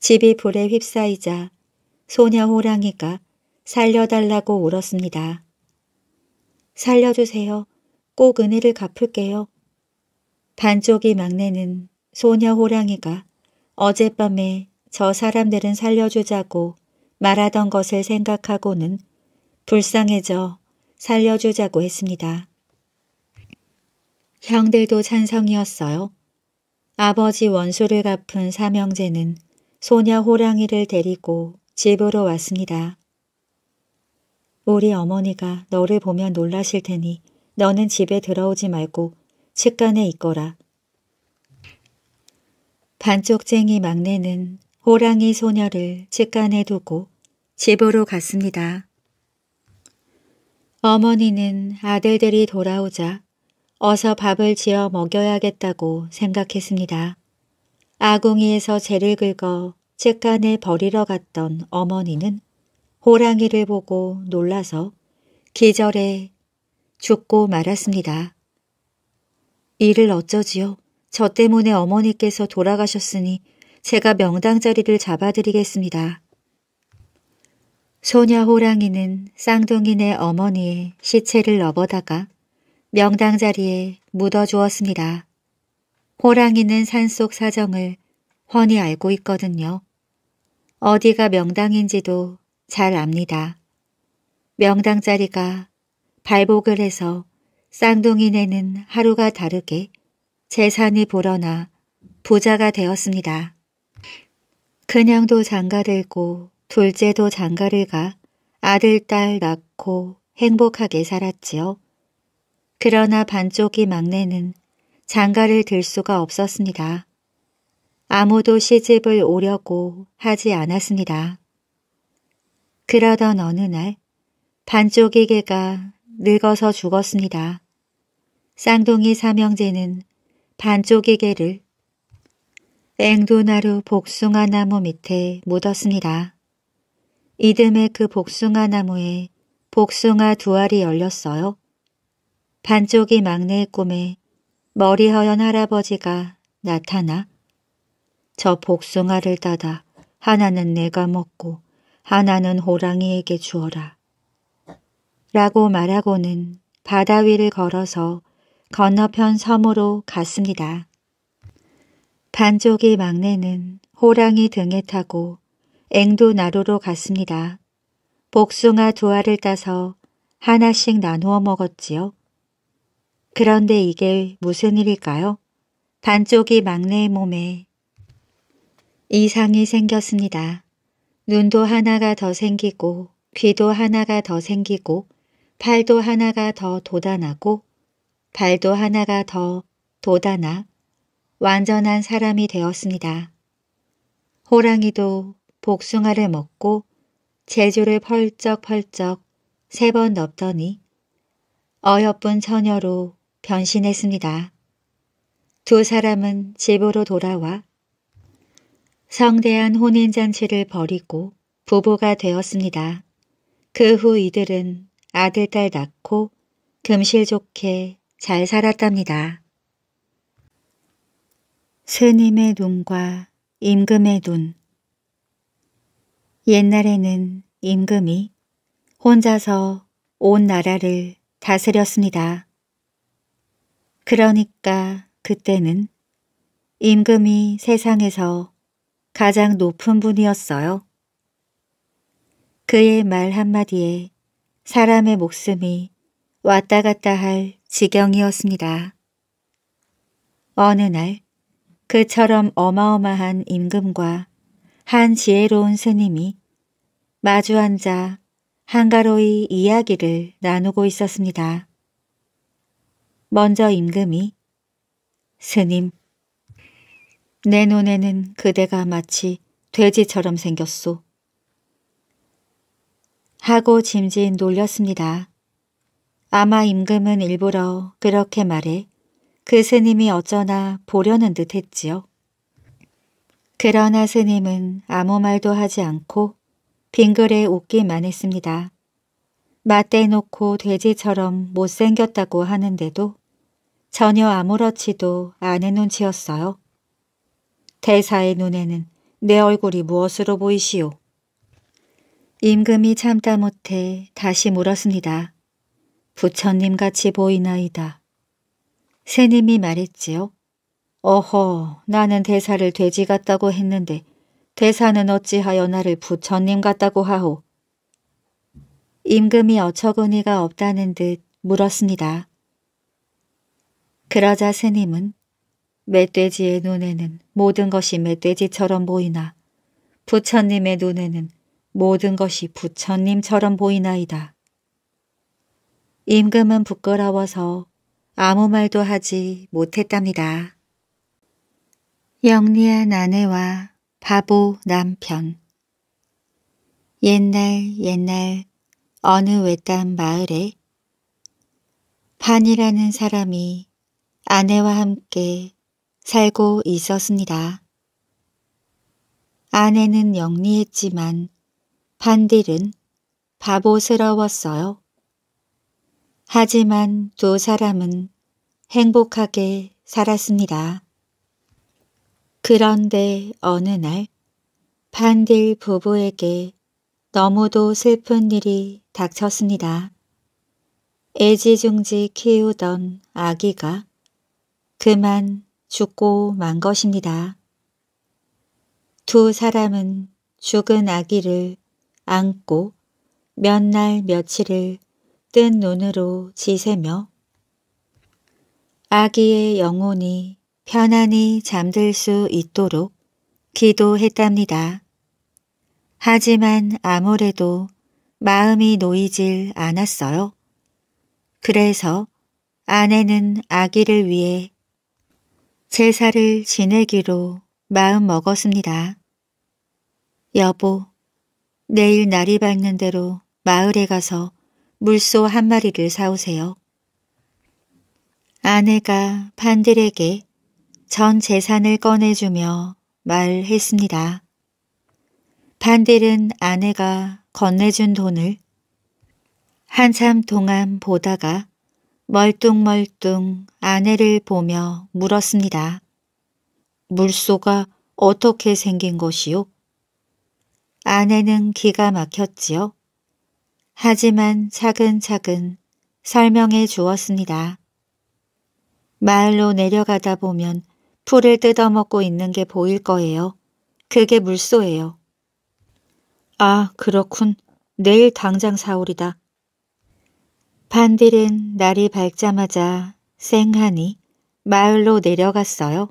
집이 불에 휩싸이자 소녀 호랑이가 살려달라고 울었습니다. 살려주세요. 꼭 은혜를 갚을게요. 반쪽이 막내는 소녀 호랑이가 어젯밤에 저 사람들은 살려주자고 말하던 것을 생각하고는 불쌍해져 살려주자고 했습니다. 형들도 찬성이었어요. 아버지 원수를 갚은 사명제는 소녀 호랑이를 데리고 집으로 왔습니다. 우리 어머니가 너를 보면 놀라실 테니 너는 집에 들어오지 말고 측간에 있거라. 반쪽쟁이 막내는 호랑이 소녀를 측간에 두고 집으로 갔습니다. 어머니는 아들들이 돌아오자 어서 밥을 지어 먹여야겠다고 생각했습니다. 아궁이에서 재를 긁어 책간에 버리러 갔던 어머니는 호랑이를 보고 놀라서 기절해 죽고 말았습니다. 이를 어쩌지요? 저 때문에 어머니께서 돌아가셨으니 제가 명당 자리를 잡아드리겠습니다. 소녀 호랑이는 쌍둥이네 어머니의 시체를 업어다가 명당 자리에 묻어주었습니다. 호랑이는 산속 사정을 훤히 알고 있거든요. 어디가 명당인지도 잘 압니다. 명당 자리가 발복을 해서 쌍둥이네는 하루가 다르게 재산이 불어나 부자가 되었습니다. 그냥도 장가들고 둘째도 장가를 가 아들, 딸 낳고 행복하게 살았지요. 그러나 반쪽이 막내는 장가를 들 수가 없었습니다. 아무도 시집을 오려고 하지 않았습니다. 그러던 어느 날 반쪽이 개가 늙어서 죽었습니다. 쌍둥이 삼형제는 반쪽의 개를 앵도나루 복숭아 나무 밑에 묻었습니다. 이듬해 그 복숭아 나무에 복숭아 두 알이 열렸어요. 반쪽이 막내의 꿈에 머리 허연 할아버지가 나타나 저 복숭아를 따다 하나는 내가 먹고 하나는 호랑이에게 주어라 라고 말하고는 바다 위를 걸어서 건너편 섬으로 갔습니다. 반쪽이 막내는 호랑이 등에 타고 앵두 나루로 갔습니다. 복숭아 두 알을 따서 하나씩 나누어 먹었지요. 그런데 이게 무슨 일일까요? 반쪽이 막내의 몸에 이상이 생겼습니다. 눈도 하나가 더 생기고 귀도 하나가 더 생기고 팔도 하나가 더도단하고 발도 하나가 더 돋아나 완전한 사람이 되었습니다. 호랑이도 복숭아를 먹고 제주를 펄쩍펄쩍 세 번넣더니 어여쁜 처녀로 변신했습니다. 두 사람은 집으로 돌아와 성대한 혼인잔치를 벌이고 부부가 되었습니다. 그 후 이들은 아들, 딸 낳고 금실 좋게 잘 살았답니다. 스님의 눈과 임금의 눈 옛날에는 임금이 혼자서 온 나라를 다스렸습니다. 그러니까 그때는 임금이 세상에서 가장 높은 분이었어요. 그의 말 한마디에 사람의 목숨이 왔다 갔다 할 지경이었습니다. 어느 날 그처럼 어마어마한 임금과 한 지혜로운 스님이 마주 앉아 한가로이 이야기를 나누고 있었습니다. 먼저 임금이 스님, 내 눈에는 그대가 마치 돼지처럼 생겼소. 하고 짐짓 놀렸습니다. 아마 임금은 일부러 그렇게 말해 그 스님이 어쩌나 보려는 듯 했지요. 그러나 스님은 아무 말도 하지 않고 빙글에 웃기만 했습니다. 맞대놓고 돼지처럼 못생겼다고 하는데도 전혀 아무렇지도 않은 눈치였어요. 대사의 눈에는 내 얼굴이 무엇으로 보이시오? 임금이 참다 못해 다시 물었습니다. 부처님 같이 보이나이다. 새님이 말했지요. 어허, 나는 대사를 돼지 같다고 했는데 대사는 어찌하여 나를 부처님 같다고 하오. 임금이 어처구니가 없다는 듯 물었습니다. 그러자 스님은 멧돼지의 눈에는 모든 것이 멧돼지처럼 보이나 부처님의 눈에는 모든 것이 부처님처럼 보이나이다. 임금은 부끄러워서 아무 말도 하지 못했답니다. 영리한 아내와 바보 남편 옛날 옛날 어느 외딴 마을에 반이라는 사람이 아내와 함께 살고 있었습니다. 아내는 영리했지만 반딜은 바보스러웠어요. 하지만 두 사람은 행복하게 살았습니다. 그런데 어느 날 반딜 부부에게 너무도 슬픈 일이 닥쳤습니다. 애지중지 키우던 아기가 그만 죽고 만 것입니다. 두 사람은 죽은 아기를 안고 몇 날 며칠을 뜬 눈으로 지새며 아기의 영혼이 편안히 잠들 수 있도록 기도했답니다. 하지만 아무래도 마음이 놓이질 않았어요. 그래서 아내는 아기를 위해 제사를 지내기로 마음먹었습니다. 여보, 내일 날이 밝는 대로 마을에 가서 물소 한 마리를 사오세요. 아내가 반들에게 전 재산을 꺼내주며 말했습니다. 반들은 아내가 건네준 돈을 한참 동안 보다가 멀뚱멀뚱 아내를 보며 물었습니다. 물소가 어떻게 생긴 것이요? 아내는 기가 막혔지요. 하지만 차근차근 설명해 주었습니다. 마을로 내려가다 보면 풀을 뜯어먹고 있는 게 보일 거예요. 그게 물소예요. 아, 그렇군. 내일 당장 사오리다. 반딜은 날이 밝자마자 쌩하니 마을로 내려갔어요.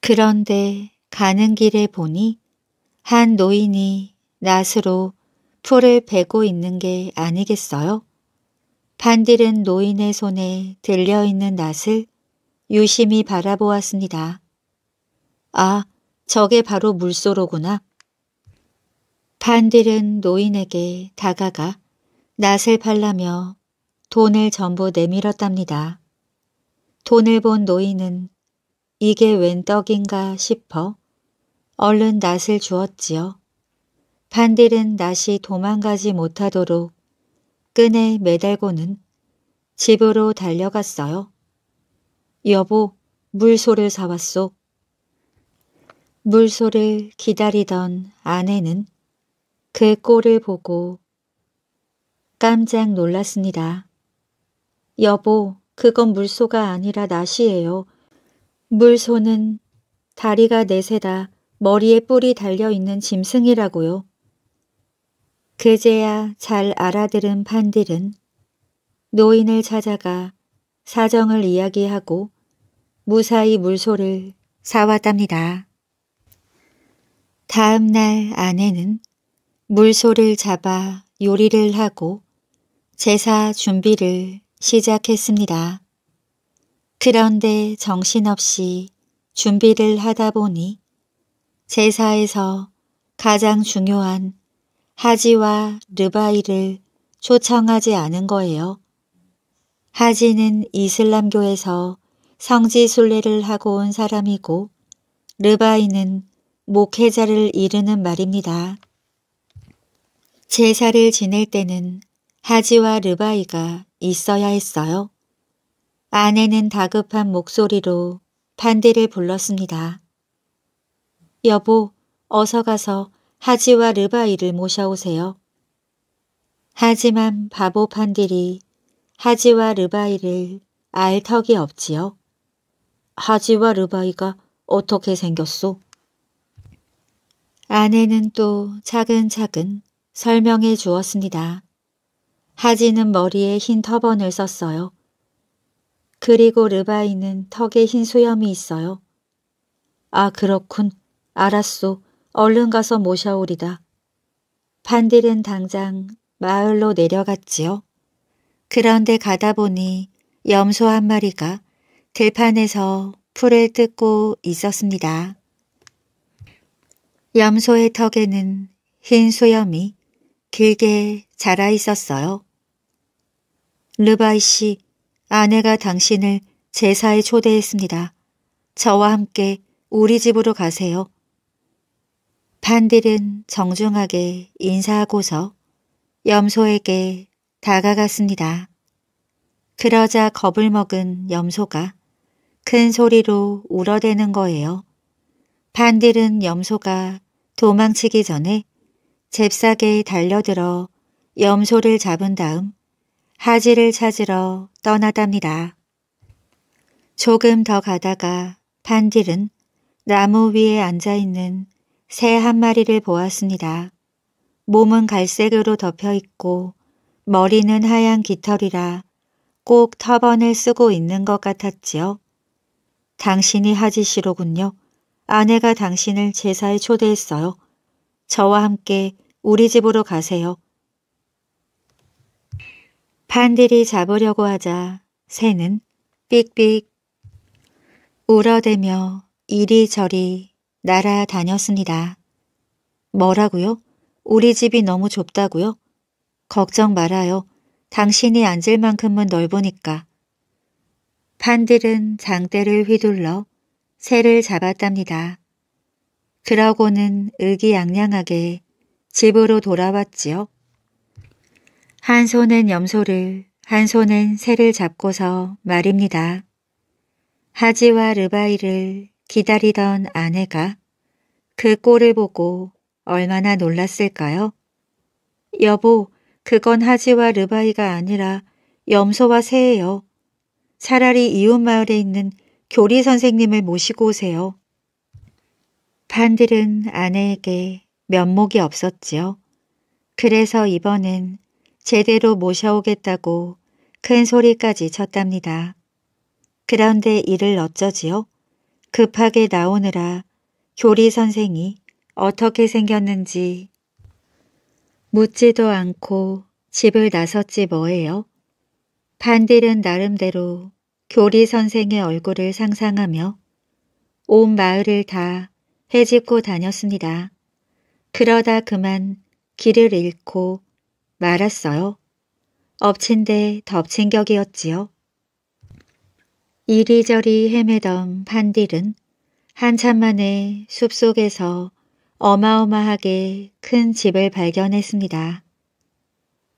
그런데 가는 길에 보니 한 노인이 낫으로 풀을 베고 있는 게 아니겠어요? 반딜은 노인의 손에 들려있는 낫을 유심히 바라보았습니다. 아, 저게 바로 물소로구나. 반딜은 노인에게 다가가 낫을 팔라며 돈을 전부 내밀었답니다. 돈을 본 노인은 이게 웬 떡인가 싶어 얼른 낫을 주었지요. 반딜은 다시 도망가지 못하도록 끈에 매달고는 집으로 달려갔어요. 여보, 물소를 사왔소. 물소를 기다리던 아내는 그 꼴을 보고 깜짝 놀랐습니다. 여보, 그건 물소가 아니라 낫이에요. 물소는 다리가 넷에다 머리에 뿔이 달려있는 짐승이라고요. 그제야 잘 알아들은 판들은 노인을 찾아가 사정을 이야기하고 무사히 물소를 사왔답니다. 다음 날 아내는 물소를 잡아 요리를 하고 제사 준비를 시작했습니다. 그런데 정신없이 준비를 하다 보니 제사에서 가장 중요한 하지와 르바이를 초청하지 않은 거예요. 하지는 이슬람교에서 성지 순례를 하고 온 사람이고 르바이는 목회자를 이르는 말입니다. 제사를 지낼 때는 하지와 르바이가 있어야 했어요. 아내는 다급한 목소리로 반대를 불렀습니다. 여보, 어서 가서 하지와 르바이를 모셔오세요. 하지만 바보 판들이 하지와 르바이를 알 턱이 없지요. 하지와 르바이가 어떻게 생겼소? 아내는 또 차근차근 설명해 주었습니다. 하지는 머리에 흰 터번을 썼어요. 그리고 르바이는 턱에 흰 수염이 있어요. 아 그렇군. 알았소. 얼른 가서 모셔오리다. 반딜은 당장 마을로 내려갔지요. 그런데 가다 보니 염소 한 마리가 들판에서 풀을 뜯고 있었습니다. 염소의 턱에는 흰 수염이 길게 자라 있었어요. 르바이 씨, 아내가 당신을 제사에 초대했습니다. 저와 함께 우리 집으로 가세요. 판딜은 정중하게 인사하고서 염소에게 다가갔습니다. 그러자 겁을 먹은 염소가 큰 소리로 울어대는 거예요. 판딜은 염소가 도망치기 전에 잽싸게 달려들어 염소를 잡은 다음 하지를 찾으러 떠나답니다. 조금 더 가다가 판딜은 나무 위에 앉아있는 새한 마리를 보았습니다. 몸은 갈색으로 덮여 있고 머리는 하얀 깃털이라 꼭 터번을 쓰고 있는 것 같았지요. 당신이 하지시로군요. 아내가 당신을 제사에 초대했어요. 저와 함께 우리 집으로 가세요. 판들이 잡으려고 하자 새는 삑삑 울어대며 이리저리 날아다녔습니다. 뭐라고요? 우리 집이 너무 좁다고요? 걱정 말아요. 당신이 앉을 만큼은 넓으니까. 판들은 장대를 휘둘러 새를 잡았답니다. 그러고는 의기양양하게 집으로 돌아왔지요. 한 손엔 염소를 한 손엔 새를 잡고서 말입니다. 하지와 르바이를 기다리던 아내가 그 꼴을 보고 얼마나 놀랐을까요? 여보, 그건 하지와 르바이가 아니라 염소와 새예요. 차라리 이웃 마을에 있는 교리 선생님을 모시고 오세요. 판들은 아내에게 면목이 없었지요. 그래서 이번엔 제대로 모셔오겠다고 큰 소리까지 쳤답니다. 그런데 이를 어쩌지요? 급하게 나오느라 교리 선생이 어떻게 생겼는지 묻지도 않고 집을 나섰지 뭐예요. 반딜은 나름대로 교리 선생의 얼굴을 상상하며 온 마을을 다 헤집고 다녔습니다. 그러다 그만 길을 잃고 말았어요. 엎친 데 덮친 격이었지요. 이리저리 헤매던 판딜은 한참 만에 숲속에서 어마어마하게 큰 집을 발견했습니다.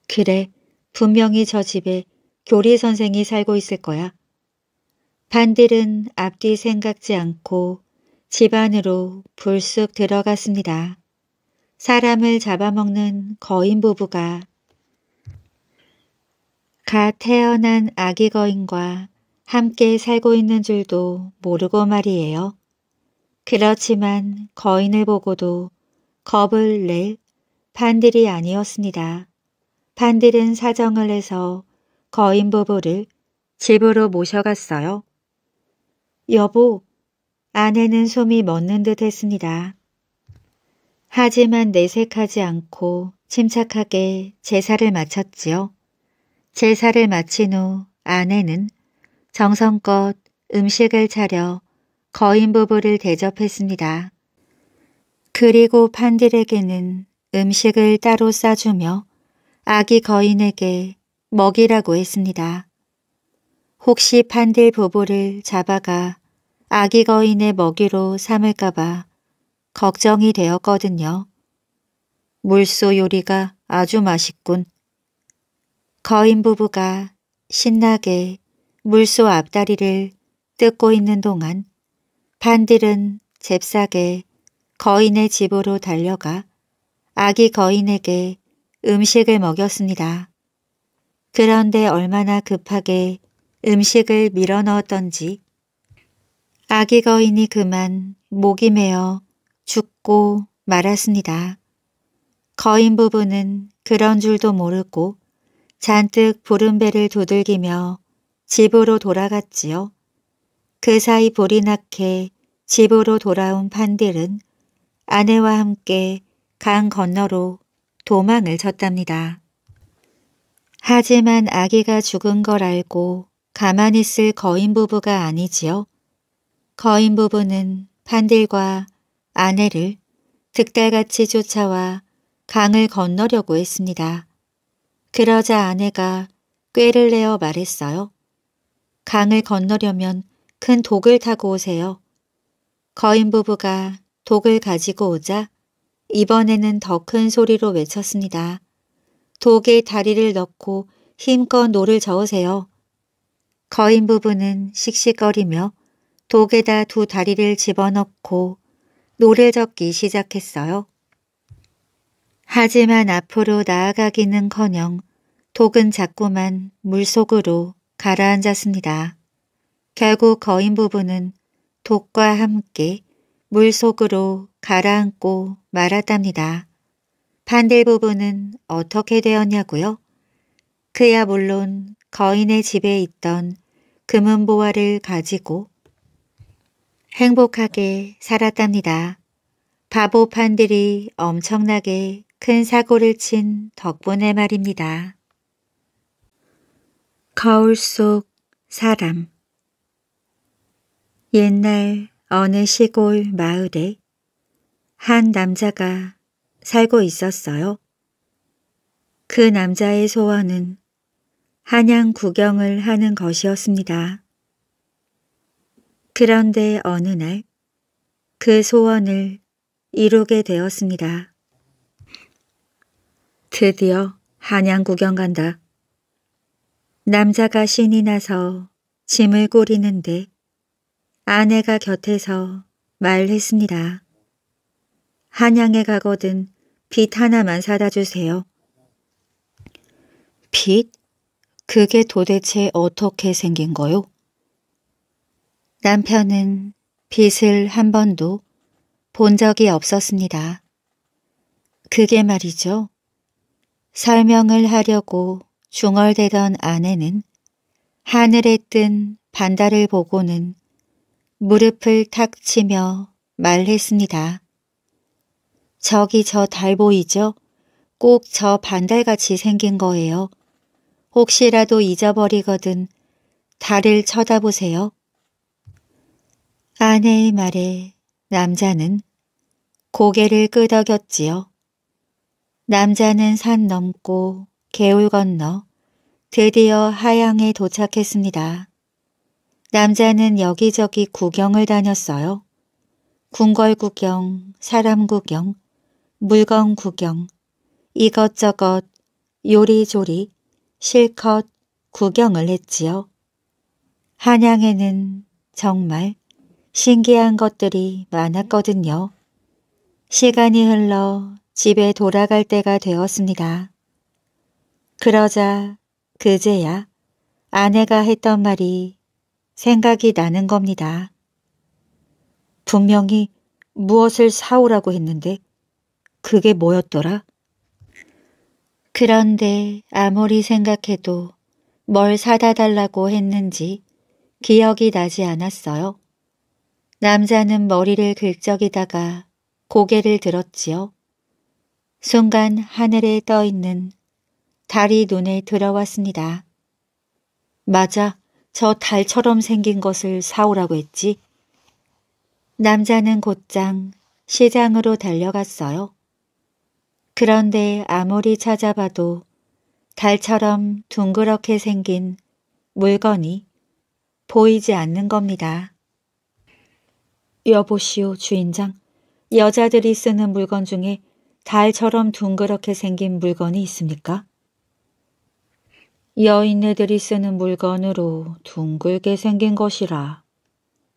그래, 분명히 저 집에 교리 선생이 살고 있을 거야. 반딜은 앞뒤 생각지 않고 집 안으로 불쑥 들어갔습니다. 사람을 잡아먹는 거인 부부가 갓 태어난 아기 거인과 함께 살고 있는 줄도 모르고 말이에요. 그렇지만 거인을 보고도 겁을 낼판들이 아니었습니다. 판들은 사정을 해서 거인 부부를 집으로 모셔갔어요. 여보, 아내는 숨이 멎는 듯 했습니다. 하지만 내색하지 않고 침착하게 제사를 마쳤지요. 제사를 마친 후 아내는 정성껏 음식을 차려 거인 부부를 대접했습니다. 그리고 판들에게는 음식을 따로 싸주며 아기 거인에게 먹이라고 했습니다. 혹시 판들 부부를 잡아가 아기 거인의 먹이로 삼을까봐 걱정이 되었거든요. 물소 요리가 아주 맛있군. 거인 부부가 신나게 물소 앞다리를 뜯고 있는 동안 반들은 잽싸게 거인의 집으로 달려가 아기 거인에게 음식을 먹였습니다. 그런데 얼마나 급하게 음식을 밀어 넣었던지 아기 거인이 그만 목이 메어 죽고 말았습니다. 거인 부부는 그런 줄도 모르고 잔뜩 부른배를 두들기며 집으로 돌아갔지요. 그 사이 불이 나게 집으로 돌아온 판딜은 아내와 함께 강 건너로 도망을 쳤답니다. 하지만 아기가 죽은 걸 알고 가만히 있을 거인 부부가 아니지요. 거인 부부는 판딜과 아내를 득달같이 쫓아와 강을 건너려고 했습니다. 그러자 아내가 꾀를 내어 말했어요. 강을 건너려면 큰 독을 타고 오세요. 거인 부부가 독을 가지고 오자 이번에는 더 큰 소리로 외쳤습니다. 독에 다리를 넣고 힘껏 노를 저으세요. 거인 부부는 씩씩거리며 독에다 두 다리를 집어넣고 노를 적기 시작했어요. 하지만 앞으로 나아가기는커녕 독은 자꾸만 물속으로 가라앉았습니다. 결국 거인 부부는 독과 함께 물속으로 가라앉고 말았답니다. 반들 부부는 어떻게 되었냐고요? 그야 물론 거인의 집에 있던 금은보화를 가지고 행복하게 살았답니다. 바보판들이 엄청나게 큰 사고를 친 덕분에 말입니다. 거울 속 사람 옛날 어느 시골 마을에 한 남자가 살고 있었어요. 그 남자의 소원은 한양 구경을 하는 것이었습니다. 그런데 어느 날 그 소원을 이루게 되었습니다. 드디어 한양 구경 간다. 남자가 신이 나서 짐을 꾸리는데 아내가 곁에서 말했습니다. 한양에 가거든 빛 하나만 사다 주세요. 빛? 그게 도대체 어떻게 생긴 거요? 남편은 빛을 한 번도 본 적이 없었습니다. 그게 말이죠. 설명을 하려고 중얼대던 아내는 하늘에 뜬 반달을 보고는 무릎을 탁 치며 말했습니다. 저기 저 달 보이죠? 꼭 저 반달같이 생긴 거예요. 혹시라도 잊어버리거든 달을 쳐다보세요. 아내의 말에 남자는 고개를 끄덕였지요. 남자는 산 넘고 개울 건너 드디어 하양에 도착했습니다. 남자는 여기저기 구경을 다녔어요. 궁궐 구경, 사람 구경, 물건 구경, 이것저것 요리조리 실컷 구경을 했지요. 한양에는 정말 신기한 것들이 많았거든요. 시간이 흘러 집에 돌아갈 때가 되었습니다. 그러자 그제야 아내가 했던 말이 생각이 나는 겁니다. 분명히 무엇을 사오라고 했는데 그게 뭐였더라? 그런데 아무리 생각해도 뭘 사다 달라고 했는지 기억이 나지 않았어요. 남자는 머리를 긁적이다가 고개를 들었지요. 순간 하늘에 떠있는 달이 눈에 들어왔습니다. 맞아, 저 달처럼 생긴 것을 사오라고 했지. 남자는 곧장 시장으로 달려갔어요. 그런데 아무리 찾아봐도 달처럼 둥그렇게 생긴 물건이 보이지 않는 겁니다. 여보시오 주인장, 여자들이 쓰는 물건 중에 달처럼 둥그렇게 생긴 물건이 있습니까? 여인네들이 쓰는 물건으로 둥글게 생긴 것이라.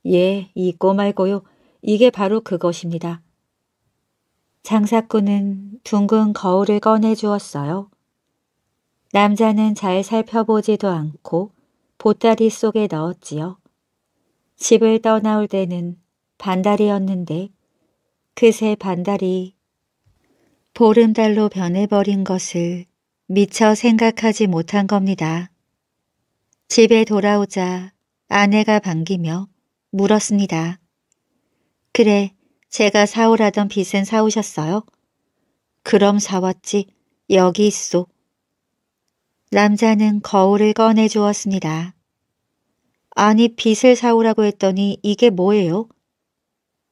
예, 있고 말고요. 이게 바로 그것입니다. 장사꾼은 둥근 거울을 꺼내 주었어요. 남자는 잘 살펴보지도 않고 보따리 속에 넣었지요. 집을 떠나올 때는 반달이었는데 그새 반달이 보름달로 변해버린 것을 미처 생각하지 못한 겁니다. 집에 돌아오자 아내가 반기며 물었습니다. 그래, 제가 사오라던 빚은 사오셨어요? 그럼 사왔지, 여기 있소. 남자는 거울을 꺼내 주었습니다. 아니, 빚을 사오라고 했더니 이게 뭐예요?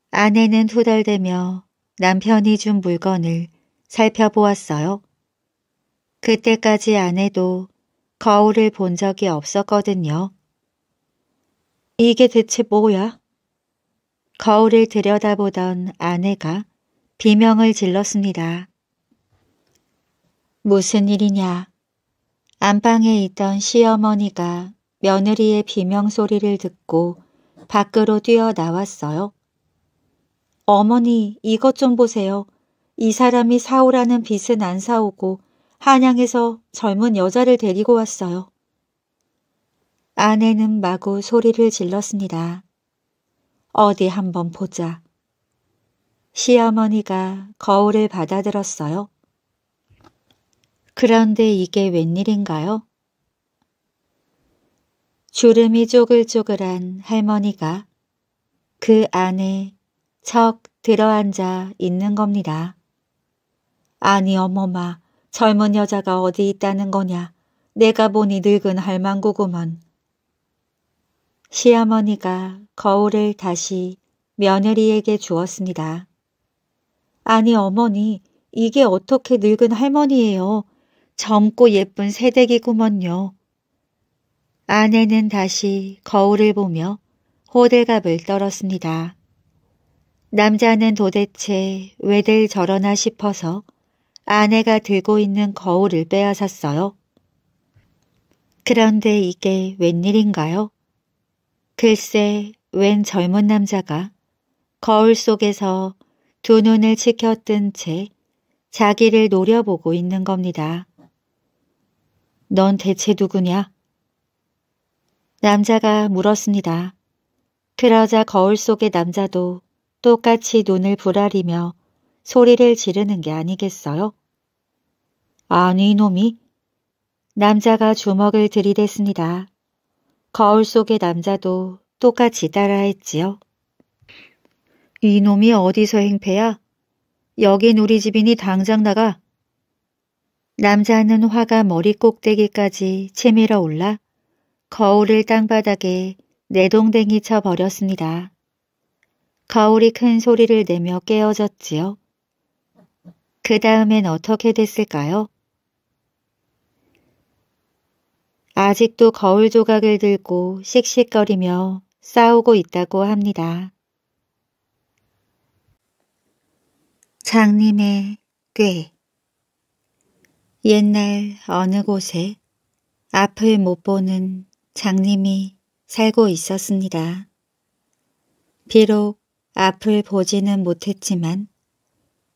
아내는 후덜대며 남편이 준 물건을 살펴보았어요. 그때까지 아내도 거울을 본 적이 없었거든요. 이게 대체 뭐야? 거울을 들여다보던 아내가 비명을 질렀습니다. 무슨 일이냐? 안방에 있던 시어머니가 며느리의 비명소리를 듣고 밖으로 뛰어나왔어요. 어머니 이것 좀 보세요. 이 사람이 사오라는 빚은 안 사오고 한양에서 젊은 여자를 데리고 왔어요. 아내는 마구 소리를 질렀습니다. 어디 한번 보자. 시어머니가 거울을 받아들었어요. 그런데 이게 웬일인가요? 주름이 쪼글쪼글한 할머니가 그 안에 척 들어앉아 있는 겁니다. 아니 어머마, 젊은 여자가 어디 있다는 거냐. 내가 보니 늙은 할망구구먼. 시어머니가 거울을 다시 며느리에게 주었습니다. 아니 어머니, 이게 어떻게 늙은 할머니예요. 젊고 예쁜 새댁이구먼요. 아내는 다시 거울을 보며 호들갑을 떨었습니다. 남자는 도대체 왜들 저러나 싶어서 아내가 들고 있는 거울을 빼앗았어요. 그런데 이게 웬일인가요? 글쎄 웬 젊은 남자가 거울 속에서 두 눈을 치켜뜬 채 자기를 노려보고 있는 겁니다. 넌 대체 누구냐? 남자가 물었습니다. 그러자 거울 속의 남자도 똑같이 눈을 부라리며 소리를 지르는 게 아니겠어요? 아니, 놈이. 남자가 주먹을 들이댔습니다. 거울 속의 남자도 똑같이 따라했지요. 이놈이 어디서 행패야? 여긴 우리 집이니 당장 나가. 남자는 화가 머리 꼭대기까지 치밀어 올라 거울을 땅바닥에 내동댕이 쳐 버렸습니다. 거울이 큰 소리를 내며 깨어졌지요. 그 다음엔 어떻게 됐을까요? 아직도 거울 조각을 들고 씩씩거리며 싸우고 있다고 합니다. 장님의 꾀 옛날 어느 곳에 앞을 못 보는 장님이 살고 있었습니다. 비록 앞을 보지는 못했지만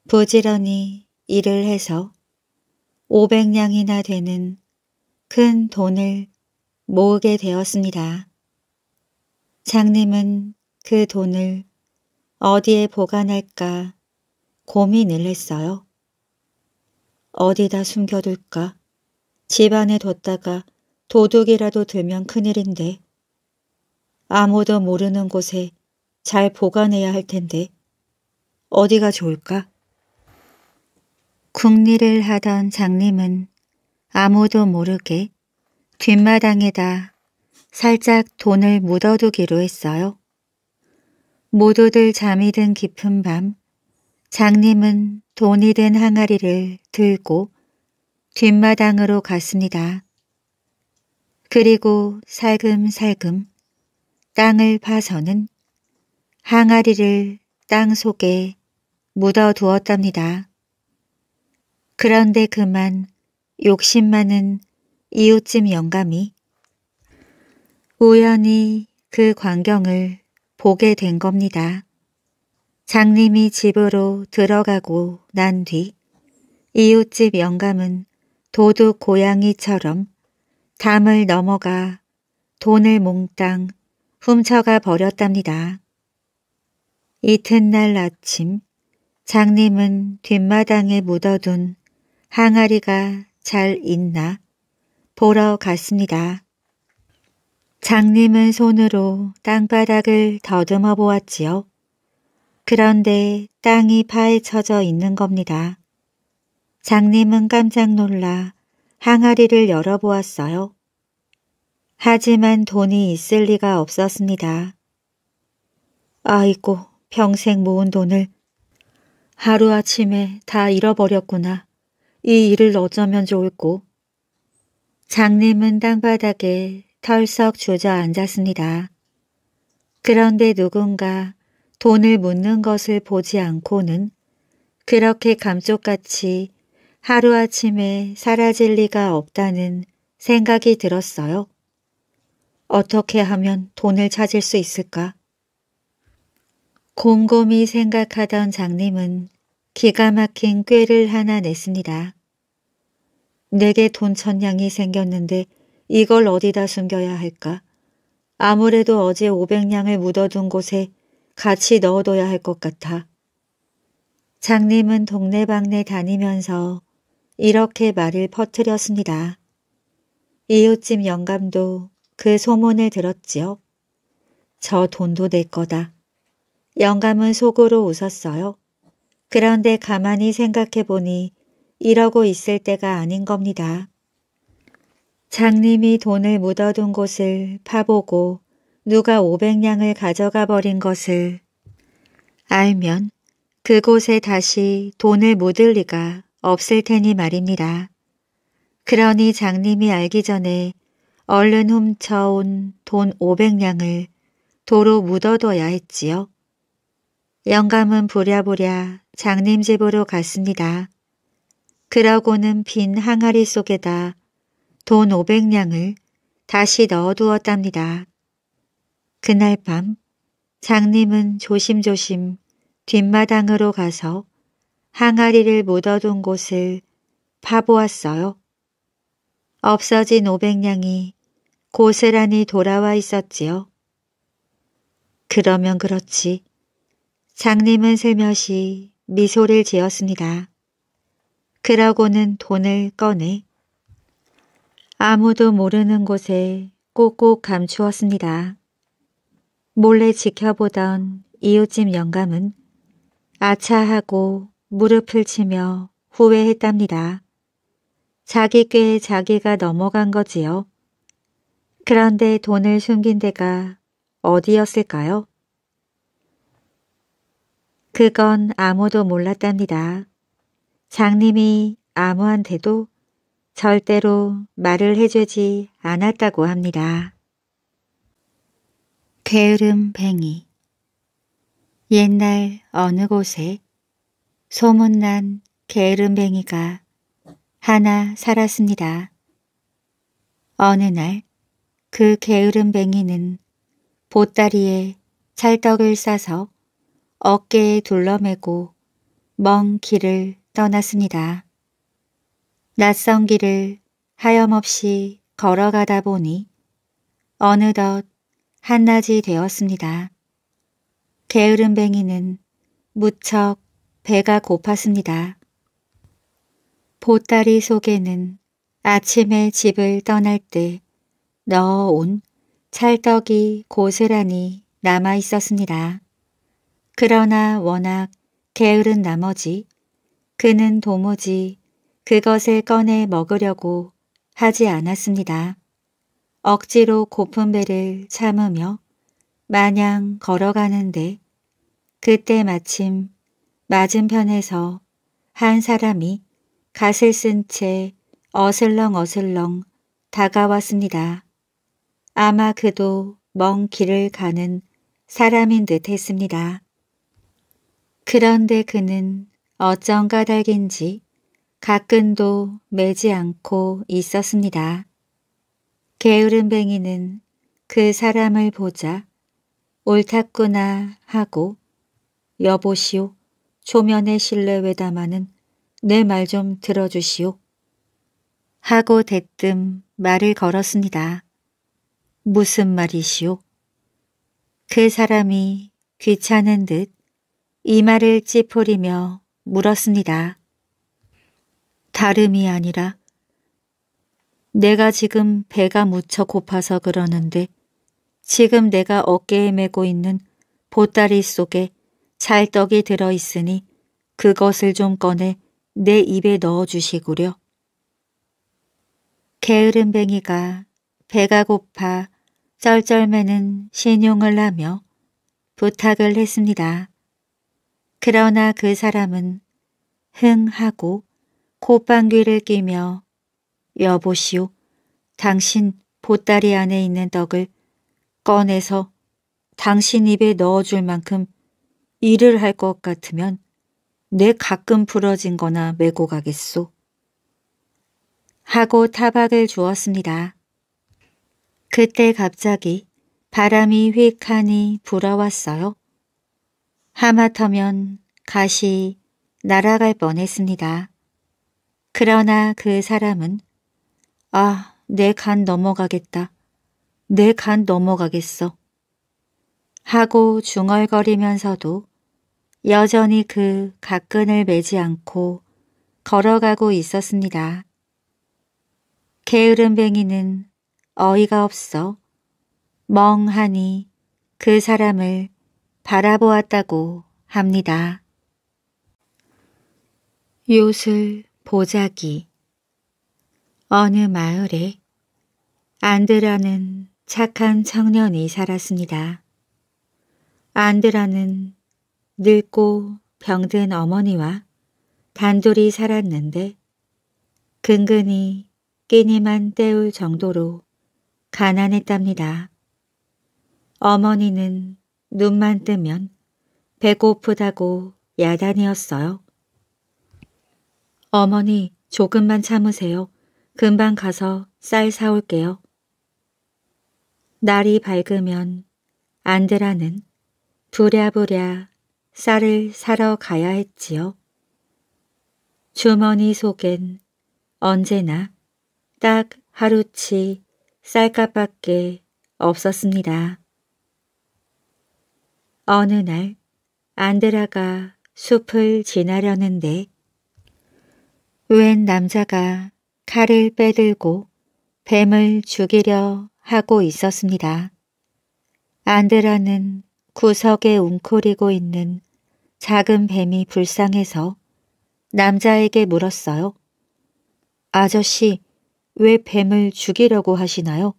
부지런히 일을 해서 500냥이나 되는 큰 돈을 모으게 되었습니다. 장님은 그 돈을 어디에 보관할까 고민을 했어요. 어디다 숨겨둘까? 집 안에 뒀다가 도둑이라도 들면 큰일인데 아무도 모르는 곳에 잘 보관해야 할 텐데 어디가 좋을까? 궁리를 하던 장님은 아무도 모르게 뒷마당에다 살짝 돈을 묻어두기로 했어요. 모두들 잠이 든 깊은 밤 장님은 돈이 된 항아리를 들고 뒷마당으로 갔습니다. 그리고 살금살금 땅을 파서는 항아리를 땅 속에 묻어두었답니다. 그런데 그만 욕심 많은 이웃집 영감이 우연히 그 광경을 보게 된 겁니다. 장님이 집으로 들어가고 난 뒤 이웃집 영감은 도둑 고양이처럼 담을 넘어가 돈을 몽땅 훔쳐가 버렸답니다. 이튿날 아침 장님은 뒷마당에 묻어둔 항아리가 잘 있나 보러 갔습니다. 장님은 손으로 땅바닥을 더듬어 보았지요. 그런데 땅이 파헤쳐져 있는 겁니다. 장님은 깜짝 놀라 항아리를 열어보았어요. 하지만 돈이 있을 리가 없었습니다. 아이고 평생 모은 돈을 하루아침에 다 잃어버렸구나. 이 일을 어쩌면 좋을꼬. 장님은 땅바닥에 털썩 주저앉았습니다. 그런데 누군가 돈을 묻는 것을 보지 않고는 그렇게 감쪽같이 하루아침에 사라질 리가 없다는 생각이 들었어요. 어떻게 하면 돈을 찾을 수 있을까? 곰곰이 생각하던 장님은 기가 막힌 꾀를 하나 냈습니다. 내게 돈 천냥이 생겼는데 이걸 어디다 숨겨야 할까? 아무래도 어제 오백냥을 묻어둔 곳에 같이 넣어둬야 할 것 같아. 장님은 동네방네 다니면서 이렇게 말을 퍼뜨렸습니다. 이웃집 영감도 그 소문을 들었지요. 저 돈도 낼 거다. 영감은 속으로 웃었어요. 그런데 가만히 생각해보니 이러고 있을 때가 아닌 겁니다. 장님이 돈을 묻어둔 곳을 파보고 누가 5 0 0냥을 가져가 버린 것을 알면 그곳에 다시 돈을 묻을 리가 없을 테니 말입니다. 그러니 장님이 알기 전에 얼른 훔쳐온 돈5 0 0냥을 도로 묻어둬야 했지요. 영감은 부랴부랴 장님 집으로 갔습니다. 그러고는 빈 항아리 속에다 돈 500냥을 다시 넣어두었답니다. 그날 밤 장님은 조심조심 뒷마당으로 가서 항아리를 묻어둔 곳을 파보았어요. 없어진 500냥이 고스란히 돌아와 있었지요. 그러면 그렇지. 장님은 슬며시 미소를 지었습니다. 그러고는 돈을 꺼내 아무도 모르는 곳에 꼭꼭 감추었습니다. 몰래 지켜보던 이웃집 영감은 아차하고 무릎을 치며 후회했답니다. 자기 꾀에 자기가 넘어간 거지요. 그런데 돈을 숨긴 데가 어디였을까요? 그건 아무도 몰랐답니다. 장님이 아무한테도 절대로 말을 해주지 않았다고 합니다. 게으름뱅이 옛날 어느 곳에 소문난 게으름뱅이가 하나 살았습니다. 어느 날 그 게으름뱅이는 보따리에 찰떡을 싸서 어깨에 둘러매고 먼 길을 떠났습니다. 낯선 길을 하염없이 걸어가다 보니 어느덧 한낮이 되었습니다. 게으름뱅이는 무척 배가 고팠습니다. 보따리 속에는 아침에 집을 떠날 때 넣어온 찰떡이 고스란히 남아 있었습니다. 그러나 워낙 게으른 나머지 그는 도무지 그것을 꺼내 먹으려고 하지 않았습니다. 억지로 고픈 배를 참으며 마냥 걸어가는데 그때 마침 맞은편에서 한 사람이 갓을 쓴 채 어슬렁어슬렁 다가왔습니다. 아마 그도 먼 길을 가는 사람인 듯 했습니다. 그런데 그는 어쩐가 달긴지 가끈도 매지 않고 있었습니다. 게으른 뱅이는 그 사람을 보자 옳았구나 하고 여보시오 초면의 실내외 담하는내 말 좀 들어주시오 하고 대뜸 말을 걸었습니다. 무슨 말이시오? 그 사람이 귀찮은 듯 이 말을 찌푸리며 물었습니다. 다름이 아니라 내가 지금 배가 무척 고파서 그러는데 지금 내가 어깨에 메고 있는 보따리 속에 잘떡이 들어있으니 그것을 좀 꺼내 내 입에 넣어주시구려. 게으름뱅이가 배가 고파 쩔쩔매는 신용을 하며 부탁을 했습니다. 그러나 그 사람은 흥하고 콧방귀를 끼며 여보시오 당신 보따리 안에 있는 떡을 꺼내서 당신 입에 넣어줄 만큼 일을 할 것 같으면 내 가끔 부러진 거나 메고 가겠소. 하고 타박을 주었습니다. 그때 갑자기 바람이 휙하니 불어왔어요. 하마터면 가시 날아갈 뻔했습니다. 그러나 그 사람은 아, 내 간 넘어가겠다. 내 간 넘어가겠어. 하고 중얼거리면서도 여전히 그 가끈을 매지 않고 걸어가고 있었습니다. 게으름뱅이는 어이가 없어 멍하니 그 사람을 바라보았다고 합니다. 요술 보자기 어느 마을에 안드라는 착한 청년이 살았습니다. 안드라는 늙고 병든 어머니와 단둘이 살았는데 근근히 끼니만 때울 정도로 가난했답니다. 어머니는 눈만 뜨면 배고프다고 야단이었어요. 어머니 조금만 참으세요. 금방 가서 쌀 사올게요. 날이 밝으면 안드라는 부랴부랴 쌀을 사러 가야 했지요. 주머니 속엔 언제나 딱 하루치 쌀값밖에 없었습니다. 어느 날 안드라가 숲을 지나려는데 웬 남자가 칼을 빼들고 뱀을 죽이려 하고 있었습니다. 안드라는 구석에 웅크리고 있는 작은 뱀이 불쌍해서 남자에게 물었어요. 아저씨, 왜 뱀을 죽이려고 하시나요?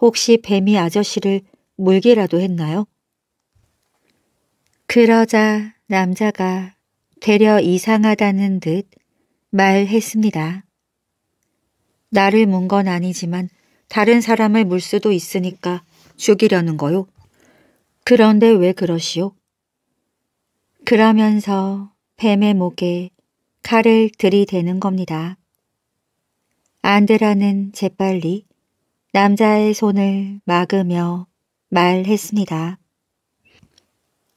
혹시 뱀이 아저씨를 물기라도 했나요? 그러자 남자가 되려 이상하다는 듯 말했습니다. 나를 문 건 아니지만 다른 사람을 물 수도 있으니까 죽이려는 거요. 그런데 왜 그러시오? 그러면서 뱀의 목에 칼을 들이대는 겁니다. 안드라는 재빨리 남자의 손을 막으며 말했습니다.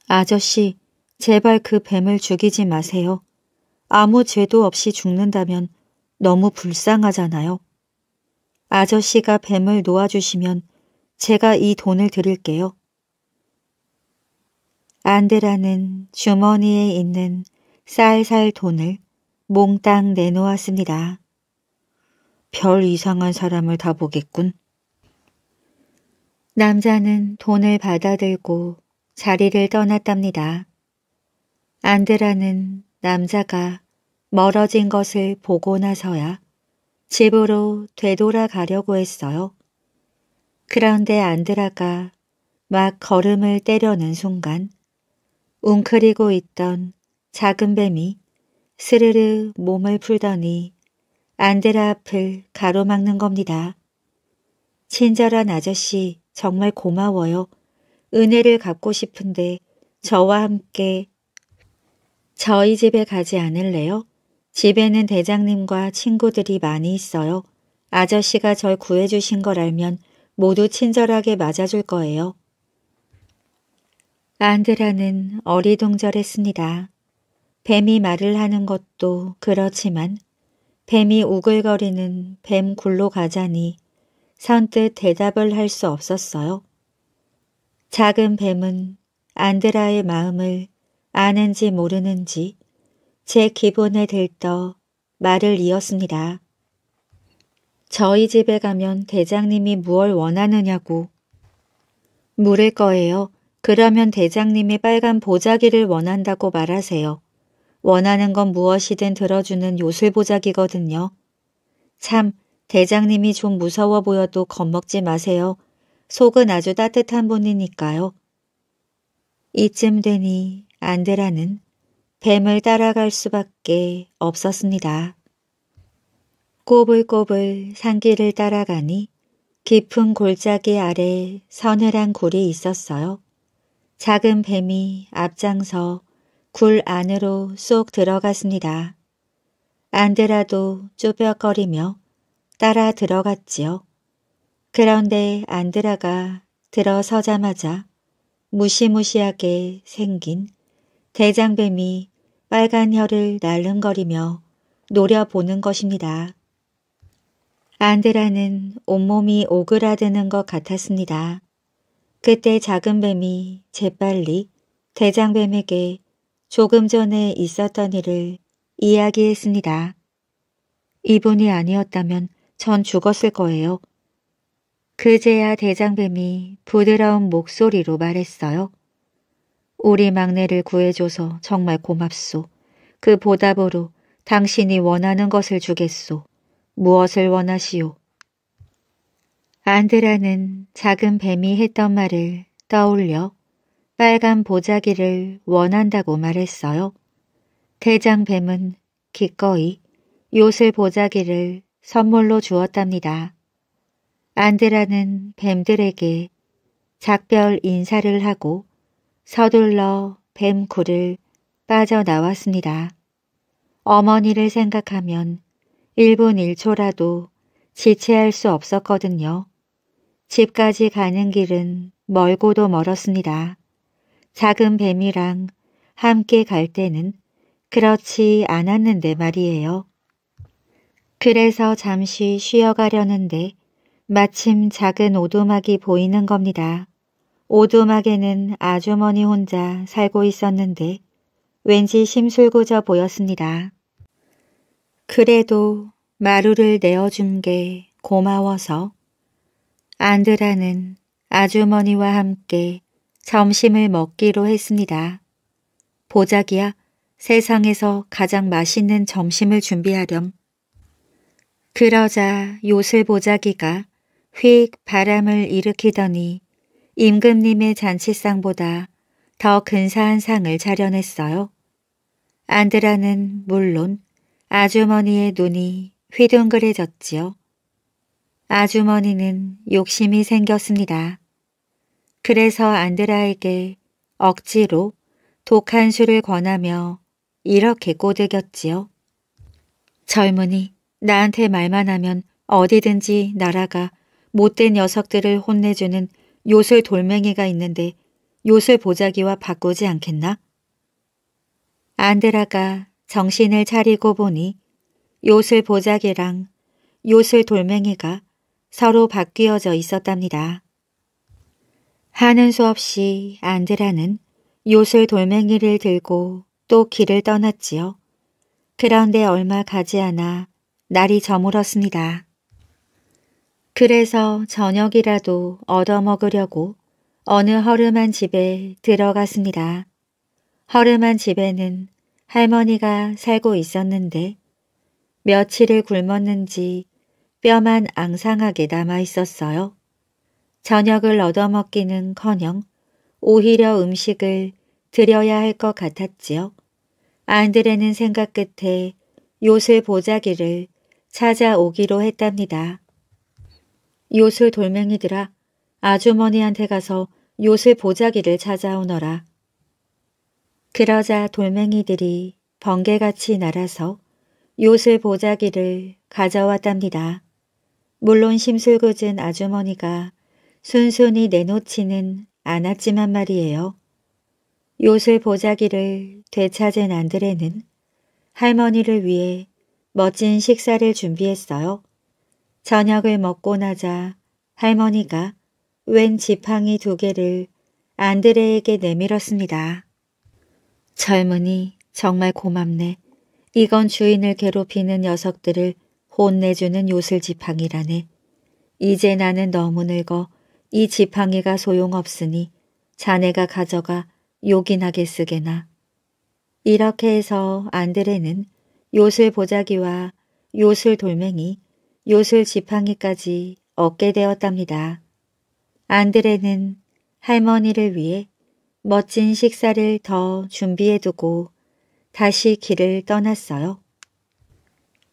아저씨, 제발 그 뱀을 죽이지 마세요. 아무 죄도 없이 죽는다면 너무 불쌍하잖아요. 아저씨가 뱀을 놓아주시면 제가 이 돈을 드릴게요. 안드라는 주머니에 있는 쌀쌀 돈을 몽땅 내놓았습니다. 별 이상한 사람을 다 보겠군. 남자는 돈을 받아들고 자리를 떠났답니다. 안드라는 남자가 멀어진 것을 보고 나서야 집으로 되돌아가려고 했어요. 그런데 안드라가 막 걸음을 때려는 순간 웅크리고 있던 작은 뱀이 스르르 몸을 풀더니 안드라 앞을 가로막는 겁니다. 친절한 아저씨 정말 고마워요. 은혜를 갖고 싶은데 저와 함께 저희 집에 가지 않을래요? 집에는 대장님과 친구들이 많이 있어요. 아저씨가 절 구해주신 걸 알면 모두 친절하게 맞아줄 거예요. 안드라는 어리둥절했습니다. 뱀이 말을 하는 것도 그렇지만 뱀이 우글거리는 뱀 굴로 가자니 선뜻 대답을 할 수 없었어요. 작은 뱀은 안드라의 마음을 아는지 모르는지 제 기본에 들떠 말을 이었습니다. 저희 집에 가면 대장님이 무얼 원하느냐고 물을 거예요. 그러면 대장님이 빨간 보자기를 원한다고 말하세요. 원하는 건 무엇이든 들어주는 요술보자기거든요. 참, 대장님이 좀 무서워 보여도 겁먹지 마세요. 속은 아주 따뜻한 분이니까요. 이쯤 되니 안드라는 뱀을 따라갈 수밖에 없었습니다. 꼬불꼬불 산길을 따라가니 깊은 골짜기 아래 서늘한 굴이 있었어요. 작은 뱀이 앞장서 굴 안으로 쏙 들어갔습니다. 안드라도 쭈뼛거리며 따라 들어갔지요. 그런데 안드라가 들어서자마자 무시무시하게 생긴 대장뱀이 빨간 혀를 날름거리며 노려보는 것입니다. 안드라는 온몸이 오그라드는 것 같았습니다. 그때 작은 뱀이 재빨리 대장뱀에게 조금 전에 있었던 일을 이야기했습니다. 이분이 아니었다면 전 죽었을 거예요. 그제야 대장뱀이 부드러운 목소리로 말했어요. 우리 막내를 구해줘서 정말 고맙소. 그 보답으로 당신이 원하는 것을 주겠소. 무엇을 원하시오? 안드라는 작은 뱀이 했던 말을 떠올려 빨간 보자기를 원한다고 말했어요. 대장뱀은 기꺼이 요술 보자기를 선물로 주었답니다. 안드라는 뱀들에게 작별 인사를 하고 서둘러 뱀굴을 빠져나왔습니다. 어머니를 생각하면 1분 1초라도 지체할 수 없었거든요. 집까지 가는 길은 멀고도 멀었습니다. 작은 뱀이랑 함께 갈 때는 그렇지 않았는데 말이에요. 그래서 잠시 쉬어가려는데 마침 작은 오두막이 보이는 겁니다. 오두막에는 아주머니 혼자 살고 있었는데 왠지 심술궂어 보였습니다. 그래도 마루를 내어준 게 고마워서 안드라는 아주머니와 함께 점심을 먹기로 했습니다. 보자기야 세상에서 가장 맛있는 점심을 준비하렴. 그러자 요술 보자기가 휙 바람을 일으키더니 임금님의 잔치상보다 더 근사한 상을 차련했어요 안드라는 물론 아주머니의 눈이 휘둥그레졌지요. 아주머니는 욕심이 생겼습니다. 그래서 안드라에게 억지로 독한 술을 권하며 이렇게 꼬드겼지요. 젊은이 나한테 말만 하면 어디든지 나라가 못된 녀석들을 혼내주는 요술 돌멩이가 있는데 요술 보자기와 바꾸지 않겠나? 안드라가 정신을 차리고 보니 요술 보자기랑 요술 돌멩이가 서로 바뀌어져 있었답니다. 하는 수 없이 안드라는 요술 돌멩이를 들고 또 길을 떠났지요. 그런데 얼마 가지 않아 날이 저물었습니다. 그래서 저녁이라도 얻어먹으려고 어느 허름한 집에 들어갔습니다. 허름한 집에는 할머니가 살고 있었는데 며칠을 굶었는지 뼈만 앙상하게 남아 있었어요. 저녁을 얻어먹기는 커녕 오히려 음식을 드려야 할 것 같았지요. 안드레는 생각 끝에 요술 보자기를 찾아오기로 했답니다. 요술 돌멩이들아 아주머니한테 가서 요술 보자기를 찾아오너라. 그러자 돌멩이들이 번개같이 날아서 요술 보자기를 가져왔답니다. 물론 심술궂은 아주머니가 순순히 내놓지는 않았지만 말이에요. 요술 보자기를 되찾은 안드레는 할머니를 위해 멋진 식사를 준비했어요. 저녁을 먹고 나자 할머니가 웬 지팡이 두 개를 안드레에게 내밀었습니다. 젊은이 정말 고맙네. 이건 주인을 괴롭히는 녀석들을 혼내주는 요술 지팡이라네. 이제 나는 너무 늙어 이 지팡이가 소용없으니 자네가 가져가 요긴하게 쓰게나. 이렇게 해서 안드레는 요술 보자기와 요술 돌멩이, 요술 지팡이까지 얻게 되었답니다. 안드레는 할머니를 위해 멋진 식사를 더 준비해두고 다시 길을 떠났어요.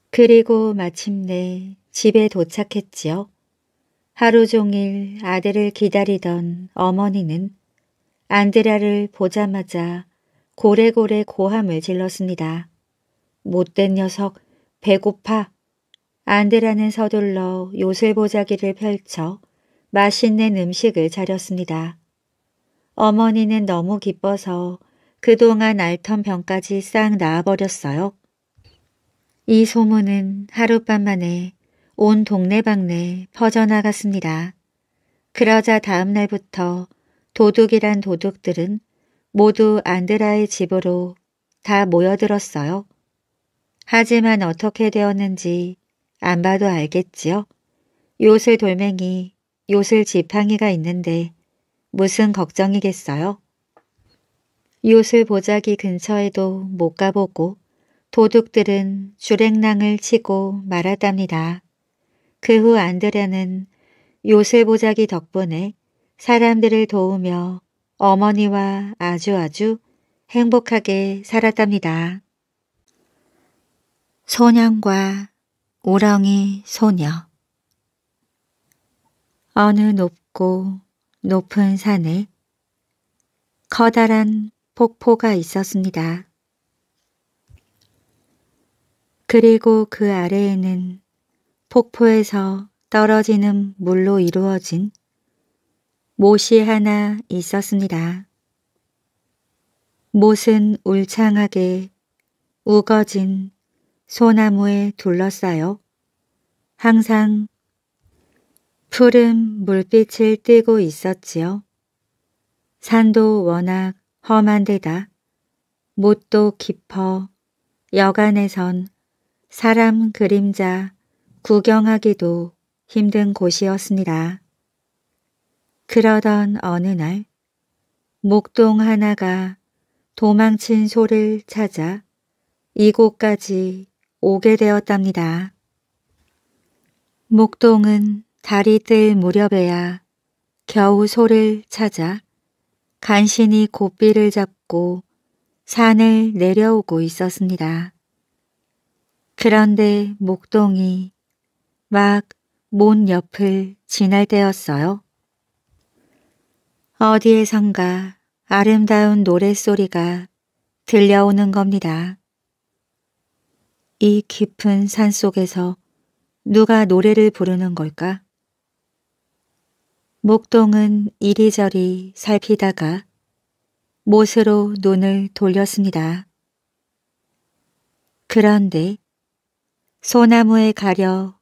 그리고 마침내 집에 도착했지요. 하루 종일 아들을 기다리던 어머니는 안드라를 보자마자 고래고래 고함을 질렀습니다. 못된 녀석, 배고파, 안드라는 서둘러 요술 보자기를 펼쳐 맛있는 음식을 차렸습니다. 어머니는 너무 기뻐서 그동안 알턴 병까지 싹 나아버렸어요. 이 소문은 하룻밤 만에 온 동네방네 퍼져나갔습니다. 그러자 다음 날부터 도둑이란 도둑들은 모두 안드라의 집으로 다 모여들었어요. 하지만 어떻게 되었는지 안 봐도 알겠지요? 요술 돌멩이, 요술 지팡이가 있는데 무슨 걱정이겠어요? 요술 보자기 근처에도 못 가보고 도둑들은 주랭낭을 치고 말았답니다. 그 후 안드레는 요술 보자기 덕분에 사람들을 도우며 어머니와 아주 아주 행복하게 살았답니다. 소년과 오랑이 소녀 어느 높고 높은 산에 커다란 폭포가 있었습니다. 그리고 그 아래에는 폭포에서 떨어지는 물로 이루어진 못이 하나 있었습니다. 못은 울창하게 우거진 소나무에 둘러싸여 항상 푸른 물빛을 띠고 있었지요. 산도 워낙 험한 데다 못도 깊어 여간에선 사람 그림자 구경하기도 힘든 곳이었습니다. 그러던 어느 날 목동 하나가 도망친 소를 찾아 이곳까지 오게 되었답니다. 목동은 달이 뜰 무렵에야 겨우 소를 찾아 간신히 고삐를 잡고 산을 내려오고 있었습니다. 그런데 목동이 막몬 옆을 지날 때였어요. 어디에선가 아름다운 노랫소리가 들려오는 겁니다. 이 깊은 산 속에서 누가 노래를 부르는 걸까? 목동은 이리저리 살피다가 못으로 눈을 돌렸습니다. 그런데 소나무에 가려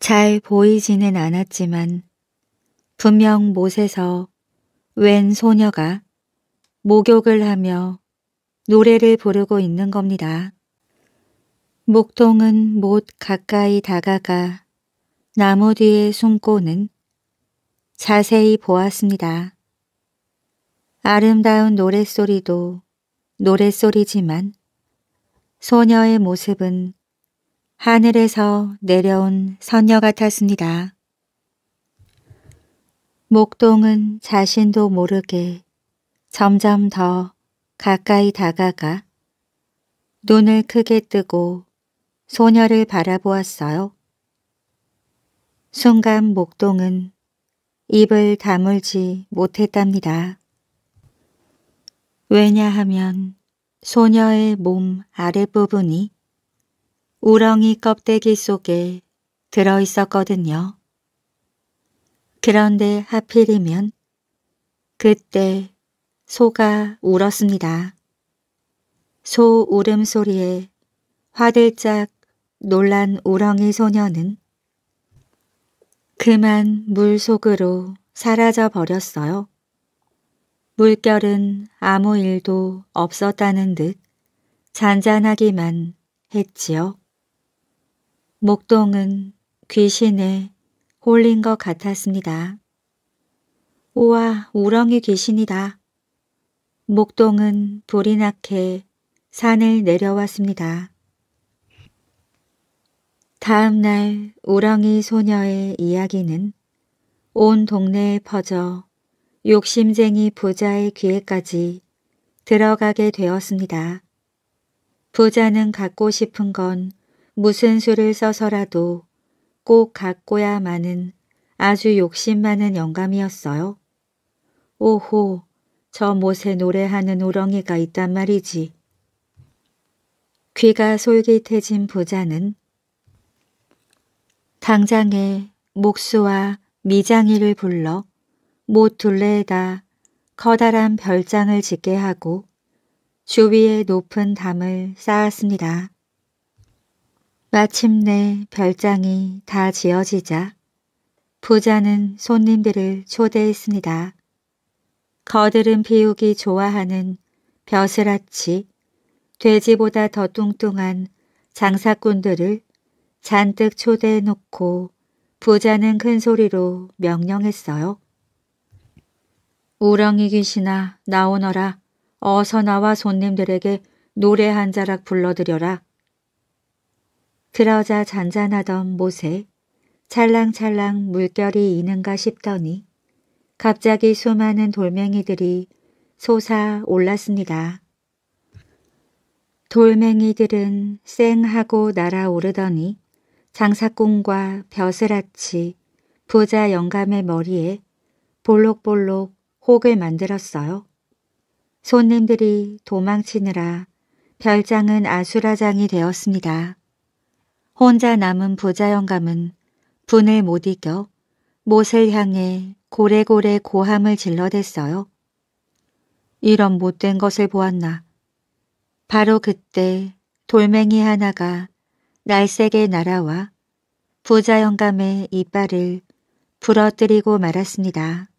잘 보이지는 않았지만 분명 못에서 웬 소녀가 목욕을 하며 노래를 부르고 있는 겁니다. 목동은 못 가까이 다가가 나무 뒤에 숨고는 자세히 보았습니다. 아름다운 노랫소리도 노랫소리지만 소녀의 모습은 하늘에서 내려온 선녀 같았습니다. 목동은 자신도 모르게 점점 더 가까이 다가가 눈을 크게 뜨고 소녀를 바라보았어요. 순간 목동은 입을 다물지 못했답니다. 왜냐하면 소녀의 몸 아랫부분이 우렁이 껍데기 속에 들어있었거든요. 그런데 하필이면 그때 소가 울었습니다. 소 울음소리에 화들짝 놀란 우렁이 소녀는 그만 물 속으로 사라져 버렸어요. 물결은 아무 일도 없었다는 듯 잔잔하기만 했지요. 목동은 귀신에 홀린 것 같았습니다. 우와 우렁이 귀신이다. 목동은 불이 나게 산을 내려왔습니다. 다음 날 우렁이 소녀의 이야기는 온 동네에 퍼져 욕심쟁이 부자의 귀에까지 들어가게 되었습니다. 부자는 갖고 싶은 건 무슨 수를 써서라도 꼭 갖고야 마는 아주 욕심 많은 영감이었어요. 오호, 저 못에 노래하는 우렁이가 있단 말이지. 귀가 솔깃해진 부자는 당장에 목수와 미장이를 불러 못 둘레에다 커다란 별장을 짓게 하고 주위에 높은 담을 쌓았습니다. 마침내 별장이 다 지어지자 부자는 손님들을 초대했습니다. 거들은 비우기 좋아하는 벼슬아치, 돼지보다 더 뚱뚱한 장사꾼들을 잔뜩 초대해놓고 부자는 큰 소리로 명령했어요. 우렁이 귀신아 나오너라. 어서 나와 손님들에게 노래 한 자락 불러드려라. 그러자 잔잔하던 못에 찰랑찰랑 물결이 이는가 싶더니 갑자기 수많은 돌멩이들이 솟아 올랐습니다. 돌멩이들은 쌩하고 날아오르더니 장사꾼과 벼슬아치 부자 영감의 머리에 볼록볼록 혹을 만들었어요. 손님들이 도망치느라 별장은 아수라장이 되었습니다. 혼자 남은 부자 영감은 분을 못 이겨 못을 향해 고래고래 고함을 질러댔어요. 이런 못된 것을 보았나. 바로 그때 돌멩이 하나가 날색의 나라와 부자 영감의 이빨을 부러뜨리고 말았습니다.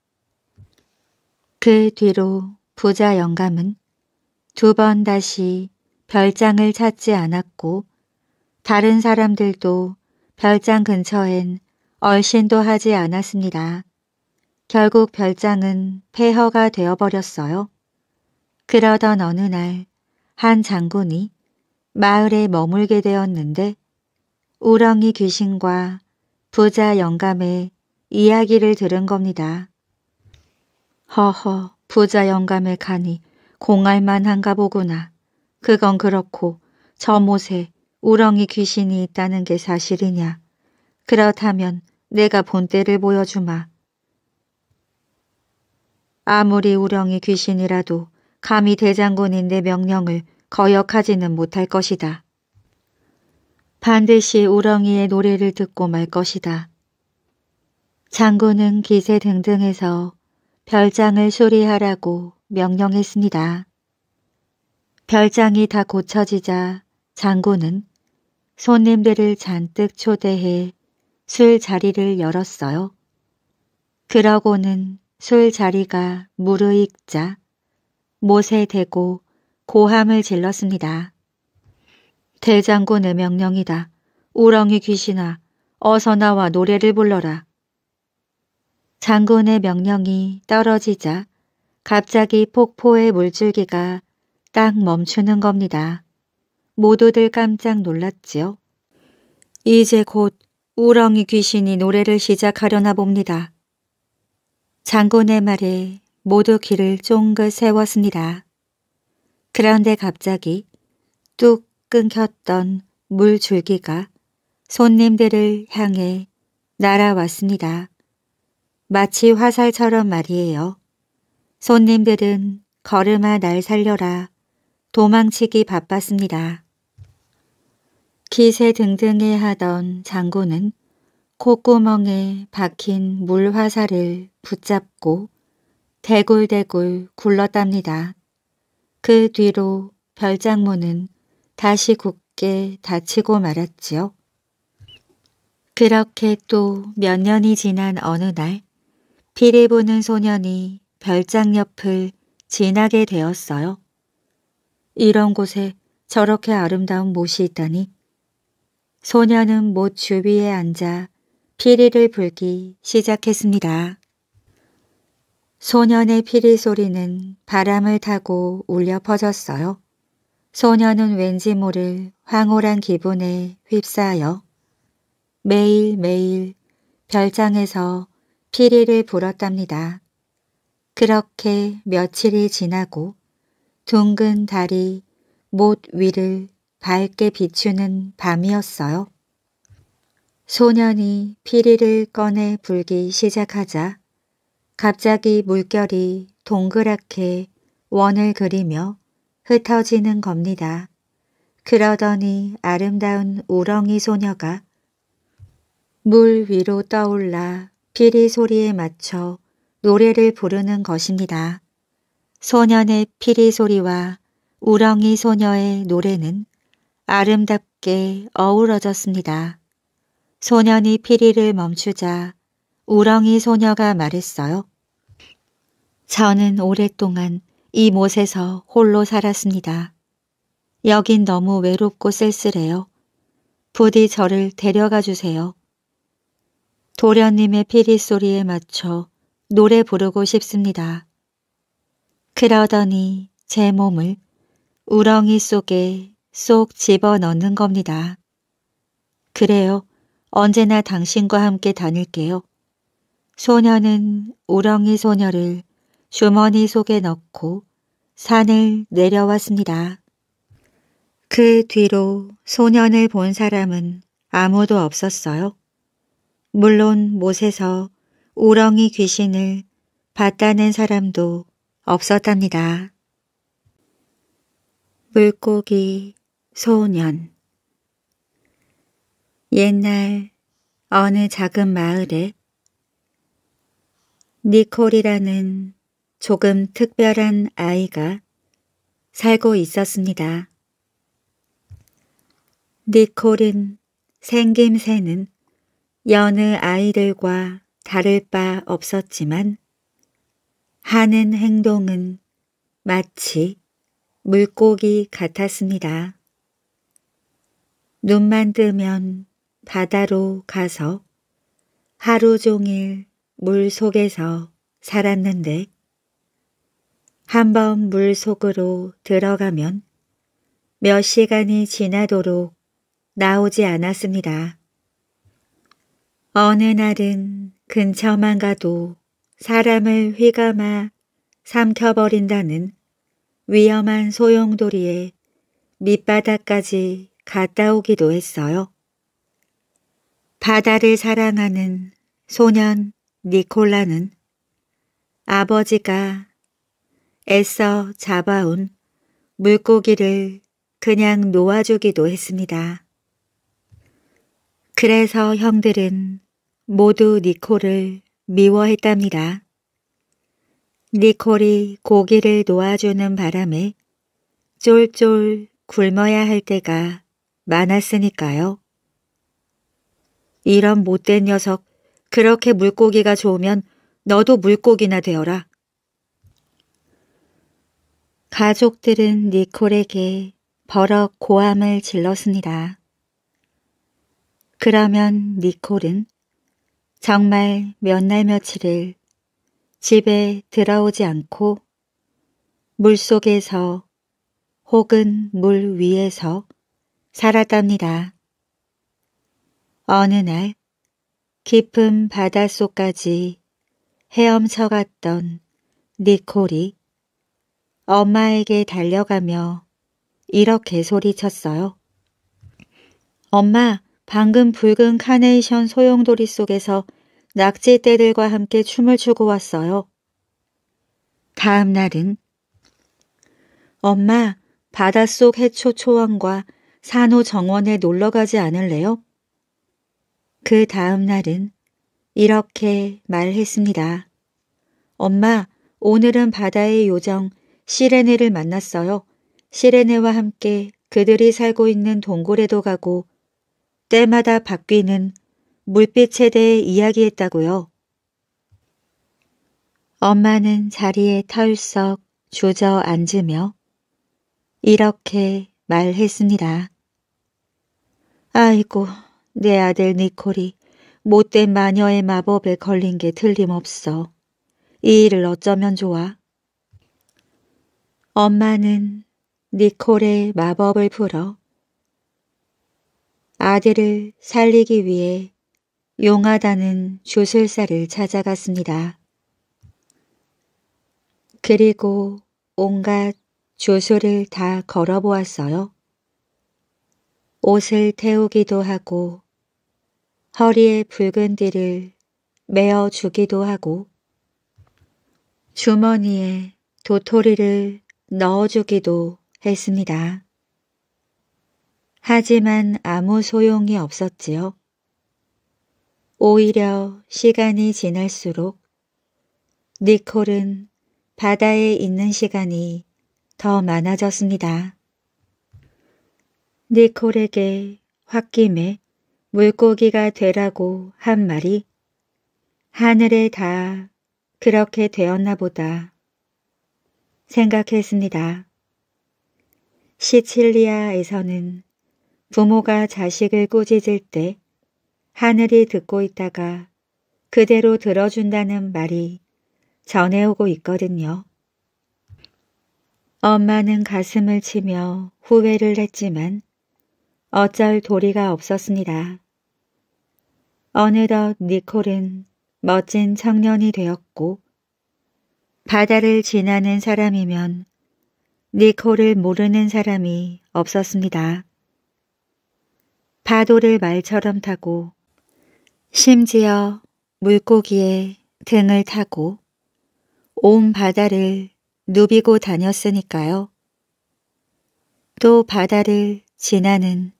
그 뒤로 부자 영감은 두 번 다시 별장을 찾지 않았고 다른 사람들도 별장 근처엔 얼씬도 하지 않았습니다. 결국 별장은 폐허가 되어버렸어요. 그러던 어느 날 한 장군이 마을에 머물게 되었는데 우렁이 귀신과 부자 영감의 이야기를 들은 겁니다. 허허 부자 영감의 가니 공할만한가 보구나. 그건 그렇고 저 못에 우렁이 귀신이 있다는 게 사실이냐. 그렇다면 내가 본때를 보여주마. 아무리 우렁이 귀신이라도 감히 대장군인 내 명령을 거역하지는 못할 것이다. 반드시 우렁이의 노래를 듣고 말 것이다. 장군은 기세 등등해서 별장을 수리하라고 명령했습니다. 별장이 다 고쳐지자 장군은 손님들을 잔뜩 초대해 술자리를 열었어요. 그러고는 술자리가 무르익자 못에 대고 고함을 질렀습니다. 대장군의 명령이다. 우렁이 귀신아, 어서 나와 노래를 불러라. 장군의 명령이 떨어지자 갑자기 폭포의 물줄기가 딱 멈추는 겁니다. 모두들 깜짝 놀랐지요. 이제 곧 우렁이 귀신이 노래를 시작하려나 봅니다. 장군의 말에 모두 귀를 쫑긋 세웠습니다. 그런데 갑자기 뚝 끊겼던 물줄기가 손님들을 향해 날아왔습니다. 마치 화살처럼 말이에요. 손님들은 걸음아 날 살려라 도망치기 바빴습니다. 기세 등등해 하던 장군은 콧구멍에 박힌 물화살을 붙잡고 대굴대굴 굴렀답니다. 그 뒤로 별장문은 다시 굳게 닫히고 말았지요. 그렇게 또 몇 년이 지난 어느 날 피리 부는 소년이 별장 옆을 지나게 되었어요. 이런 곳에 저렇게 아름다운 못이 있다니. 소년은못 주위에 앉아 피리를 불기 시작했습니다. 소년의 피리 소리는 바람을 타고 울려 퍼졌어요. 소년은 왠지 모를 황홀한 기분에 휩싸여 매일매일 별장에서 피리를 불었답니다. 그렇게 며칠이 지나고 둥근 달이 못 위를 밝게 비추는 밤이었어요. 소년이 피리를 꺼내 불기 시작하자 갑자기 물결이 동그랗게 원을 그리며 흩어지는 겁니다. 그러더니 아름다운 우렁이 소녀가 물 위로 떠올라 피리 소리에 맞춰 노래를 부르는 것입니다. 소년의 피리 소리와 우렁이 소녀의 노래는 아름답게 어우러졌습니다. 소년이 피리를 멈추자 우렁이 소녀가 말했어요. 저는 오랫동안 이 못에서 홀로 살았습니다. 여긴 너무 외롭고 쓸쓸해요. 부디 저를 데려가 주세요. 도련님의 피리 소리에 맞춰 노래 부르고 싶습니다. 그러더니 제 몸을 우렁이 속에 쏙 집어넣는 겁니다. 그래요. 언제나 당신과 함께 다닐게요. 소녀는 우렁이 소녀를 주머니 속에 넣고 산을 내려왔습니다. 그 뒤로 소년을 본 사람은 아무도 없었어요. 물론 못에서 우렁이 귀신을 봤다는 사람도 없었답니다. 물고기 소년 옛날 어느 작은 마을에 니콜이라는 조금 특별한 아이가 살고 있었습니다. 니콜은 생김새는 여느 아이들과 다를 바 없었지만 하는 행동은 마치 물고기 같았습니다. 눈만 뜨면 바다로 가서 하루 종일 물 속에서 살았는데 한 번 물 속으로 들어가면 몇 시간이 지나도록 나오지 않았습니다. 어느 날은 근처만 가도 사람을 휘감아 삼켜버린다는 위험한 소용돌이에 밑바닥까지 갔다 오기도 했어요. 바다를 사랑하는 소년 니콜라는 아버지가 애써 잡아온 물고기를 그냥 놓아주기도 했습니다. 그래서 형들은 모두 니콜을 미워했답니다. 니콜이 고기를 놓아주는 바람에 쫄쫄 굶어야 할 때가 많았으니까요. 이런 못된 녀석 그렇게 물고기가 좋으면 너도 물고기나 되어라. 가족들은 니콜에게 버럭 고함을 질렀습니다. 그러면 니콜은 정말 몇 날 며칠을 집에 들어오지 않고 물속에서 혹은 물 위에서 살았답니다. 어느 날 깊은 바닷속까지 헤엄쳐 갔던 니콜이 엄마에게 달려가며 이렇게 소리쳤어요. 엄마, 방금 붉은 카네이션 소용돌이 속에서 낙지떼들과 함께 춤을 추고 왔어요. 다음 날은 엄마, 바닷속 해초 초원과 산호 정원에 놀러 가지 않을래요? 그 다음 날은 이렇게 말했습니다. 엄마, 오늘은 바다의 요정 시레네를 만났어요. 시레네와 함께 그들이 살고 있는 동굴에도 가고 때마다 바뀌는 물빛에 대해 이야기했다고요. 엄마는 자리에 타울썩 주저앉으며 이렇게 말했습니다. 아이고, 내 아들 니콜이 못된 마녀의 마법에 걸린 게 틀림없어. 이 일을 어쩌면 좋아? 엄마는 니콜의 마법을 풀어 아들을 살리기 위해 용하다는 주술사를 찾아갔습니다. 그리고 온갖 주술을 다 걸어보았어요. 옷을 태우기도 하고 허리에 붉은 띠를 메어 주기도 하고 주머니에 도토리를 넣어주기도 했습니다. 하지만 아무 소용이 없었지요. 오히려 시간이 지날수록 니콜은 바다에 있는 시간이 더 많아졌습니다. 니콜에게 홧김에 물고기가 되라고 한 말이 하늘에 다 그렇게 되었나 보다 생각했습니다. 시칠리아에서는 부모가 자식을 꼬짖을때 하늘이 듣고 있다가 그대로 들어준다는 말이 전해오고 있거든요. 엄마는 가슴을 치며 후회를 했지만 어쩔 도리가 없었습니다. 어느덧 니콜은 멋진 청년이 되었고 바다를 지나는 사람이면 니콜을 모르는 사람이 없었습니다. 파도를 말처럼 타고 심지어 물고기에 등을 타고 온 바다를 누비고 다녔으니까요. 또 바다를 지나는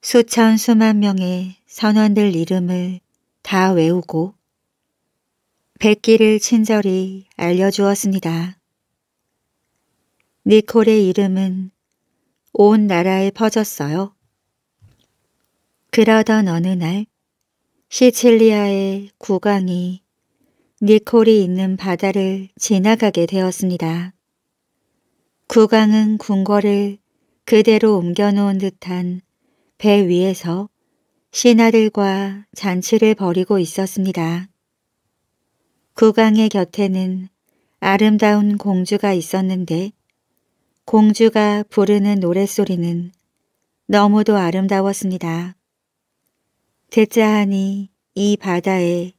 수천 수만 명의 선원들 이름을 다 외우고 백기를 친절히 알려주었습니다. 니콜의 이름은 온 나라에 퍼졌어요. 그러던 어느 날 시칠리아의 국왕이 니콜이 있는 바다를 지나가게 되었습니다. 국왕은 궁궐을 그대로 옮겨놓은 듯한 배 위에서 신하들과 잔치를 벌이고 있었습니다. 국왕의 곁에는 아름다운 공주가 있었는데 공주가 부르는 노랫소리는 너무도 아름다웠습니다. 듣자 하니 이 바다에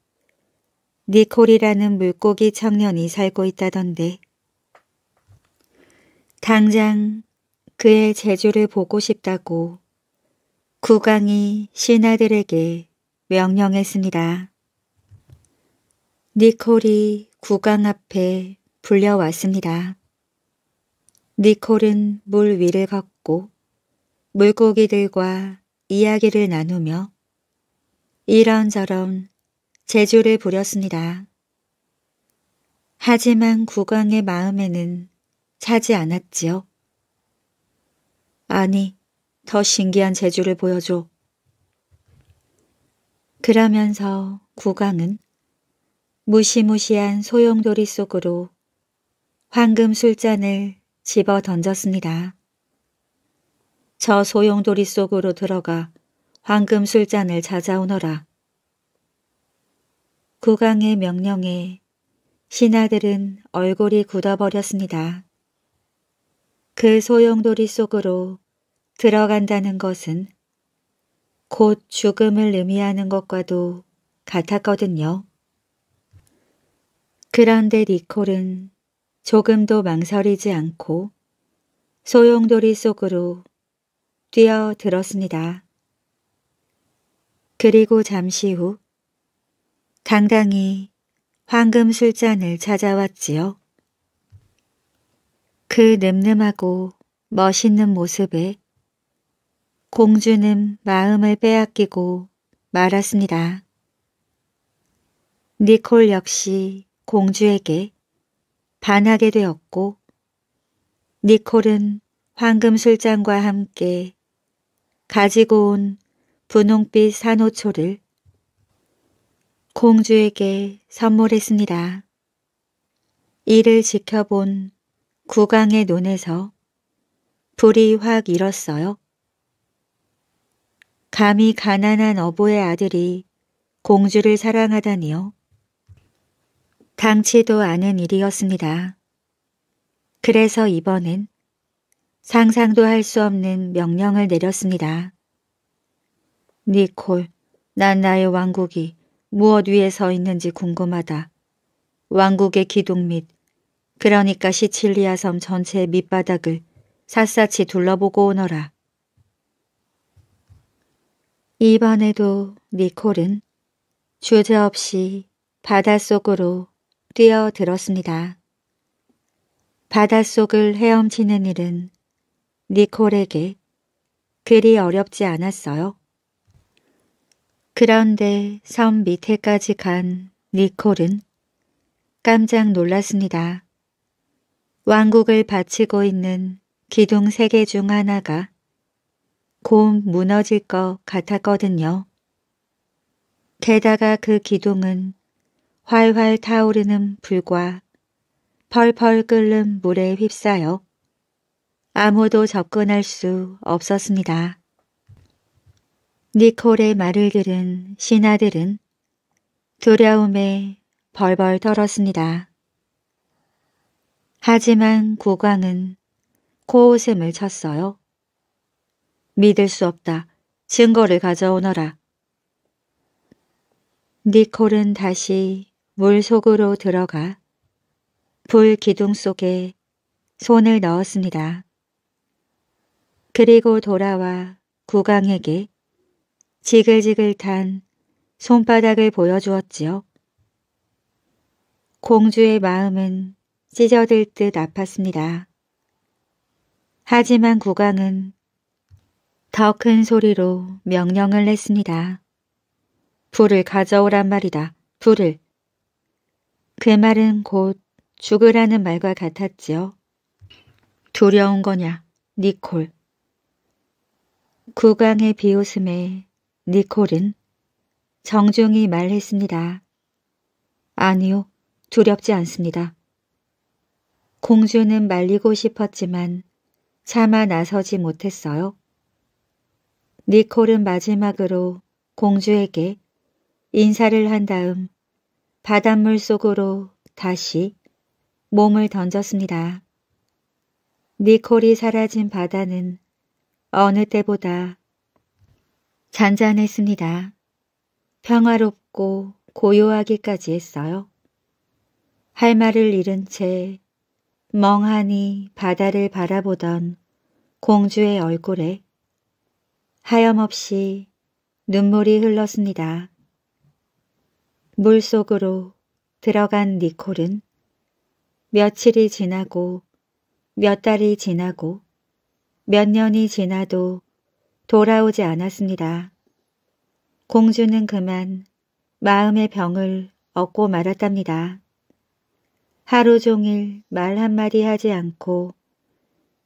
니콜이라는 물고기 청년이 살고 있다던데 당장 그의 재주를 보고 싶다고 국왕이 신하들에게 명령했습니다. 니콜이 국왕 앞에 불려왔습니다. 니콜은 물 위를 걷고 물고기들과 이야기를 나누며 이런저런 재주를 부렸습니다. 하지만 국왕의 마음에는 차지 않았지요. 아니, 더 신기한 재주를 보여줘. 그러면서 구강은 무시무시한 소용돌이 속으로 황금 술잔을 집어 던졌습니다. 저 소용돌이 속으로 들어가 황금 술잔을 찾아오너라. 구강의 명령에 신하들은 얼굴이 굳어버렸습니다. 그 소용돌이 속으로 들어간다는 것은 곧 죽음을 의미하는 것과도 같았거든요. 그런데 니콜은 조금도 망설이지 않고 소용돌이 속으로 뛰어들었습니다. 그리고 잠시 후 당당히 황금 술잔을 찾아왔지요. 그 늠름하고 멋있는 모습에 공주는 마음을 빼앗기고 말았습니다. 니콜 역시 공주에게 반하게 되었고 니콜은 황금술장과 함께 가지고 온 분홍빛 산호초를 공주에게 선물했습니다. 이를 지켜본 국왕의 눈에서 불이 확 일었어요. 감히 가난한 어부의 아들이 공주를 사랑하다니요. 당치도 않은 일이었습니다. 그래서 이번엔 상상도 할 수 없는 명령을 내렸습니다. 니콜, 난 나의 왕국이 무엇 위에 서 있는지 궁금하다. 왕국의 기둥 및 그러니까 시칠리아 섬 전체의 밑바닥을 샅샅이 둘러보고 오너라. 이번에도 니콜은 주저 없이 바닷속으로 뛰어들었습니다. 바닷속을 헤엄치는 일은 니콜에게 그리 어렵지 않았어요. 그런데 섬 밑에까지 간 니콜은 깜짝 놀랐습니다. 왕국을 바치고 있는 기둥 세 개 중 하나가 곧 무너질 것 같았거든요. 게다가 그 기둥은 활활 타오르는 불과 펄펄 끓는 물에 휩싸여 아무도 접근할 수 없었습니다. 니콜의 말을 들은 신하들은 두려움에 벌벌 떨었습니다. 하지만 국왕은 코웃음을 쳤어요. 믿을 수 없다. 증거를 가져오너라. 니콜은 다시 물속으로 들어가 불 기둥 속에 손을 넣었습니다. 그리고 돌아와 구강에게 지글지글 탄 손바닥을 보여주었지요. 공주의 마음은 찢어질 듯 아팠습니다. 하지만 구강은 더큰 소리로 명령을 냈습니다. 불을 가져오란 말이다. 불을. 그 말은 곧 죽으라는 말과 같았지요. 두려운 거냐, 니콜. 구강의 비웃음에 니콜은 정중히 말했습니다. 아니요, 두렵지 않습니다. 공주는 말리고 싶었지만 차마 나서지 못했어요. 니콜은 네 마지막으로 공주에게 인사를 한 다음 바닷물 속으로 다시 몸을 던졌습니다. 니콜이 네 사라진 바다는 어느 때보다 잔잔했습니다. 평화롭고 고요하기까지 했어요. 할 말을 잃은 채 멍하니 바다를 바라보던 공주의 얼굴에 하염없이 눈물이 흘렀습니다. 물속으로 들어간 니콜은 며칠이 지나고 몇 달이 지나고 몇 년이 지나도 돌아오지 않았습니다. 공주는 그만 마음의 병을 얻고 말았답니다. 하루 종일 말 한마디 하지 않고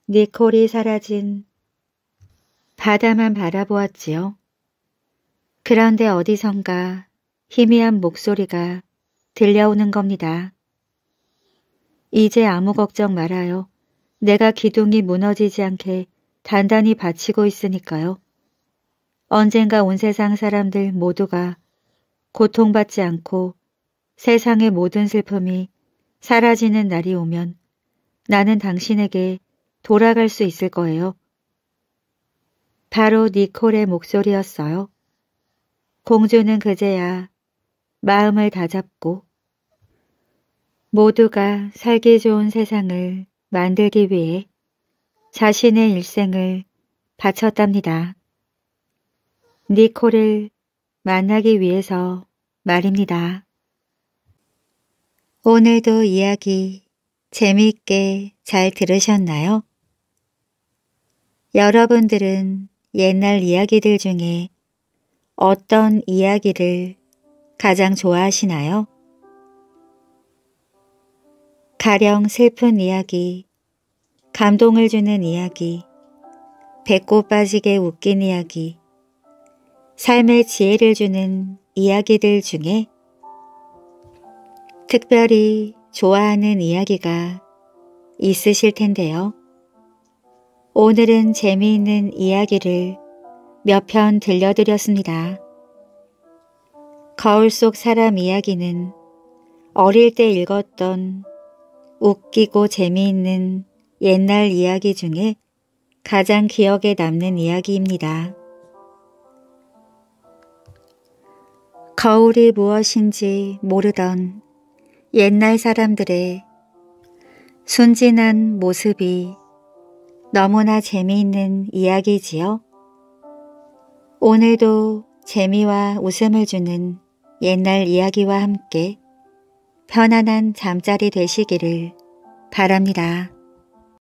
니콜이 사라진 바다만 바라보았지요. 그런데 어디선가 희미한 목소리가 들려오는 겁니다. 이제 아무 걱정 말아요. 내가 기둥이 무너지지 않게 단단히 받치고 있으니까요. 언젠가 온 세상 사람들 모두가 고통받지 않고 세상의 모든 슬픔이 사라지는 날이 오면 나는 당신에게 돌아갈 수 있을 거예요. 바로 니콜의 목소리였어요. 공주는 그제야 마음을 다잡고 모두가 살기 좋은 세상을 만들기 위해 자신의 일생을 바쳤답니다. 니콜을 만나기 위해서 말입니다. 오늘도 이야기 재미있게 잘 들으셨나요? 여러분들은 옛날 이야기들 중에 어떤 이야기를 가장 좋아하시나요? 가령 슬픈 이야기, 감동을 주는 이야기, 배꼽 빠지게 웃긴 이야기, 삶의 지혜를 주는 이야기들 중에 특별히 좋아하는 이야기가 있으실 텐데요. 오늘은 재미있는 이야기를 몇 편 들려드렸습니다. 거울 속 사람 이야기는 어릴 때 읽었던 웃기고 재미있는 옛날 이야기 중에 가장 기억에 남는 이야기입니다. 거울이 무엇인지 모르던 옛날 사람들의 순진한 모습이 너무나 재미있는 이야기지요. 오늘도 재미와 웃음을 주는 옛날 이야기와 함께 편안한 잠자리 되시기를 바랍니다.